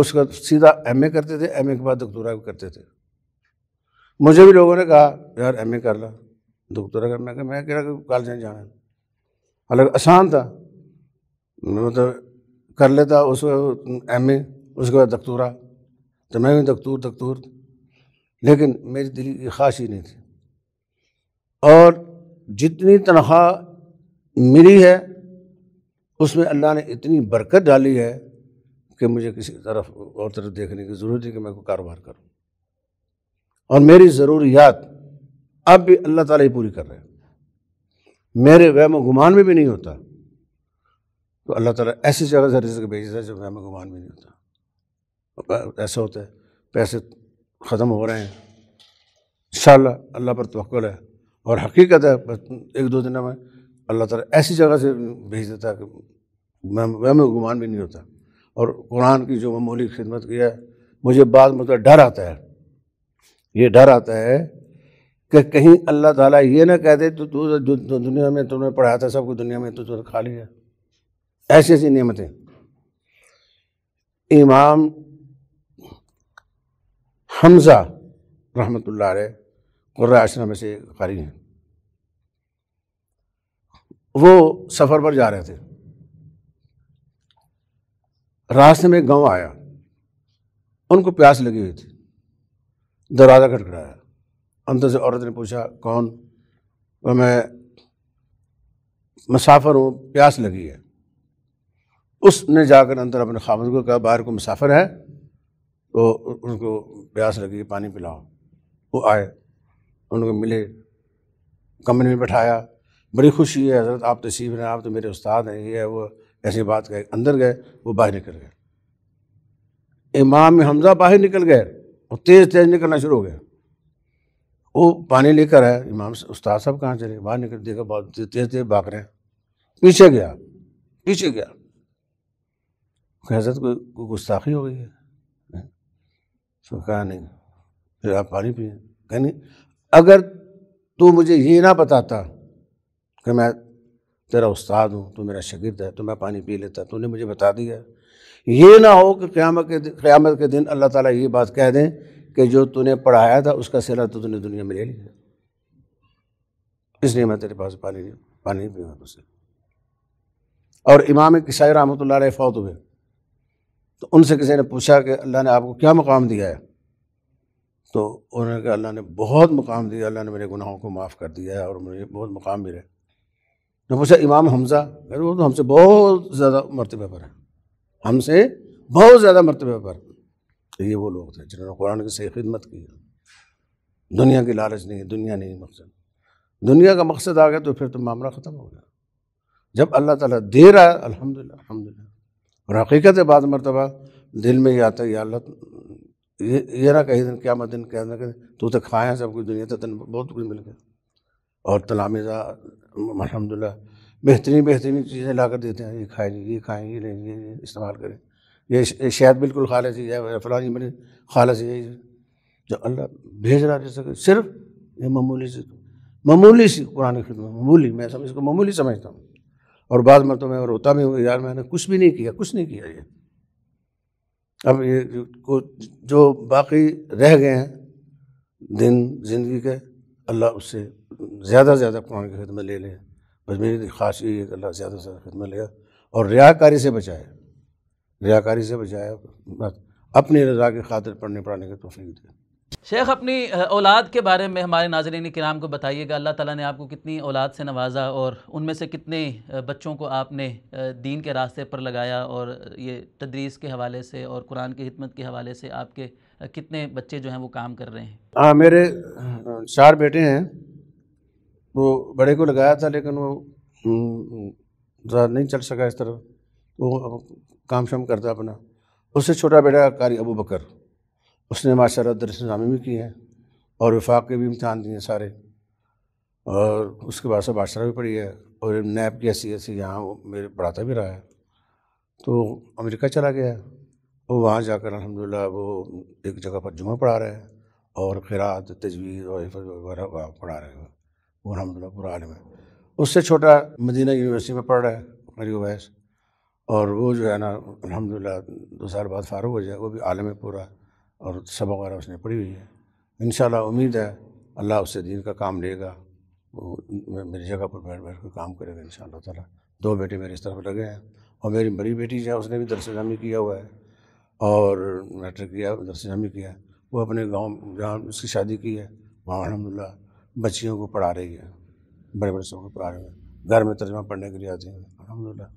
उसका सीधा एमए करते थे एमए के बाद दकतूरा भी करते थे मुझे भी लोगों ने कहा यार एमए कर ला दकतूरा कर मैं मैं कह रहा कॉलेज नहीं जाना है हालांकि आसान था मतलब कर लेता उस एम ए उसके बाद दकतूरा तो मैं भी दकतूर दकतूर लेकिन मेरी दिल की ख्वाहिश ही नहीं थी और जितनी तनख्वाह मिली है उसमें अल्लाह ने इतनी बरकत डाली है कि मुझे किसी तरफ और तरफ देखने की ज़रूरत है कि मैं कोई कारोबार करूँ और मेरी ज़रूरियात अब भी अल्लाह ताला ही पूरी कर रहे हैं मेरे वहम गुमान में भी नहीं होता तो अल्लाह ताला ऐसी जगह से रिज्क भेजता है जो वहम गुमान में नहीं होता ऐसा होता है पैसे ख़त्म हो रहे हैं इन अल्लाह पर तोल है और हकीकत है एक दो दिन में अल्लाह ताला ऐसी जगह से भेज देता है कि वहम गुमान भी नहीं होता और कुरान की जो मामूली खिदमत किया है मुझे बाद मतलब डर आता है ये डर आता है कि कहीं अल्लाह ताला ये ना कह दे तो तू जो दुनिया में तुमने पढ़ाया था सबको दुनिया में तो तुझे खा लिया ऐसी ऐसी नियमतें इमाम हमजा रहमत आशरा में से खारी हैं वो सफ़र पर जा रहे थे रास्ते में गांव आया उनको प्यास लगी हुई थी दरवाज़ा खटखड़ाया अंदर से औरत ने पूछा कौन तो मैं मुसाफर हूँ प्यास लगी है उसने जाकर अंदर अपने खामद को कहा बाहर को मुसाफर है तो उनको प्यास लगी पानी पिलाओ वो आए उनको मिले कमरे में बैठाया बड़ी खुशी है हजरत आप तशीफ हैं आप तो मेरे उस्ताद हैं ये है वो ऐसी बात कहे अंदर गए वो बाहर निकल गए इमाम हमजा बाहर निकल गए और तेज़ तेज़ निकलना शुरू हो गया वो पानी लेकर आया इमाम से उस्ताद साहब कहाँ चले बाहर निकल देखा बहुत तेज तेज भाग रहे हैं पीछे गया पीछे गया हजरत को गुस्ताखी हो गई है तो कहा नहीं फिर आप पानी पिए कह नहीं अगर तू मुझे ये ना बताता कि मैं तेरा उस्ताद हूँ तू मेरा शगिर्द है तो मैं पानी पी लेता तूने मुझे बता दिया ये ना हो कि क़्यामत के क़्यामत के दिन अल्लाह ताला ये बात कह दें कि जो तूने पढ़ाया था उसका सिला तो तूने दुनिया में ले लिया इसलिए मैं तेरे पास पानी नहीं पानी नहीं पीऊँगा तुझसे और इमाम किसाई रहमत ला फौत हुए तो उनसे किसी ने पूछा कि अल्लाह ने आपको क्या मुकाम दिया है तो उन्होंने कहा अल्लाह ने बहुत मुकाम दिया अल्लाह ने मेरे गुनाहों को माफ़ कर दिया है और मुझे बहुत मुकाम मिले तो पूछा इमाम हमज़ा वो तो हमसे बहुत ज़्यादा मरतबे पर है हमसे बहुत ज़्यादा मरतबे पर तो ये वो लोग थे जिन्होंने कुरान की सही खिदमत की है दुनिया की लालच नहीं है दुनिया नहीं मकसद दुनिया का मकसद आ गया तो फिर तो मामला ख़त्म हो गया जब अल्लाह ताला दे रहा है अल्हम्दुलिल्लाह अल्हम्दुलिल्लाह और हकीकत है बाद मरतबा दिल में ये आता है या ये ये ना कहीं दिन क्या मत दिन क्या ना कहीं तू तो खाया सब कुछ दुनिया था तो तेन बहुत कुछ मिल गया और तलामीज़ा अलहमदिल्ला बेहतरीन बेहतरीन चीज़ें ला कर देते हैं ये खाएँ ये खाएँ ये लेंगे ये इस्तेमाल करें ये शायद बिल्कुल खालस ही है फलानी मेरे खालस ही है जो अल्लाह भेज रहा जैसे कि सिर्फ ये मामूली सी मामूली सी कुरान खिदमत मामूली मैं समझ इसको मामूली समझता हूँ और बाद में तो मैं रोता भी हूँ यार मैंने कुछ भी नहीं किया कुछ नहीं किया ये अब ये को जो बाकी रह गए हैं दिन ज़िंदगी के अल्लाह उससे ज़्यादा से ज़्यादा कुरान की खिदमत ले लें बस मेरी खास ये अल्लाह ज़्यादा से ज़्यादा खिदमत लेगा और रियाकारी से बचाए रियाकारी से बचाया बस अपनी रजा की खातिर पढ़ने पढ़ाने की तोफीक दे शेख अपनी औलाद के बारे में हमारे नाजरन कराम को बताइएगा अल्लाह ताला ने आपको कितनी औलाद से नवाजा और उनमें से कितने बच्चों को आपने दीन के रास्ते पर लगाया और ये तदरीस के हवाले से और कुरान की हिदमत के हवाले से आपके कितने बच्चे जो हैं वो काम कर रहे हैं हाँ मेरे चार बेटे हैं वो बड़े को लगाया था लेकिन वो हम्म, हम्म, नहीं चल सका इस तरफ वो काम शाम करता अपना उससे छोटा बेटा कारी अबू बकर उसने माशा दरस नामी भी की है और विफाक के भी इम्तहान दिए सारे और उसके बाद से बादशाह भी पढ़ी है और नैब की ऐसी ऐसी यहाँ वो मेरे पढ़ाता भी रहा है तो अमेरिका चला गया वो वहाँ जाकर अलहमदिल्ला वो एक जगह पर जुमा पढ़ा रहे हैं और खिरात तजवीज़ और हिफ़त वगैरह पढ़ा रहे हैं वो अलहमदिल्ला पूरा आलम है उससे छोटा मदीना यूनिवर्सिटी में पढ़ रहा है मेरी वैस और वो जो है ना अलहमदिल्ला दो साल बाद फ़ारूग हो जाए वो भी आलम पूरा और सब वगैरह उसने पढ़ी हुई है इन शाला उम्मीद है अल्लाह उससे दीन का काम लेगा वो मेरी जगह पर बैठ बैठ कर काम करेगा इन ताला दो बेटे मेरे इस तरफ लगे हैं और मेरी बड़ी बेटी जो है उसने भी दरस जामी किया हुआ है और मैट्रिक किया दरस जामी किया वो अपने गाँव जहाँ उसकी शादी की है वहाँ अलहमदिल्ला बच्चियों को पढ़ा रही है बड़े बड़े सबको पढ़ा रही है घर में तर्जमा पढ़ने के लिए आते हैं अलहमदिल्ला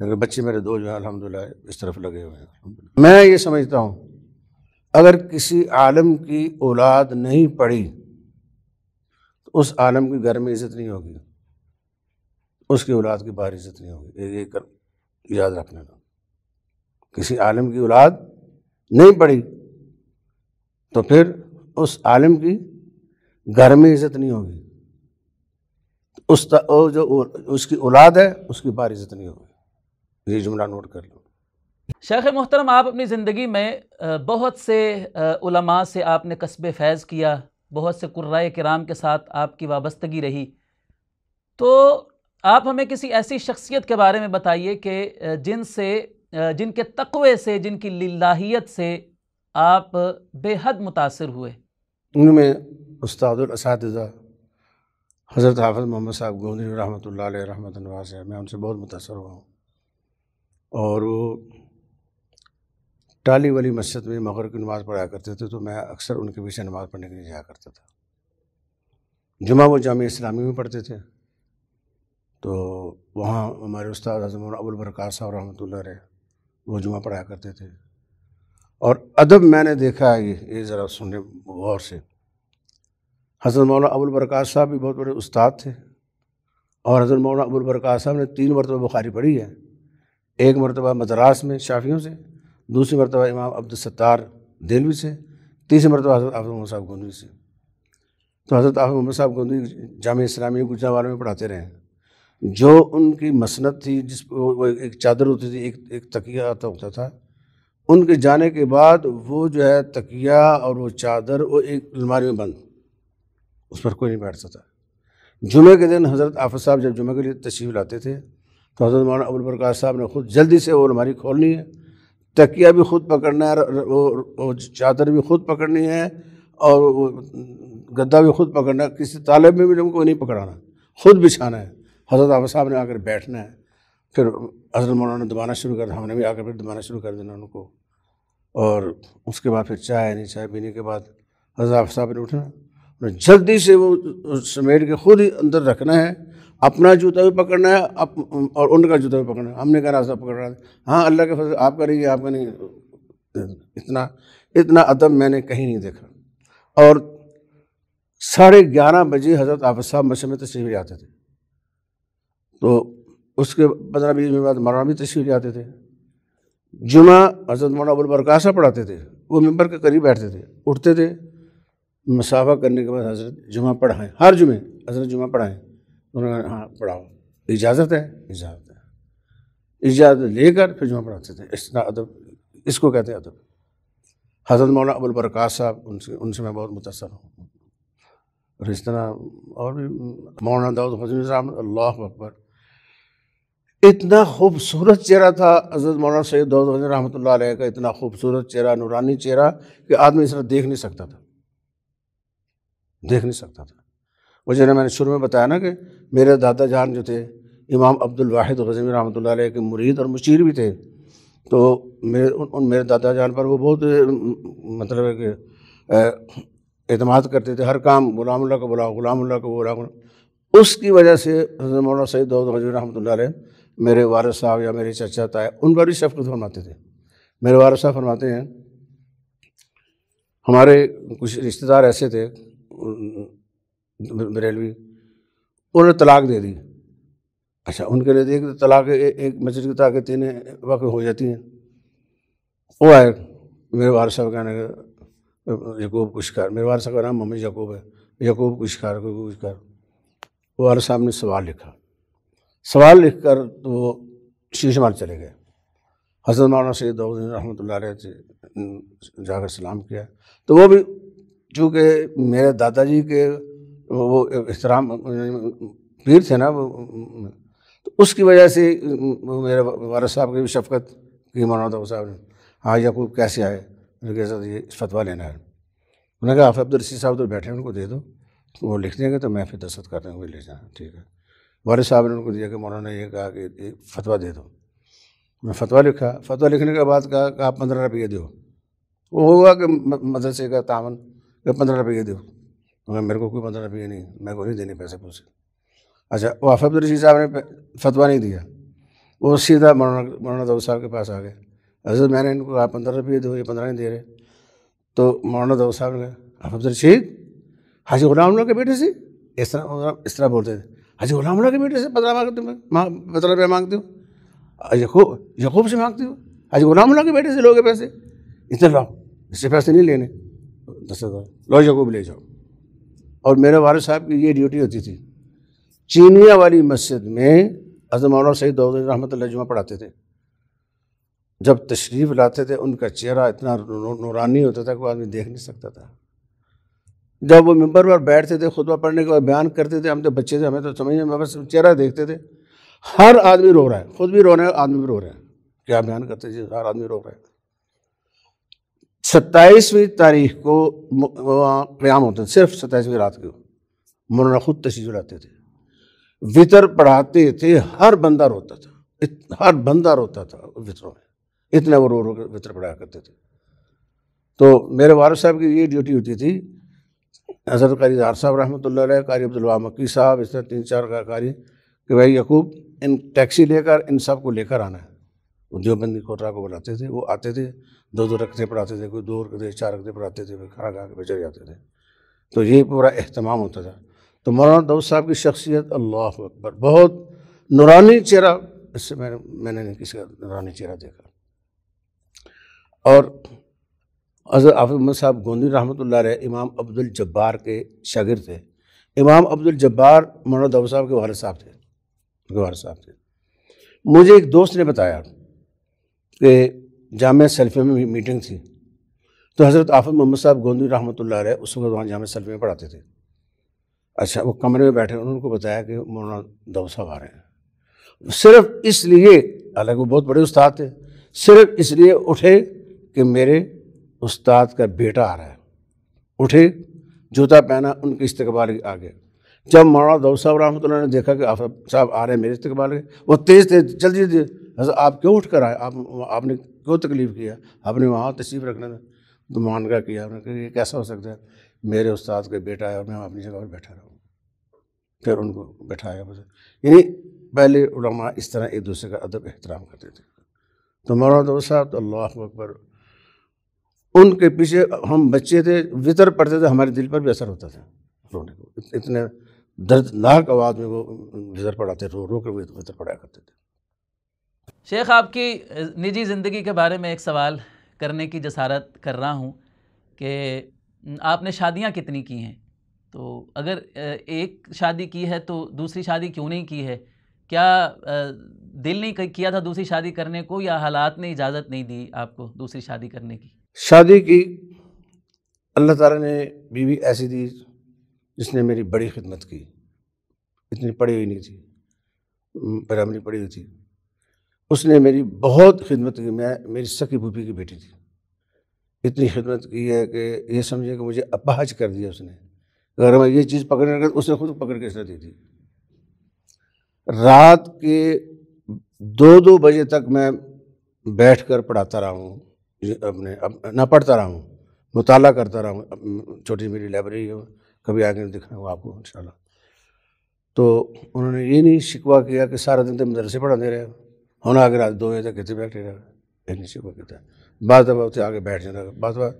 लेकिन बच्चे मेरे दो जो है अलहमदिल्ला इस तरफ लगे हुए हैं मैं ये समझता हूँ अगर किसी आलम की औलाद नहीं पड़ी तो उस आलम की घर में इज़्ज़त नहीं होगी उसकी औलाद की बाहर इज़्ज़त नहीं होगी ये कर याद रखने का किसी आलम की औलाद नहीं पड़ी तो फिर उस आलम की घर में इज़्ज़त नहीं होगी उस जो उसकी औलाद है उसकी बाहर इज़्ज़त नहीं होगी ये जुमला नोट कर लो शेख मोहतरम आप अपनी ज़िंदगी में बहुत से उलमा से आपने कस्ब फैज़ किया बहुत से कुर्रा कराम के साथ आपकी वाबस्तगी रही तो आप हमें किसी ऐसी शख्सियत के बारे में बताइए कि जिनसे जिनके तकवे से जिनकी लाहियत से आप बेहद मुतासर हुए उनमें उस्तादा हज़रत हाफ़ मोहम्मद साहब गोंदी रहमत ला रहमत मैं उनसे बहुत मुतासर हुआ हूँ और वो टाली वाली मस्जिद में मगर की नमाज़ पढ़ाया करते थे तो मैं अक्सर उनके पीछे नमाज़ पढ़ने के लिए जाया करता था जुमा वो जाम इस्लामी में पढ़ते थे तो वहाँ हमारे उस्ताद हजम अबुलबरकार साहब रहमत वो जुमा पढ़ाया करते थे और अदब मैंने देखा है ये ये ज़रा सुनने गौर से हजरत मौलाना अबुलबरकार साहब भी बहुत बड़े उस्ताद थे और हजरत मौलाना अबुलबरकार साहब ने तीन मरतबा बुखारी पढ़ी है एक मरतबा मद्रास में शाफियों से दूसरी मरतबा इमाम अब्दुलसत्तार दिलवी से तीसरी मरतबा हज़रत आफ मोहम्मद साहब गोंदवी से तो हज़रत आफ मोहम्मद साहब गोंदवी जाम इस्लामी गुजरावाल में पढ़ाते रहे जो उनकी मसनत थी जिस वो एक चादर होती थी एक एक तकिया आता होता था उनके जाने के बाद वो जो है तकिया और वो चादर वो एक अलमारी में बंद उस पर कोई नहीं बैठता था जुमे के दिन हज़रत आफत साहब जब जुमे के लिए तशरीफ लाते थे तो हजरत मौलाना अबुल साहब ने खुद जल्दी से वो अलमारी खोलनी है तकिया भी खुद पकड़ना है वो चादर भी खुद पकड़नी है और गद्दा भी खुद पकड़ना है किसी तालब में भी हमको नहीं पकड़ाना खुद बिछाना है हजरत आबा साहब ने आकर बैठना है फिर हजरत मौलाना ने दबाना शुरू कर हमने भी आकर फिर दबाना शुरू कर देना उनको और उसके बाद फिर चाय नहीं चाय पीने के बाद हजरत साहब ने उठना उन्हें जल्दी से वो समेट के खुद ही अंदर रखना है अपना जूता भी पकड़ना है अप, और उनका जूता भी पकड़ना है हमने कहा रास्ता पकड़ रहा हाँ अल्लाह के फसल आप करेंगे आपका नहीं इतना इतना अदब मैंने कहीं नहीं देखा और साढ़े ग्यारह बजे हज़रत आफ साहब मशे में तशरीफ आते थे तो उसके पंद्रह बीस मिनट बाद मौलाना भी तशरीफ आते थे जुमा हजरत मौलाना अबुलबरका पढ़ाते थे वो मेम्बर के करीब बैठते थे उठते थे मुसाफा करने के बाद हजरत जुमा पढ़ाएँ हर जुमे हजरत जुमा पढ़ाएँ उन्होंने कहा हाँ पढ़ाओ इजाज़त है इजाज़त है इजाज़त लेकर फिर जुमा पढ़ाते थे तरह अदब इसको कहते हैं अदब हज़रत मौलाना अबुल बरक़ात साहब उनसे उनसे मैं बहुत मुतासर हूँ और इस तरह और भी मौलाना दाऊद हसन साहब अल्लाह अकबर इतना खूबसूरत चेहरा था हजरत मौलाना सैद दाऊद हजन रहमत का इतना खूबसूरत चेहरा नूरानी चेहरा कि आदमी इस तरह देख नहीं सकता था देख नहीं सकता था वो जैसे मैंने शुरू में बताया ना कि मेरे दादा जान जो थे इमाम अब्दुल वाहिद गजमी रहमत के मुरीद और मुशीर भी थे तो मेरे उन मेरे दादा जान पर वो बहुत मतलब है कि अतमाद करते थे हर काम गुलामुल्ला को बुलाओ गुलामुल्ला को बुलाओ उसकी वजह से हजरत मौलाना सैद गजमी रहमत मेरे वारद साहब या मेरे चचा ताए उन पर भी शफकत फरमाते थे मेरे वारद साहब फरमाते हैं हमारे कुछ रिश्तेदार ऐसे थे बरेलवी उन्होंने तलाक दे दी अच्छा उनके लिए देख तलाक एक मछली की तीन वक्त हो जाती हैं वो आए मेरे वार का कहने यकूब कुशकार मेरे साहब का नाम मम्मी यकूब है यकूब कुशकार को कुशकार वो साहब ने सवाल लिखा सवाल लिख कर तो वो शीश मार चले गए हजरत मौलाना सैद रहमत से जाकर सलाम किया तो वो भी चूँकि मेरे दादाजी के वो राम पीर थे ना वो तो उसकी वजह से मेरे वारद साहब की भी शफकत की मौलाना साहब ने हाँ याकूब कैसे आए उनके साथ तो ये फतवा लेना है उन्होंने कहा आप अब्दुलरसी साहब तो बैठे उनको दे दो तो वो लिख देंगे तो मैं फिर दस्त कर देंगे ले जाना ठीक है वारद साहब ने उनको दिया कि मौलाना ये कहा कि फतवा दे दो मैं फतवा लिखा फतवा लिखने के बाद कहा आप पंद्रह रुपये दो वो होगा कि मदरसे का तावन पंद्रह रुपये दो मैं मेरे को कोई मतलब रुपये नहीं मैं को नहीं देने पैसे पूछे अच्छा वो आफत रशीद साहब ने फतवा नहीं दिया वो सीधा मौलाना मौलाना दाऊद साहब के पास आ गए हजरत मैंने इनको आप पंद्रह रुपये दो ये पंद्रह नहीं दे रहे तो मौलाना दाऊद साहब ने कहा आफत रशीद हाजी गुलाम के बेटे से इस तरह इस तरह बोलते थे हाजी गुलाम के बेटे से पंद्रह मांगते मैं पंद्रह रुपये मांगती हूँ यकूब यकूब से मांगती हूँ हाजी गुलाम के बेटे से लोगे पैसे इतने लाओ इससे पैसे नहीं लेने दस हज़ार लो यकूब ले जाओ और मेरे वाले साहब की ये ड्यूटी होती थी चीनिया वाली मस्जिद में अजम सईद रहमत लजमा पढ़ाते थे जब तशरीफ लाते थे उनका चेहरा इतना नूरानी होता था कि आदमी देख नहीं सकता था जब वो मेम्बर पर बैठते थे खुतबा पढ़ने के बाद बयान करते थे हम तो बच्चे थे हमें तो समझ में बस चेहरा देखते थे हर आदमी रो रहा है खुद भी रो रहे हैं आदमी भी रो रहे हैं क्या बयान करते थे हर आदमी रो रहा है सत्ताईसवीं तारीख को क्याम होते थे सिर्फ सत्ताईसवीं रात को मौलाना खुद तशीज लाते थे वितर पढ़ाते थे हर बंदा रोता था हर बंदा रोता था वितरों में इतना वो रो रो कर वितर पढ़ाया करते थे तो मेरे वार साहब की ये ड्यूटी होती थी हजरत कारी जार साहब रहमत कारी अब्दुल्वा मक्की साहब इस तरह तीन चार का कारी कि भाई यकूब इन टैक्सी लेकर इन सब को लेकर आना है उद्योगबंदी कोटरा को बुलाते थे वो आते थे दो दो रखते पढ़ाते थे कोई दो रखते चार रखते पढ़ाते थे फिर खा खा के बेचे जाते थे तो ये पूरा अहतमाम होता था तो मौलाना दाऊद साहब की शख्सियत अल्लाह अकबर बहुत नुरानी चेहरा इससे मैंने मैंने नहीं किसी का नुरानी चेहरा देखा और अजर आफ उमर साहब गोंदी रहमत इमाम अब्दुल जब्बार के शागिर थे इमाम अब्दुल जब्बार मौलाना दाऊद साहब के वाल साहब थे उनके वाल साहब थे मुझे एक दोस्त ने बताया कि जाम सेल्फी में मीटिंग थी तो हज़रत आफत मोहम्मद साहब गोंदी रहमत उस वक्त वहाँ जाम सेल्फी में पढ़ाते थे अच्छा वो कमरे में बैठे उन्होंने उनको बताया कि मौलाना दव साहब आ रहे हैं सिर्फ इसलिए हालांकि वो बहुत बड़े उस्ताद थे सिर्फ इसलिए उठे कि मेरे उस्ताद का बेटा आ रहा है उठे जूता पहना उनके इस्तकबाल आ गए जब मौना दव साहब रहमत ने देखा कि आफत साहब आ रहे हैं मेरे इस्तकबाल के वो तेज़ तेज जल्दी जल्दी हजर आप क्यों उठ कर आए आप आपने क्यों तकलीफ़ किया आपने वहाँ तशीफ रखना था तो मान का किया आपने कहा कैसा हो सकता है मेरे उस्ताद का बेटा है और मैं अपनी जगह पर बैठा रहा हूँ फिर उनको बैठाया बस यानी पहले उलमा इस तरह एक दूसरे का अदब एहतराम करते थे तो मौलाना दो साहब तो अल्लाह अकबर उनके पीछे हम बच्चे थे वितर पढ़ते थे हमारे दिल पर भी असर होता था रोने को इतने दर्दनाक आवाज़ में वो वितर पढ़ाते रो रो कर तो वितर पढ़ाया करते थे शेख आपकी निजी ज़िंदगी के बारे में एक सवाल करने की जसारत कर रहा हूँ कि आपने शादियाँ कितनी की हैं तो अगर एक शादी की है तो दूसरी शादी क्यों नहीं की है क्या दिल नहीं किया था दूसरी शादी करने को या हालात ने इजाज़त नहीं दी आपको दूसरी शादी करने की शादी की अल्लाह ताला ने बीवी ऐसी दी जिसने मेरी बड़ी खिदमत की इतनी पड़ी हुई नहीं थी पैरामी पड़ी हुई थी उसने मेरी बहुत खिदमत की मैं मेरी सकी भूपी की बेटी थी इतनी खिदमत की है कि ये समझे कि मुझे अपाहज कर दिया उसने अगर मैं ये चीज़ पकड़ रखा उसने खुद पकड़ के इसने दी थी रात के दो दो बजे तक मैं बैठ कर पढ़ाता रहा हूँ अपने अब ना पढ़ता रहा हूँ मुताल करता रहा हूँ छोटी मेरी लाइब्रेरी है कभी आगे दिखाऊंगा आपको इन तो उन्होंने ये नहीं शिकवा किया कि सारा दिन तो मदरसे पढ़ाते रहे होना आगे रात दो बजे कितने बैठे रहा एक निश्चित किताब बार दफा उससे आगे बैठ जाता बस बार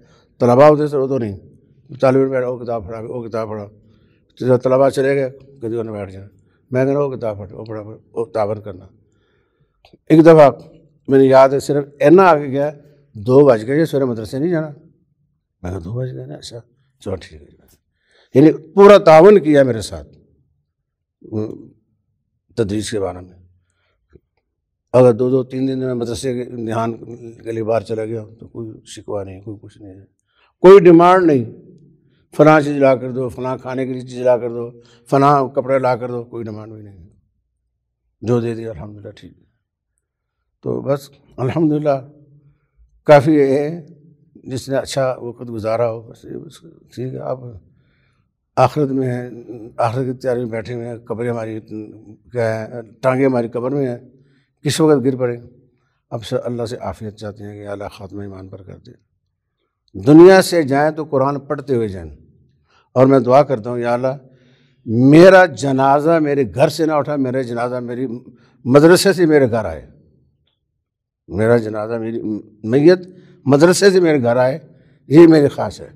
तलबा होते सर तो नहीं चालीस मिनट बैठा वो किताब फटा वो किताब पढ़ा तो तलबा चले गए कभी उन्हें बैठ जाना मैं कहना वो किताब पढ़ वो पढ़ा वो तावन करना एक दफ़ा मेरी याद है सिर्फ इतना आगे गया दो बज गए सवेरे मदरसे नहीं जाना मैं दो बज गए ना अच्छा चलो ठीक है यानी पूरा तावन किया मेरे साथ तदरीस के बारे में अगर दो दो तीन दिन में मदरसे ध्यान के लिए बाहर चला गया तो कोई शिकवा नहीं कोई कुछ नहीं है कोई डिमांड नहीं फना चीज़ ला कर दो फना खाने के लिए चीज़ ला कर दो फना कपड़े ला कर दो कोई डिमांड भी नहीं जो दे दिया अलहमदिल्ला ठीक तो बस अल्हम्दुलिल्लाह काफ़ी है जिसने अच्छा वक्त गुजारा हो बस बस ठीक है आप आखिरत में है आखिरत की तैयारी में बैठे हुए हैं कब्रें हमारी क्या है टांगे हमारी कब्र में हैं किस वक्त गिर पड़े अब से अल्लाह से आफियत चाहते हैं कि अला ख़ात्मा ईमान पर कर दें दुनिया से जाएं तो कुरान पढ़ते हुए जाएं और मैं दुआ करता हूँ या मेरा जनाजा मेरे घर से ना उठा मेरा जनाजा मेरी मदरसे से मेरे घर आए मेरा जनाजा मेरी मैत मदरसे से मेरे घर आए ये मेरी ख्वाहिश है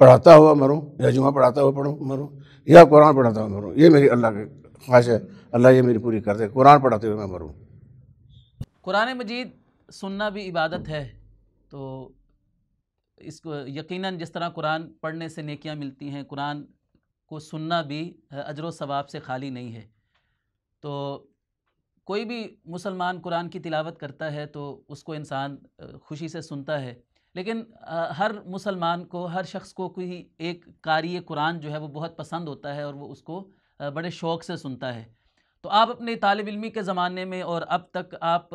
पढ़ाता हुआ मरूँ या जुमा पढ़ाता हुआ पढ़ूँ मरूँ या कुरान पढ़ाता हुआ मरूँ ये मेरी अल्लाह की ख्वाहिश है अल्लाह ये मेरी पूरी कर दे कुरान पढ़ाते हुए मैं मरूँ कुरान मजीद सुनना भी इबादत है तो इसको यकीनन जिस तरह कुरान पढ़ने से नेकियां मिलती हैं कुरान को सुनना भी अजर सवाब से खाली नहीं है तो कोई भी मुसलमान कुरान की तिलावत करता है तो उसको इंसान खुशी से सुनता है लेकिन हर मुसलमान को हर शख्स को कोई एक कार्य कुरान जो है वो बहुत पसंद होता है और वो उसको बड़े शौक़ से सुनता है तो आप अपने तालब इलमी के ज़माने में और अब तक आप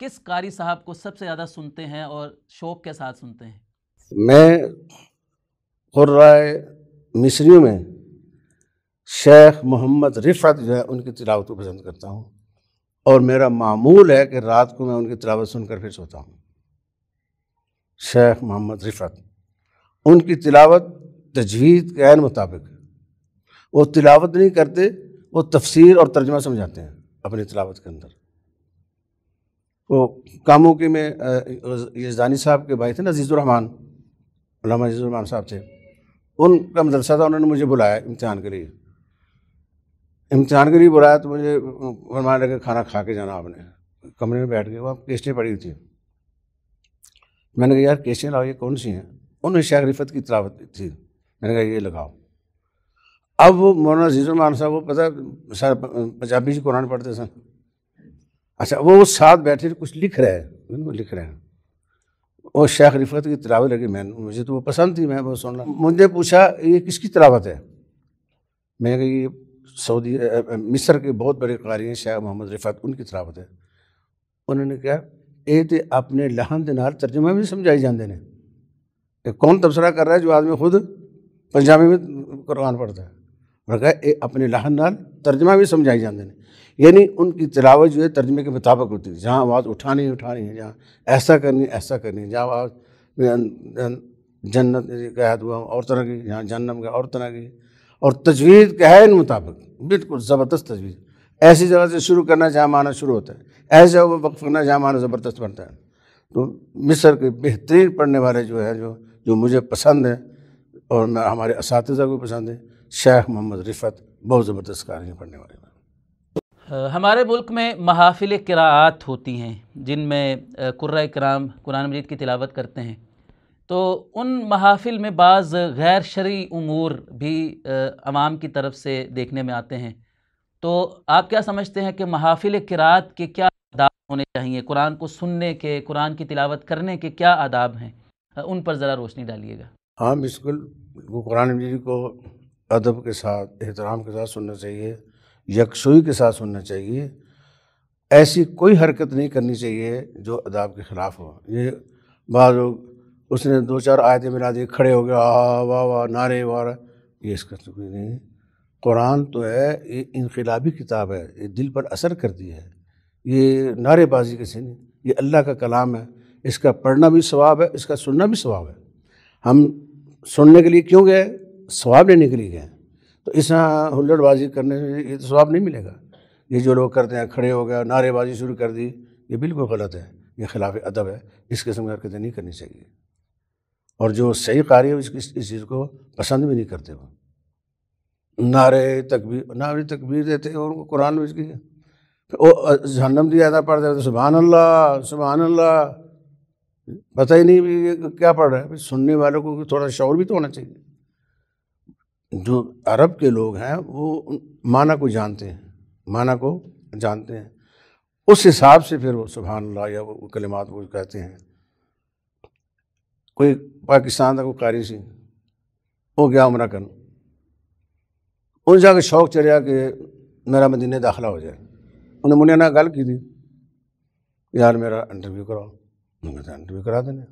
किस कारी साहब को सबसे ज़्यादा सुनते हैं और शौक़ के साथ सुनते हैं मैं राय मिस्रियों में शेख मोहम्मद रिफत जो है उनकी तिलावत को पसंद करता हूँ और मेरा मामूल है कि रात को मैं उनकी तिलावत सुनकर फिर सोता हूँ शेख मोहम्मद रिफत उनकी तिलावत तजवीज़ के मुताबिक वो तिलावत नहीं करते वो तफसीर और तर्जमा समझाते हैं अपनी तलावत के अंदर वो कामों के में यजदानी साहब के भाई थे ना अजीज़ुररहमान अजीज़ुररहमान साहब थे उनका मदरसा था उन्होंने मुझे बुलाया इम्तहान के लिए इम्तहान के लिए बुलाया तो मुझे फरमाने लगे खाना खा के जाना आपने कमरे में बैठ गए वो आप केसें पड़ी हुई थी मैंने कहा यार केसें लाओ ये कौन सी हैं उन्हें शेख रिफत की तलावत थी मैंने कहा ये लगाओ अब वो मौलाना जीजुल मान साहब वो पता सर पंजाबी जी कुरान पढ़ते सर अच्छा वो उस साथ बैठे कुछ लिख रहे हैं लिख रहे हैं वो शेख रिफत की तलावत लगी मैं मुझे तो वो पसंद थी मैं वो सुन रहा मुझे पूछा ये किसकी तलावत है मैं कही ये सऊदी मिस्र के बहुत बड़े कारी हैं शेख मोहम्मद रिफत उनकी तलावत है उन्होंने कहा ये तो अपने लहन के नाल तर्जुमा भी समझाई जाते हैं कौन तबसरा कर रहा है जो आदमी खुद पंजाबी में कुरान पढ़ता है ये अपने लाहन नाल तर्जमा भी समझाई जाते हैं यानी उनकी तिलावत जो है तर्जमे के मुताबिक होती है जहाँ आवाज़ उठानी उठानी है जहाँ ऐसा करनी ऐसा करनी है जहाँ आवाज़ जन्नत कहत हुआ और तरह की जहाँ जन्नम का और तरह की और तजवीज़ क्या है इन मुताबिक बिल्कुल ज़बरदस्त तजवीज़ ऐसी जगह से शुरू करना जहाँ माना शुरू होता है ऐसी जगह पर वक्फ करना जहाँ माना ज़बरदस्त बनता है तो मिस्र के बेहतरीन पढ़ने वाले जो है जो जो मुझे पसंद है और मैं हमारे इस को पसंद है शेख मोहम्मद रिफत बहुत ज़बरदस्त कहानी पढ़ने वाले हमारे मुल्क में महाफिल क़रात होती हैं जिनमें कुर्र कराम कुरान मजीद की तिलावत करते हैं तो उन महाफिल में बाज़ गैर शरी उमूर भी आवाम की तरफ से देखने में आते हैं तो आप क्या समझते हैं कि महाफिल क़रात के क्या आदाब होने चाहिए कुरान को सुनने के कुरान की तिलावत करने के क्या आदाब हैं उन पर ज़रा रोशनी डालिएगा हाँ बिल्कुल कुरान मजीद को अदब के साथ एहतराम के साथ सुनना चाहिए यकसुई के साथ सुनना चाहिए ऐसी कोई हरकत नहीं करनी चाहिए जो अदाब के ख़िलाफ़ हो ये बाद उसने दो चार आयतें मिला दी खड़े हो गए आ वाह वाह नारे वाह ये इसका तो कोई नहीं कुरान तो है ये इनकलाबी किताब है ये दिल पर असर करती है ये नारेबाजी किसी नहीं ये अल्लाह का कलाम है इसका पढ़ना भी स्वाब है इसका सुनना भी स्वाब है हम सुनने के लिए क्यों गए स्वाब लेने के लिए गए तो इस यहाँ हुल्लड़बाजी करने से ये तो स्वाब नहीं मिलेगा ये जो लोग करते हैं खड़े हो गया नारेबाजी शुरू कर दी ये बिल्कुल गलत है ये खिलाफ अदब है इस किस्म की हरकतें नहीं करनी चाहिए और जो सही कार्य है उसकी इस चीज़ को पसंद भी नहीं करते वो नारे तकबीर नारे तकबीर देते और उनको कुरान में इसकी वो जहनम दिया था पढ़ थे तो सुबहान अल्लाह सुबहान अल्लाह पता ही नहीं क्या पढ़ रहा है सुनने वालों को थोड़ा शौर भी तो होना चाहिए जो अरब के लोग हैं वो माना को जानते हैं माना को जानते हैं उस हिसाब से फिर वो सुबहान ला या वो कलिमात वो कहते हैं कोई पाकिस्तान का कोई कारी सी वो गया उम्र कर उन जाकर शौक चढ़िया कि मेरा मदीने दाखिला हो जाए उन्हें मुन्या ना गल की थी यार मेरा इंटरव्यू कराओ उन्होंने इंटरव्यू करा देने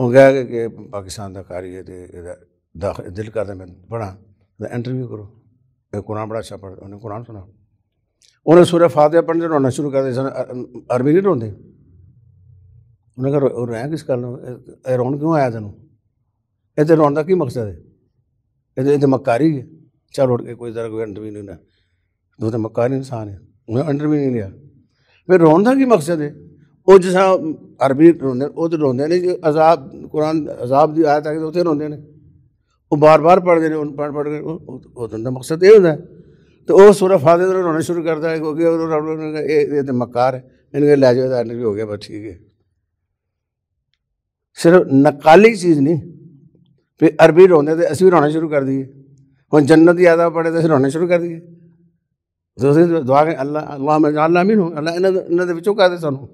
वो गया कि पाकिस्तान का कारी है तो दाख दिल करता मैं पढ़ा तो इंटरव्यू करो कुरान बड़ा अच्छा पढ़ उन्हें कुरान सुना उन्हें सूर्य फातह पढ़ने रोना शुरू कर दिया अरबी नहीं रोते उन्हें कहा रोया किस गल रोन क्यों आया तेन ये रोन का की मकसद है ये तो मकारी है चल उठ के कोई जरा कोई इंटरव्यू नहीं लिया तू तो मकारी इंसान है उन्हें इंटरव्यू नहीं लिया फिर रोन का की मकसद है वो जिस अरबी ਰੋਂਦੇ ਉਹ नहीं ਰੋਂਦੇ अजाब ਜੀ ਅਜ਼ਾਬ ਕੁਰਾਨ ਅਜ਼ਾਬ ਦੀ ਆਇਤ ਆ ਕੇ ਉਹ ਬਾਰ-ਬਾਰ ਪੜਦੇ ਨੇ ਉਹ ਪੜ ਪੜ ਕੇ ਉਹ ਤਾਂ ਮਕਸਦ ਇਹ ਹੁੰਦਾ ਤੇ ਉਹ ਸੂਰਾ ਫਾਤਿਹ ਨੂੰ ਰੋਣਾ ਸ਼ੁਰੂ ਕਰਦਾ ਹੈ ਕਿਉਂਕਿ ਉਹ ਰੱਬ ਨੇ ਇਹ ਤੇ ਮਕਾਰ ਹੈ ਇਹਨੂੰ ਲੈ ਜਾਓ ਤਾਂ ਵੀ ਹੋ ਗਿਆ ਬਸ ਠੀਕ ਹੈ ਸਿਰਫ ਨਕਾਲੀ ਚੀਜ਼ ਨਹੀਂ ਵੀ ਅਰਬੀ ਰੋਂਦੇ ਤੇ ਅਸੀਂ ਵੀ ਰੋਣਾ ਸ਼ੁਰੂ ਕਰ ਦਈਏ ਹੁਣ ਜੰਨਤ ਦੀ ਆਦਾ ਪੜੇ ਤੇ ਅਸੀਂ ਰੋਣਾ ਸ਼ੁਰੂ ਕਰ ਦਈਏ ਤੁਸੀਂ ਦੁਆ ਕੇ ਅੱਲਾ ਅੱਲਾ ਮੈਂ ਅੱਲਾ ਮੀਨ ਹੂੰ ਅੱਲਾ ਇਹਨਾਂ ਇਹਨਾਂ ਦੇ ਵਿੱਚੋਂ ਕਹਦੇ ਸਾਨੂੰ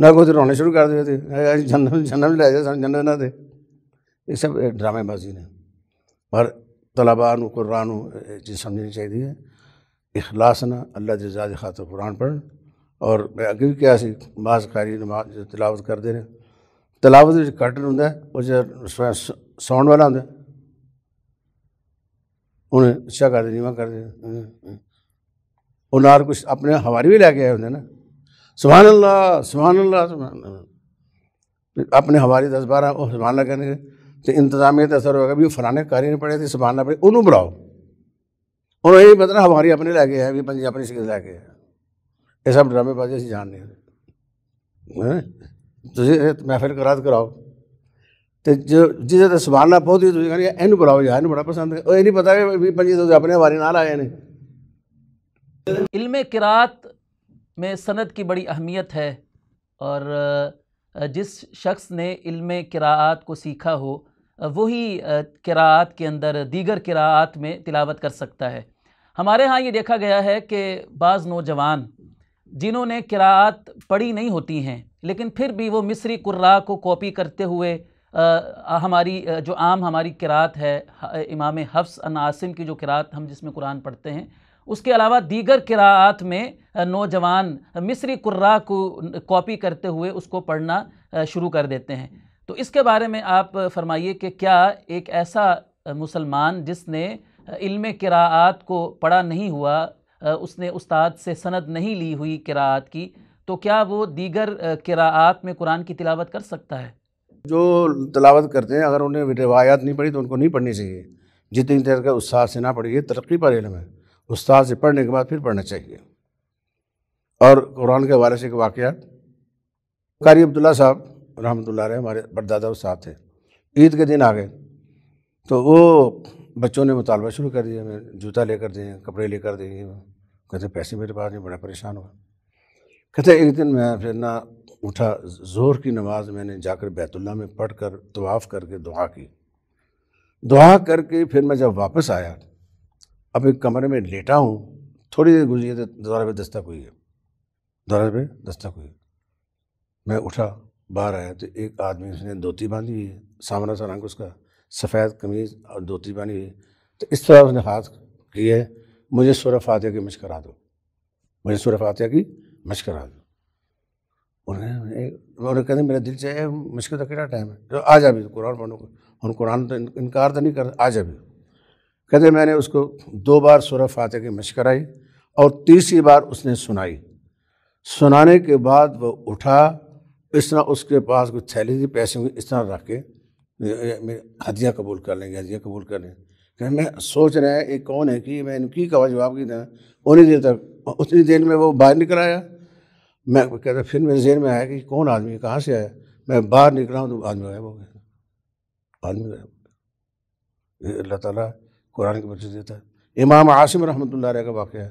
ਨਾ ਕੋਈ ਰੋਣਾ ਸ਼ੁਰੂ ਕਰ ਦਿਓ ਤੇ ਜੰਨਤ ਜੰਨਤ ਲੈ ਜਾ ਸਾਨੂੰ ਜੰਨਤ ਇਹਨਾਂ ਦੇ ये सब ड्रामेबाजी ने पर और कुरान चीज़ समझनी चाहिए इखलास ना अल्लाह जजाज खातर कुरान पढ़ और अगर क्या सी नमाज कारी नमाज तलावत करते रहे तलावत कटन होंगे उस साउंड वाला होंगे उन्हें अच्छा कर देनी कर दे ਉਹ ਨਾਲ ਕੁਝ ਆਪਣੇ ਹਵਾਰੀ ਵੀ ਲੈ ਕੇ ਆਏ ਹੁੰਦੇ ਨਾ ਸੁਭਾਨ ਅੱਲਾ ਸੁਭਾਨ ਅੱਲਾ ਆਪਣੇ ਹਵਾਰੀ 10 तो इंतजामिया तो असर होगा भी फलाने कार्य नहीं पड़े थे तो संभालना पड़े उन्होंने बुलाओ उन्होंने यही ना हमारी अपने लैके है भी पंजाब अपनी सिक्के लैके है ये सब ड्रामेबाजी ऐसी जान नहीं तुझे महफिल करात कराओ तो जो जिसे तो संभालना बहुत ही तुझे कहना इन बुलाओ यार बड़ा पसंद है ये नहीं पता भी पंजी तो अपने हमारे नाल आए ने इल्म किरात में सनद की बड़ी अहमियत है और जिस शख्स ने इल्म किरात को सीखा हो वही किरात के अंदर दीगर किरात में तिलावत कर सकता है हमारे यहाँ ये देखा गया है कि बाज़ नौजवान जिन्होंने किरात पढ़ी नहीं होती हैं लेकिन फिर भी वो मिस्री कुर्रा को कॉपी करते हुए आ, हमारी जो आम हमारी किरात है इमाम हफ्स अन आसिम की जो किरात हम जिसमें कुरान पढ़ते हैं उसके अलावा दीगर किरात में नौजवान मिस्री कुर्रा को कॉपी करते हुए उसको पढ़ना शुरू कर देते हैं तो इसके बारे में आप फरमाइए कि क्या एक ऐसा मुसलमान जिसने इल्म किरात को पढ़ा नहीं हुआ उसने उस्ताद से सनद नहीं ली हुई किरात की तो क्या वो दीगर किरात में कुरान की तिलावत कर सकता है जो तलावत करते हैं अगर उन्हें रिवायात नहीं पढ़ी तो उनको नहीं पढ़नी चाहिए जितनी देर का उत्साह से ना पढ़िए तरक्की पर इलम है उस्ताद से पढ़ने के बाद फिर पढ़ना चाहिए और कुरान के हवाले से एक वाक़ कारी अब्दुल्ला साहब रहे हमारे बड़दादा उस्ताद थे ईद के दिन आ गए तो वो बच्चों ने मुतालबा शुरू कर दिया हमें जूता लेकर दें कपड़े लेकर देंगे कहते पैसे मेरे पास नहीं बड़ा परेशान हुआ कहते एक दिन मैं फिर ना उठा जोर की नमाज़ मैंने जाकर बैतुल्ला में पढ़ कर तवाफ़ करके दुआ की दुआ करके फिर मैं जब वापस आया अब एक कमरे में लेटा हूँ थोड़ी देर गुजरी तो दोबारा पे दस्तक हुई है दोबारा पे दस्तक हुई मैं उठा बाहर आया तो एक आदमी उसने धोती बांधी हुई है सामना सा रंग उसका सफ़ेद कमीज़ और धोती बांधी हुई तो इस तरह उसने हाथ किया है मुझे सूर्य फातिहा की मशक करा दो मुझे सूर्य फातिहा की मशक करा दो उन्होंने कहते मेरा दिल चाहे मुश्किल तो कितना टाइम है जो तो आ जा भी कुरान पढ़ो उन कुरान तो इनकार तो नहीं कर आ जा भी कहते मैंने उसको दो बार सूर्य फातह की मश कराई और तीसरी बार उसने सुनाई सुनाने के बाद वह उठा इस तरह उसके पास कुछ थैली थी पैसे इस तरह रख के हदिया कबूल कर लेंगे हदिया कबूल कर लेंगे कहें मैं सोच रहे हैं ये कौन है कि मैं इनकी कवा जवाब की दें उन्हीं देर तक उतनी देर में वो बाहर निकल आया मैं कहता फिर मेरे जेहन में आया कि कौन आदमी कहाँ से आया मैं बाहर निकला हूँ तो आदमी गायब हो गया आदमी गायब अल्लाह ताला कुरान की बरकत देता है इमाम आसिम रहमत का वाक़ है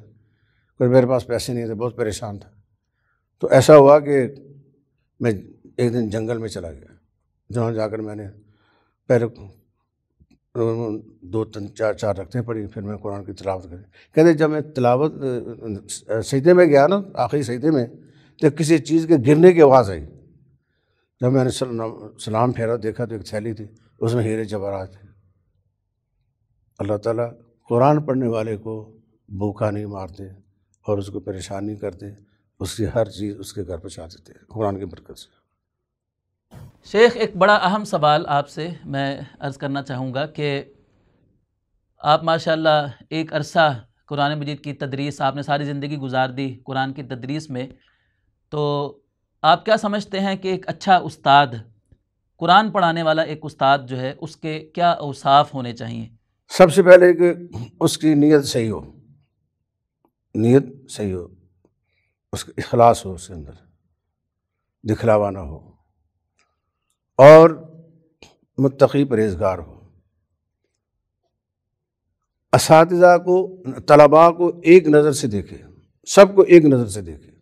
कोई मेरे पास पैसे नहीं थे बहुत परेशान था तो ऐसा हुआ कि मैं एक दिन जंगल में चला गया जहाँ जाकर मैंने पहले दो तीन चार चार रखते हैं पढ़ी फिर मैं कुरान की तलावत करी कहते जब मैं तलावत सजदे में गया ना आखिरी सजदे में तो किसी चीज़ के गिरने की आवाज़ आई जब मैंने सलाम फेरा देखा तो एक थैली थी उसमें हीरे जवाहरात थे अल्लाह ताला कुरान पढ़ने वाले को भूखा नहीं मारते और उसको परेशान नहीं करते उसकी हर चीज़ उसके घर पहुँचा देते हैं कुरान की बरकत से शेख एक बड़ा अहम सवाल आपसे मैं अर्ज़ करना चाहूँगा कि आप माशाल्लाह एक अरसा कुरान मजीद की तदरीस आपने सारी ज़िंदगी गुजार दी कुरान की तदरीस में तो आप क्या समझते हैं कि एक अच्छा उस्ताद कुरान पढ़ाने वाला एक उस्ताद जो है उसके क्या अवसाफ़ होने चाहिए सबसे पहले कि उसकी नीयत सही हो नीयत सही हो उसका इखलास हो उसके अंदर दिखलावा ना हो और मुतकी परहेजगार हो इस को तलबा को एक नज़र से देखे सबको एक नज़र से देखे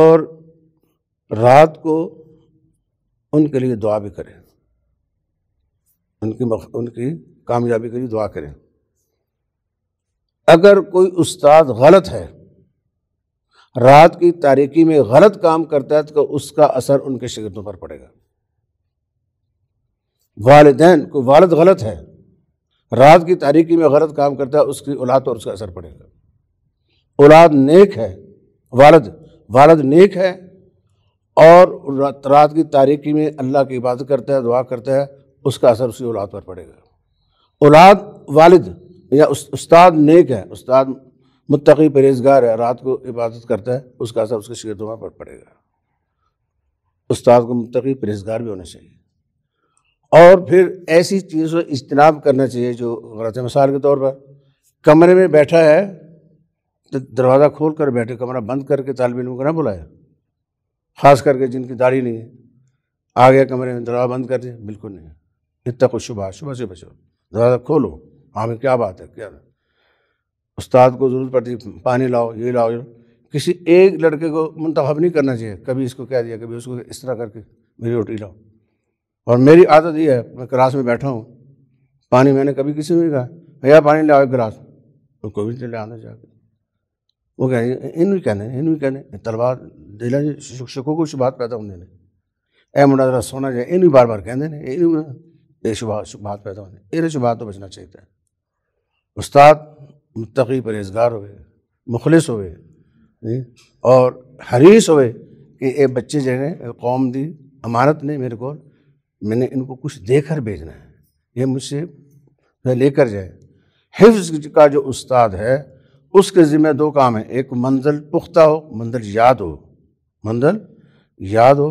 और रात को उनके लिए दुआ भी करें उनकी उनकी कामयाबी के लिए दुआ करें अगर कोई उस्ताद गलत है रात की तारीकी में गलत काम करता है तो उसका असर उनके शिगिरदों पर पड़ेगा वालदेन को वालद गलत है रात की तारीकी में गलत काम करता है उसकी औलाद पर उसका असर पड़ेगा औलाद नेक है वालद वालद नेक है और रात की तारीकी में अल्लाह की इबादत करता है दुआ करता है उसका असर उसकी औलाद पर पड़ेगा औलाद वालिद या उस, उस्ताद नेक है उस्ताद मुतकी परहेजगार है रात को इबादत करता है उसका असर उसके शीरतुमा पर पड़ेगा उस्ताद को मुतकी परहेजगार भी होना चाहिए और फिर ऐसी चीज़ों से इजतनाब करना चाहिए जो गलत है मिसाल के तौर पर कमरे में बैठा है तो दरवाज़ा खोल कर बैठे कमरा बंद करके तालब इन को ना बुलाया ख़ास करके जिनकी दाढ़ी नहीं है आ गया कमरे में दरवाज़ा बंद कर दिया बिल्कुल नहीं इतना कुछ शुभ शुभ से बचो दरवाज़ा खोलो हाँ में क्या बात है क्या उस्ताद को ज़रूरत पड़ती पानी लाओ ये लाओ ये किसी एक लड़के को मुंतब नहीं करना चाहिए कभी इसको कह दिया कभी उसको इस तरह करके मेरी रोटी लाओ और मेरी आदत ये है मैं क्लास में बैठा हूँ पानी मैंने कभी किसी में कहा भैया पानी लाओ एक गिलास उनको भी चले आना जाके वो कह इन भी कहने इन भी कहने तलवार दिला शिक्षकों को बात पैदा होने ए मुंडा जरा सोना जाए इन भी बार बार कहने देने ये शुभात पैदा होने इरे शुभात तो बचना चाहिए उस्ताद मुतकी परहेजगार हो मुखलिस हो और हरीस हो कि ये बच्चे जो कौम दी अमानत ने मेरे को मैंने इनको कुछ देकर भेजना है ये मुझसे लेकर जाए हिफ्ज का जो उस्ताद है उसके ज़िम्मे दो काम है एक मंजिल पुख्ता हो मंजिल याद हो मंजिल याद हो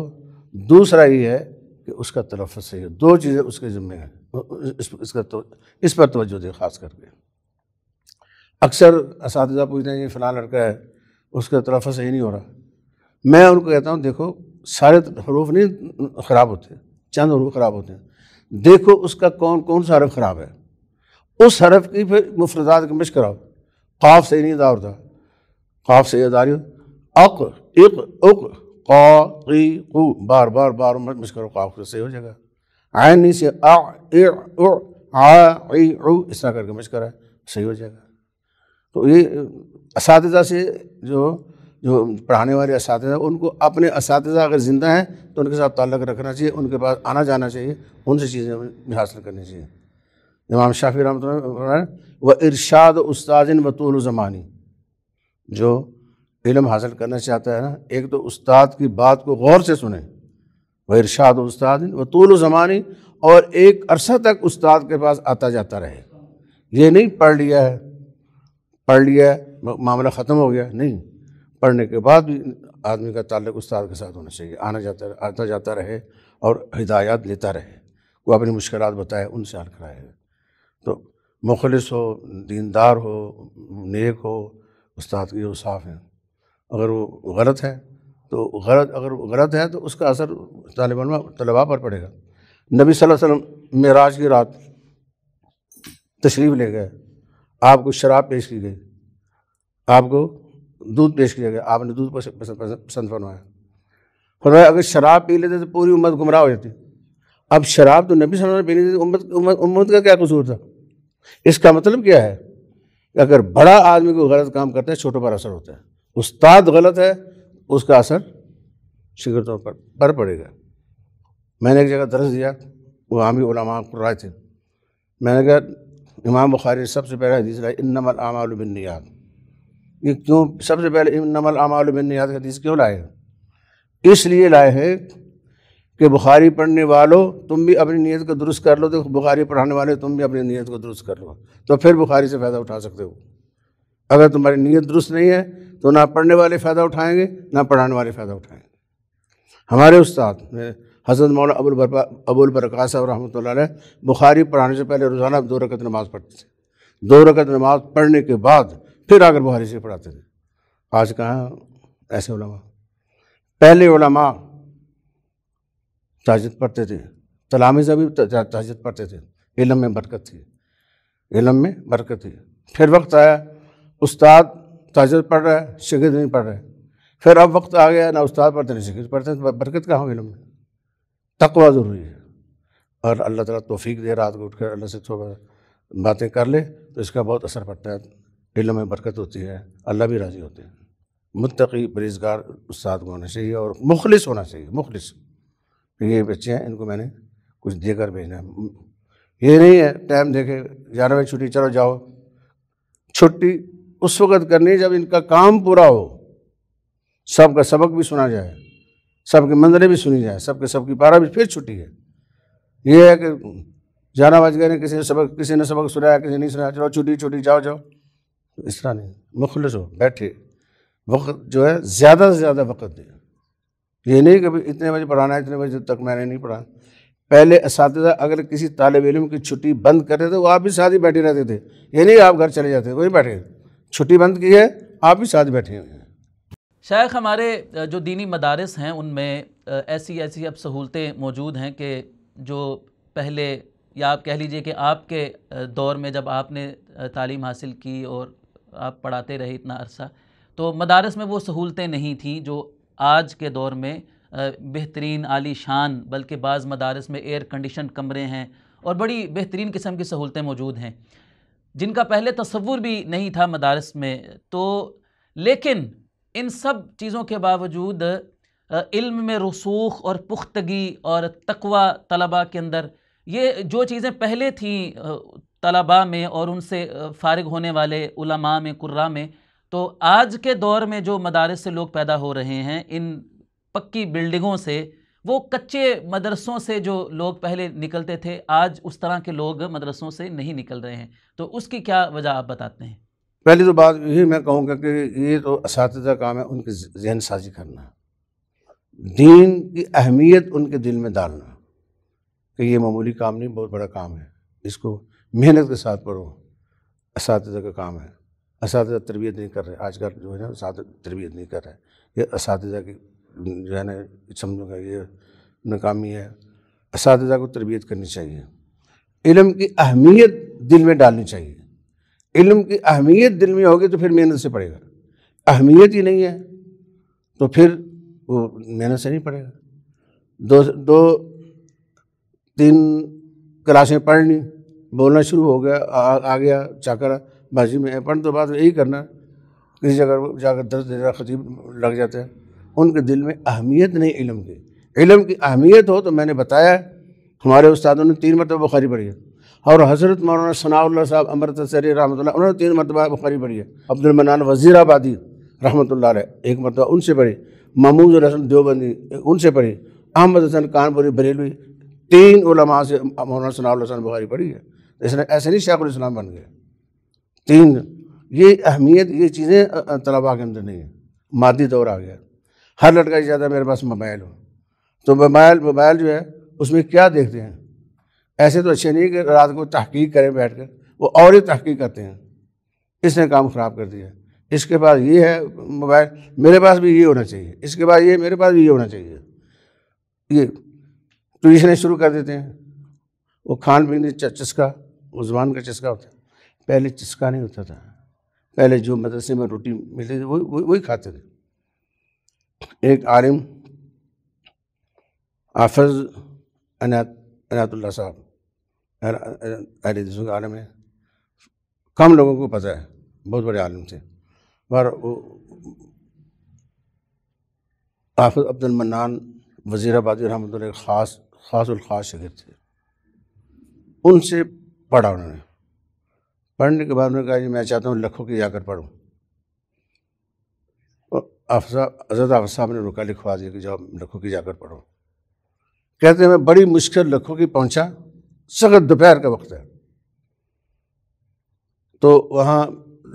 दूसरा ये है कि उसका तलफ़ सही हो दो चीज़ें उसके ज़िम्मे हैं इस, इसका तो इस पर तोज्जो दें ख़ास करके अक्सर इस पूछते हैं ये फ़िलहाल लड़का है उसका तलफ़ सही नहीं हो रहा मैं उनको कहता हूँ देखो सारे हरूफ नहीं ख़राब होते चंद हरूफ ख़राब होते हैं देखो उसका कौन कौन सा हरफ ख़राब है उस हरफ की फिर मुफरदात मिश कराओ काफ सही नहीं अदा होता काफ सही अदा रही हो अक इक उक कू बार बार बार मत मिस करो काफ से हो जाएगा आयन से आ ए इस तरह करके मिस करा सही हो जाएगा तो ये इस से जो जो पढ़ाने वाले इस उनको अपने इस अगर ज़िंदा हैं तो उनके साथ ताल्लक रखना चाहिए उनके पास आना जाना चाहिए उनसे चीज़ें हासिल करनी चाहिए इमाम शाफी रहमत व इरशाद उस्तादिन बतूल ज़मानी जो इलम हासिल करना चाहता है ना एक तो उस्ताद की बात को गौर से सुने वह इर्शाद उस्ताद व तूल ज़मानी और एक अरसा तक उस्ताद के पास आता जाता रहे ये नहीं पढ़ लिया है पढ़ लिया है मामला ख़त्म हो गया नहीं पढ़ने के बाद भी आदमी का ताल्लुक उस्ताद के साथ होना चाहिए आना जाता आता जाता रहे और हिदायत लेता रहे वो अपनी मुश्किल बताए उनसे हल कराए तो मुखलिस हो दीनदार हो नेक हो उस्ताद के ये हैं अगर वो गलत है तो गलत अगर गलत है तो उसका असर तालिबान में तलबा पर पड़ेगा नबी सल्लल्लाहु वसल्लम मेराज की रात तशरीफ़ ले गए आपको शराब पेश की गई आपको दूध पेश किया गया आपने दूध पसंद फरमाया फरमाया अगर शराब पी लेते तो पूरी उम्मत गुमराह हो जाती अब शराब तो नबी सल्लल्लाहु अलैहि वसल्लम पीने देते तो उम्मत उम्मत का क्या कसूर था इसका मतलब क्या है अगर बड़ा आदमी को गलत काम करता है छोटों पर असर होता है उस्ताद गलत है उसका असर तौर पर पर पड़ेगा मैंने एक जगह दर्ज दिया वहाँ भी उलमा राय थे मैंने कहा इमाम बुखारी सबसे पहला हदीस लाई इन नमल आमालबिन नियाद ये क्यों सबसे पहले इन नमल आमालबिन नियाद हदीस क्यों लाए हैं इसलिए लाए हैं कि बुखारी पढ़ने वालों तुम भी अपनी नीयत को दुरुस्त कर लो तो बुखारी पढ़ाने वाले तुम भी अपनी नीयत को दुरुस्त कर लो तो फिर बुखारी से फ़ायदा उठा सकते हो अगर तुम्हारी नीयत दुरुस्त नहीं है तो ना पढ़ने वाले फ़ायदा उठाएंगे ना पढ़ाने वाले फ़ायदा उठाएंगे हमारे उस्ताद मेरे हजरत मौला अबुल अबुल बरकास रहमत बुखारी पढ़ाने से पहले रोज़ाना दो रकत नमाज़ पढ़ते थे दो रकत नमाज पढ़ने के बाद फिर आकर बुखारी से पढ़ाते थे आज कहाँ ऐसे उलमा पहले उलमा ताजत पढ़ते थे तलामी से भी ताजत पढ़ते थे इलम में बरकत थी इलम में बरकत थी फिर वक्त आया उस्ताद ताजर पढ़ रहा है शिगत नहीं पढ़ रहे फिर अब वक्त आ गया ना उस्ताद पढ़ते नहीं शिकस्त पढ़ते तो बरकत कहाँ होगी इनमें तकवा ज़रूरी है और अल्लाह ताला तौफीक दे रात को उठ कर अल्लाह से थोड़ा बातें कर ले तो इसका बहुत असर पड़ता है इल्म में बरकत होती है अल्लाह भी राज़ी होते हैं मुतकी परहेजगार उस्ताद को होना चाहिए और मुखलिस होना चाहिए मुखलिस ये बच्चे हैं इनको मैंने कुछ देकर भेजना है ये नहीं है टाइम देखे ग्यारह बजे छुट्टी चलो जाओ छुट्टी उस वक़्त करनी जब इनका काम पूरा हो सबका सबक भी सुना जाए सबके मंजरें भी सुनी जाए सबके सबकी पारा भी फिर छुट्टी है ये है कि जाना बज गए किसी ने सबक किसी ने सबक सुनाया किसी नहीं सुनाया चलो छुट्टी छुट्टी जाओ जाओ इस तरह नहीं मुखलस हो बैठे वक्त जो है ज़्यादा से ज़्यादा वक्त दें ये नहीं कि इतने बजे पढ़ाना है इतने बजे तक मैंने नहीं पढ़ा पहले इस अगर किसी तालब इलम की छुट्टी बंद करते थे वो तो आप भी साथ ही बैठे रहते थे ये नहीं आप घर चले जाते वही बैठे छुट्टी बंद की है आप भी साथ बैठे हुए हैं शायद हमारे जो दीनी मदारस हैं उनमें ऐसी ऐसी अब सहूलतें मौजूद हैं कि जो पहले या आप कह लीजिए कि आपके दौर में जब आपने तालीम हासिल की और आप पढ़ाते रहे इतना अरसा तो मदारस में वो सहूलतें नहीं थीं जो आज के दौर में बेहतरीन आली शान बल्कि बाज़ मदारस में एयर कंडीशन कमरे हैं और बड़ी बेहतरीन किस्म की सहूलतें मौजूद हैं जिनका पहले तस्वुर भी नहीं था मदारस में तो लेकिन इन सब चीज़ों के बावजूद इल्म में रसूख और पुख्तगी और तकवा तलबा के अंदर ये जो चीज़ें पहले थी तलबा में और उनसे फ़ारग होने वाले उलमा में कुर्रा में तो आज के दौर में जो मदारस से लोग पैदा हो रहे हैं इन पक्की बिल्डिंगों से वो कच्चे मदरसों से जो लोग पहले निकलते थे आज उस तरह के लोग मदरसों से नहीं निकल रहे हैं तो उसकी क्या वजह आप बताते हैं पहली तो बात यही मैं कहूँगा कि ये तो इस काम है उनकी जहन साजी करना दीन की अहमियत उनके दिल में डालना कि ये मामूली काम नहीं बहुत बड़ा काम है इसको मेहनत के साथ पढ़ो इस का काम है इस तरबियत नहीं कर रहे आजकल जो है ना तरबियत नहीं कर रहे ये इस की जो है ना समझूँगा ये नाकामी है इस को तरबियत करनी चाहिए इलम की अहमियत दिल में डालनी चाहिए इलम की अहमियत दिल में होगी तो फिर मेहनत से पड़ेगा अहमियत ही नहीं है तो फिर वो मेहनत से नहीं पड़ेगा दो दो तीन क्लासें पढ़ ली बोलना शुरू हो गया आ, आ गया चाकर बाजी में पढ़ तो बाद यही करना किसी जगह जाकर दर्द दिन खतीब लग जाते हैं उनके दिल में अहमियत नहीं इलम की इलम की अहमियत हो तो मैंने बताया हमारे उस्तादों ने तीन मरतबा बुखारी पढ़ी है और हज़रत मौलाना सनाउल्ला साहब अमृत सर रहमत उन्होंने तीन मरतबा बुखारी पढ़ी है अब्दुलमनान वज़ी आबादी रहमत एक मरतबा उनसे पढ़ी महमूद रसन देवबंदी उनसे पढ़ी अहमद हसन कानपुरी बरेलवी तीन उलमा से मौलाना सनाउल्ला हसन बुखारी पढ़ी है इसने ऐसे नहीं शेख इस्लाम बन गए तीन ये अहमियत ये चीज़ें तलबा के अंदर नहीं है मादी दौर आ गया हर लड़का ये चाहता है मेरे पास मोबाइल हो तो मोबाइल मोबाइल जो है उसमें क्या देखते हैं ऐसे तो अच्छे नहीं कि रात को तहकीक करें बैठ कर वो और ही तहकीक करते हैं इसने काम ख़राब कर दिया इसके पास ये है मोबाइल मेरे पास भी ये होना चाहिए इसके बाद ये मेरे पास भी ये होना चाहिए ये तो इसने शुरू कर देते हैं वो खान पीन चस्का वो जुबान का चस्का होता है पहले चस्का नहीं होता था पहले जो मदरसे में रोटी मिलती थी वही वही खाते थे एक आलिम आफज अनात अनातुल्ला साहब अहल के आलम है कम लोगों को पता है बहुत बड़े आलम थे पर हाफिज अब्दुलमनान वज़ीराबाद रहमत ख़ास खास शगत थे उनसे पढ़ा उन्होंने पढ़ने के बाद उन्होंने कहा कि मैं चाहता हूँ लखों की जाकर पढ़ूँ अफसा हजरत अफसा साहब ने रुका लिखवा दिया कि जाओ लखू की जाकर पढ़ो कहते मैं बड़ी मुश्किल लखू की पहुंचा सख्त दोपहर का वक्त है तो वहाँ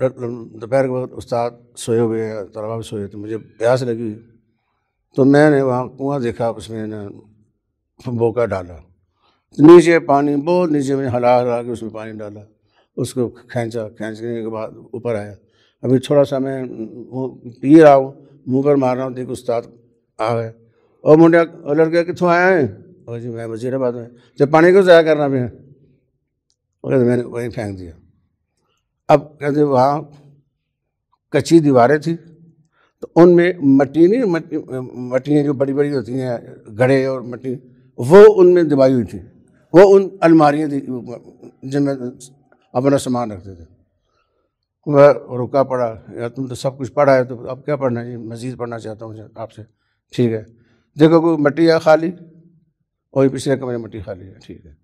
दोपहर के वक्त उस्ताद सोए हुए हैं तलबा भी सोए थे तो मुझे प्यास लगी तो मैंने वहाँ कुआँ देखा उसमें ना बोका डाला तो नीचे पानी बहुत नीचे मैंने हला हला के उसमें पानी डाला उसको खींचा खींचने के बाद ऊपर आया अभी थोड़ा सा मैं वो पी रहा हूँ मुँह पर मार रहा हूँ देख उस्ताद आ गए और मुंडिया और लड़के कितों आया है और जी मैं वजीराबाद में जब पानी को ज़ाया करना भी है और तो मैंने वहीं फेंक दिया अब कहते वहाँ कच्ची दीवारें थी तो उनमें मट्टी नहीं मट्टी जो बड़ी बड़ी होती हैं घड़े और मट्टी वो उनमें दबाई हुई थी वो उन अलमारियाँ थी जिनमें अपना सामान रखते थे मैं रुका पड़ा यार तुम तो सब कुछ पढ़ा है तो अब क्या पढ़ना है मज़ीद पढ़ना चाहता हूँ आपसे ठीक है देखो कोई मट्टी है खाली और पिछले कमरे मट्टी खाली है ठीक है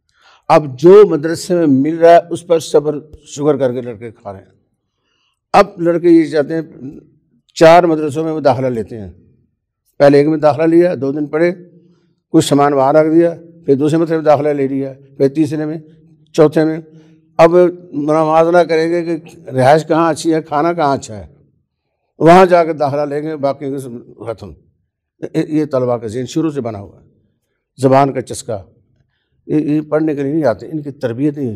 अब जो मदरसे में मिल रहा है उस पर सबर शुगर करके लड़के खा रहे हैं अब लड़के ये चाहते हैं चार मदरसों में वो दाखिला लेते हैं पहले एक में दाखिला लिया दो दिन पढ़े कुछ सामान वहाँ रख दिया फिर दूसरे मदरसे में दाखिला ले लिया फिर तीसरे में चौथे में अब मुनामाजना करेंगे कि रिहाइश कहाँ अच्छी है खाना कहाँ अच्छा है वहाँ जाकर दाखिला लेंगे बाकी खत्म ये तलबा का जीन शुरू से बना हुआ है ज़बान का चस्का ये ये पढ़ने के लिए नहीं आते इनकी तरबियत ही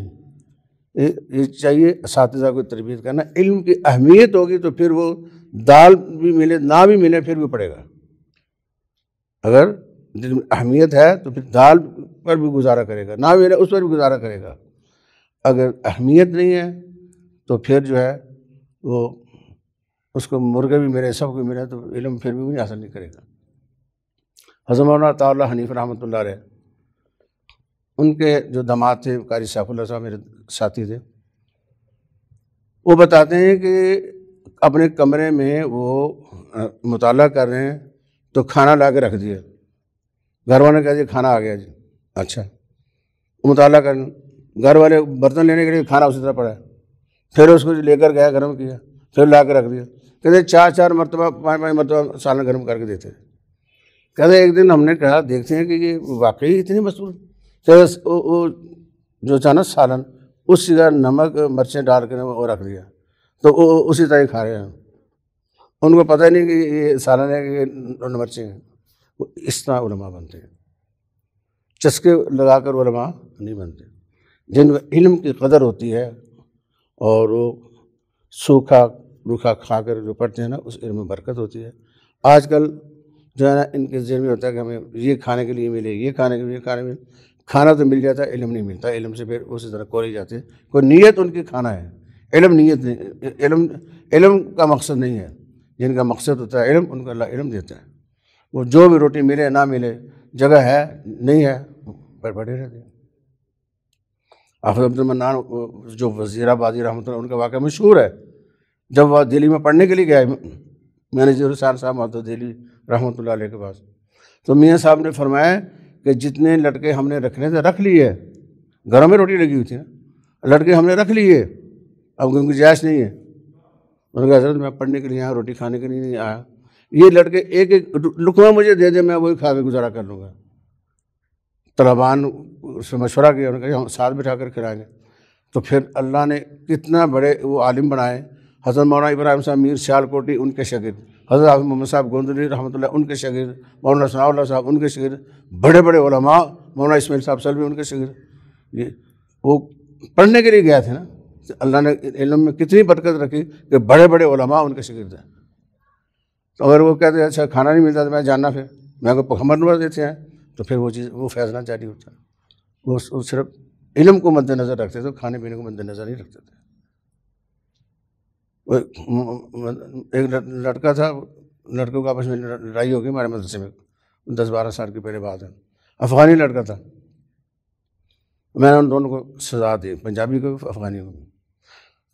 ये ये चाहिए इस को तरबियत करना इल्म की अहमियत होगी तो फिर वो दाल भी मिले ना भी मिले फिर भी पड़ेगा अगर अहमियत है तो फिर दाल पर भी गुजारा करेगा ना मिले उस पर भी गुजारा करेगा अगर अहमियत नहीं है तो फिर जो है वो उसको मुर्गे भी मेरे सब को मिले तो इलम फिर भी नहीं हासिल नहीं करेगा हजमान ताल हनीफ रहमत उनके जो दमाद थे कारी सैफुल्ला साहब मेरे साथी थे वो बताते हैं कि अपने कमरे में वो मुताल कर रहे हैं तो खाना ला के रख दिया घर वाले कह दिया खाना आ गया जी अच्छा मुताल कर घर वाले बर्तन लेने के लिए खाना उसी तरह पड़ा है फिर उसको लेकर गया गर्म किया फिर ला के रख दिया कहते चार चार मरतबा पाँच पाँच मरतबा सालन गर्म करके देते थे कहते एक दिन हमने कहा देखते हैं कि ये वाकई इतनी मशहूर तो वो, वो जो था ना सालन उस जगह नमक मिर्चें डाल के वो रख दिया तो वो उसी तरह खा रहे हैं उनको पता ही नहीं कि ये सालन है कि ये मिर्चें हैं वो इस तरह बनते हैं चस्के लगा कर नहीं बनते जिन इल्म की कदर होती है और वो सूखा रूखा खा कर जो पढ़ते हैं ना उस इल्म में बरकत होती है आजकल जो है ना इनके जहन में होता है कि हमें ये खाने के लिए मिले ये खाने के लिए खाने में खाना तो मिल जाता है इलम नहीं मिलता इलम से फिर उसी तरह कोरे जाते हैं कोई नीयत उनकी खाना है इलम नीयत नहीं इलम का मकसद नहीं है जिनका मकसद होता है इलम उनको अल्लाह इलम देता है वो जो भी रोटी मिले ना मिले जगह है नहीं है पर बढ़े रहते हैं अब्दुलमनान जो वजीराबादी रहमत उनका वाक़ मशहूर है जब वह दिल्ली में पढ़ने के लिए गया मैनेजर हुसैन साहब मदद तो दिल्ली रहमत के पास तो मियाँ साहब ने फरमाया कि जितने लड़के हमने रखने थे रख लिए घरों में रोटी लगी हुई थी ना हमने रख लिए अब उनकी जायश नहीं है उन्होंने कहा मैं पढ़ने के लिए आया रोटी खाने के लिए नहीं आया ये लड़के एक एक लुकमा मुझे दे दे मैं वही खा के गुजारा कर लूँगा तलबान उससे मशवरा किया उन्होंने कहा हम साथ बिठा कर खिलाएंगे तो फिर अल्लाह ने कितना बड़े वो आलिम बनाए हज़रत मौलाना इब्राहिम साहब मीर सियालकोटी उनके शगिर हज़रत हाफि मोहम्मद साहब गोंदली रहमत उनके शगिर मौलाना सना साहब उनके शगिर बड़े बड़े ओलमा मौलाना इसमाइल साहब सलवी उनके शगिर ये वो पढ़ने के लिए गया थे ना तो अल्लाह ने इलम में कितनी बरकत रखी कि बड़े बड़े ओलमा उनके शगिर थे तो अगर वो कहते अच्छा खाना नहीं मिलता तो मैं जानना फिर मैं अगर पखमर नंबर देते हैं तो फिर वो चीज़ वो फैसला जारी होता है वो सिर्फ इलम को मद्देनज़र रखते थे खाने पीने को मद्देनज़र नहीं रखते थे वो एक लड़का था लड़कों का आपस में लड़ाई हो गई हमारे मदरसे में दस बारह साल की पहले बात है अफ़गानी लड़का था मैंने उन दोनों को सजा दी पंजाबी को अफ़गानी को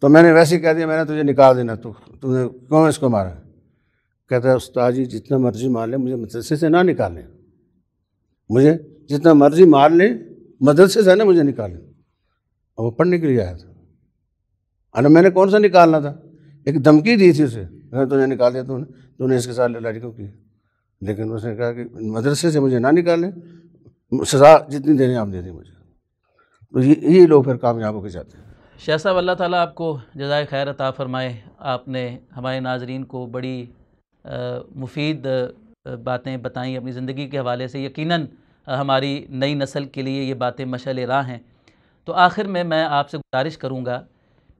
तो मैंने वैसे ही कह दिया मैंने तुझे निकाल देना तो तुमने क्यों इसको मारा कहता है उस्ताद जी जितना मर्ज़ी मार लें मुझे मदरसे से ना निकालें मुझे जितना मर्ज़ी मार लें मदरसे से ना मुझे निकाले और वो पढ़ने के लिए आया था अरे मैंने कौन सा निकालना था एक धमकी दी थी उसे मैंने तुझे तो निकाल दिया तूने तो तूने तो इसके साथ लड़ाई क्यों की लेकिन उसने कहा कि मदरसे से मुझे ना निकालें सज़ा जितनी देने आप दे दें मुझे तो ये ये लोग फिर कामयाब होकर जाते हैं शाह साहब अल्लाह ताला आपको जजाय खैर अता फ़रमाए आपने हमारे नाजरीन को बड़ी मुफीद बातें बताई अपनी ज़िंदगी के हवाले से यकीनन हमारी नई नस्ल के लिए ये बातें मशल राह हैं तो आखिर में मैं आपसे गुजारिश करूँगा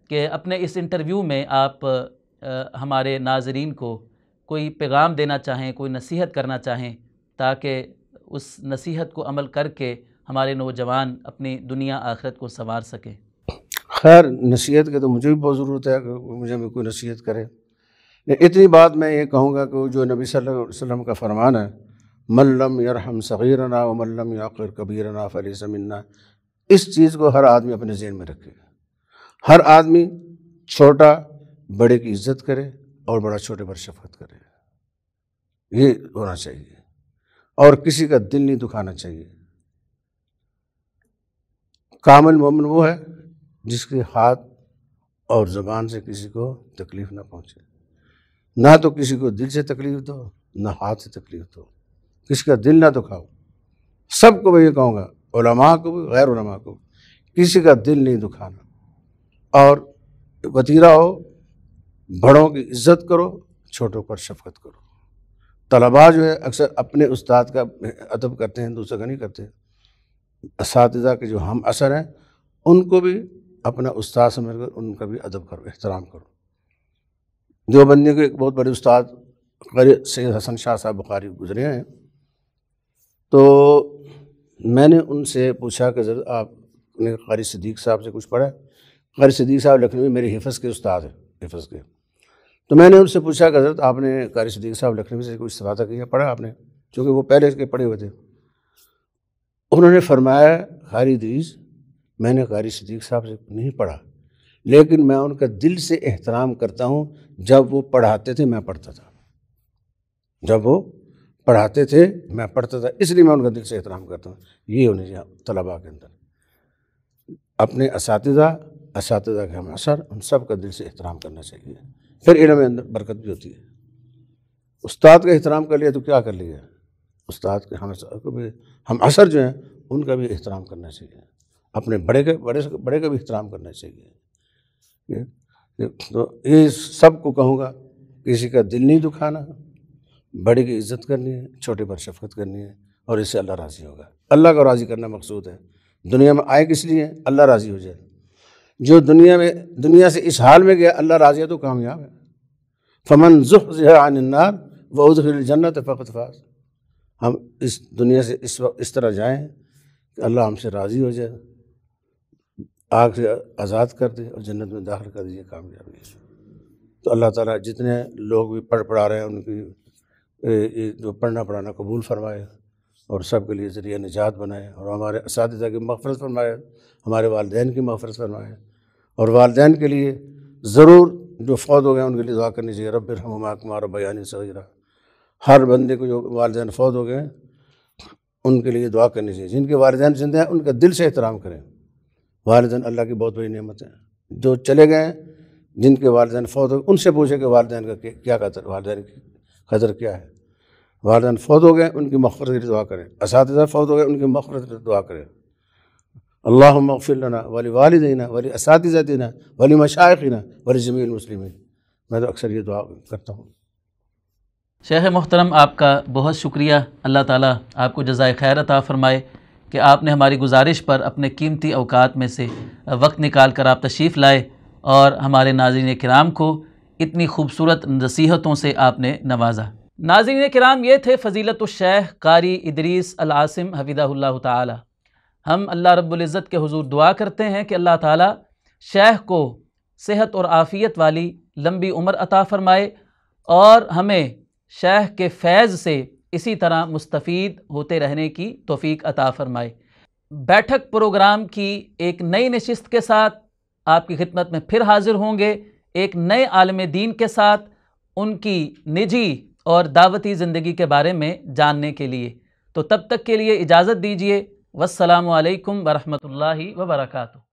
कि अपने इस इंटरव्यू में आप आ, हमारे नाजरीन को कोई पैगाम देना चाहें कोई नसीहत करना चाहें ताकि उस नसीहत को अमल करके हमारे नौजवान अपनी दुनिया आखिरत को संवार सकें खैर नसीहत के तो मुझे भी बहुत ज़रूरत है कि मुझे भी कोई नसीहत करे इतनी बात मैं ये कहूँगा कि जो नबी सल्लल्लाहु अलैहि वसल्लम का फरमान है मल्लम यरहम सगीरना व मल्लम याकिर कबीरना फली समन्ना इस चीज़ को हर आदमी अपने जहन में रखे हर आदमी छोटा बड़े की इज्जत करे और बड़ा छोटे पर शफकत करे ये होना चाहिए और किसी का दिल नहीं दुखाना चाहिए कामिल मोमिन वो है जिसके हाथ और ज़बान से किसी को तकलीफ़ ना पहुँचे ना तो किसी को दिल से तकलीफ़ दो ना हाथ से तकलीफ़ दो किसी का दिल ना दुखाओ सबको मैं ये कहूँगा उलमा को भी गैर उलमा को किसी का दिल नहीं दुखाना और वतीरा हो बड़ों की इज्जत करो छोटों पर शफकत करो तलबा जो है अक्सर अपने उस्ताद का अदब करते हैं दूसरे का नहीं करते इस के जो हम असर हैं उनको भी अपना उस्ताद समझ कर उनका भी अदब करो एहतराम करो देवबंदी के एक बहुत बड़े उस्ताद सैद हसन शाह साहब बुखारी गुजरे हैं तो मैंने उनसे पूछा कि जरूर आपने कारी सदीक साहब से कुछ पढ़ा कारी सदीक साहब लखनवी मेरे हिफज के उस्ताद हैं हिफज के तो मैंने उनसे पूछा कि हजरत आपने कारी सदीक साहब लखनवी से कुछ सवाता किया पढ़ा आपने चूँकि वो पहले के पढ़े हुए थे उन्होंने फरमाया दीज मैंने कारी सदीक साहब से नहीं पढ़ा लेकिन मैं उनका दिल से एहतराम करता हूँ जब वो पढ़ाते थे मैं पढ़ता था जब वो पढ़ाते थे मैं पढ़ता था इसलिए मैं उनका दिल से एहतराम करता हूँ ये होने चाहिए तलबा के अंदर अपने इस इस के हम असर उन सब का दिल से एहतराम करना चाहिए फिर इलम अंदर बरकत भी होती है उस्ताद का एहतराम कर लिया तो क्या कर लिया उस्ताद के हम को भी हम असर जो हैं उनका भी एहतराम करना चाहिए अपने बड़े के बड़े से बड़े का भी एहतराम करना चाहिए ये, ये, तो ये सबको कहूँगा किसी का दिल नहीं दुखाना बड़े की इज्जत करनी है छोटे पर शफकत करनी है और इससे अल्लाह राज़ी होगा अल्लाह को राज़ी करना मकसूद है दुनिया में आए किस लिए अल्लाह राज़ी हो जाए जो दुनिया में दुनिया से इस हाल में गया अल्लाह राज़ी है तो कामयाब है फमन जुख जहानार व उजर जन्नत फ़त फाज हम इस दुनिया से इस वक्त इस तरह जाएँ कि अल्लाह हमसे राज़ी हो जाए आग से आज़ाद कर दे और जन्नत में दाखिल कर दीजिए कामयाबी तो अल्लाह ताला जितने लोग भी पढ़ पढ़ा रहे हैं उनकी जो पढ़ना पढ़ाना कबूल फरमाया और सब के लिए ज़रिया निजात बनाया और हमारे इस की मफरत फरमाया हमारे वालदे की मफरत फरमाया और वालदे के लिए ज़रूर जो फौत हो गए उनके लिए दुआ करनी चाहिए रब हम कुमार बयानी सगीरा हर बंदे को जो वालदे फौत हो गए उनके लिए दुआ करनी चाहिए जिनके वालदे जिंदे हैं उनका दिल से एहतराम करें वालदे अल्लाह की बहुत बड़ी नियमत है जो चले गए जिनके वालदे फौत हो गए उनसे पूछें कि वालदे का क्या कदर वालदे की कदर क्या है वालदान फौत हो गए उनकी मफ़रत की दुआ करें इस फौत हो गए उनकी मफ़रत की दुआ करें अल्लाह मफ़िलना वाली वालदेना वाली इसातीना वाली मशाक़ना वाली ज़मीन मुस्लिम मैं तो अक्सर ये दुआ करता हूँ शेख मोहतरम आपका बहुत शुक्रिया अल्लाह ताला आपको जजाय खैर अता फ़रमाए कि आपने हमारी गुजारिश पर अपने कीमती अवकात में से वक्त निकाल कर आप तशरीफ़ लाए और हमारे नाजिन कराम को इतनी खूबसूरत नसीहतों से आपने नवाजा नाजिन कराम ये थे फ़जीलत शेख कारी इदरीस अलासिम हफिदाल्ला ताली हम अल्लाह रब्ज़त के हजूर दुआ करते हैं कि अल्लाह ताली शेख को सेहत और आफ़ियत वाली लंबी उम्र अता फ़रमाए और हमें शेख के फैज़ से इसी तरह मुस्तफ़ होते रहने की तोफ़ी अता फ़रमाए बैठक प्रोग्राम की एक नई नशस्त के साथ आपकी खिदमत में फिर हाजिर होंगे एक नए आलम दीन के साथ उनकी निजी और दावती ज़िंदगी के बारे में जानने के लिए तो तब तक के लिए इजाज़त दीजिए वालकम वरहमल वर्का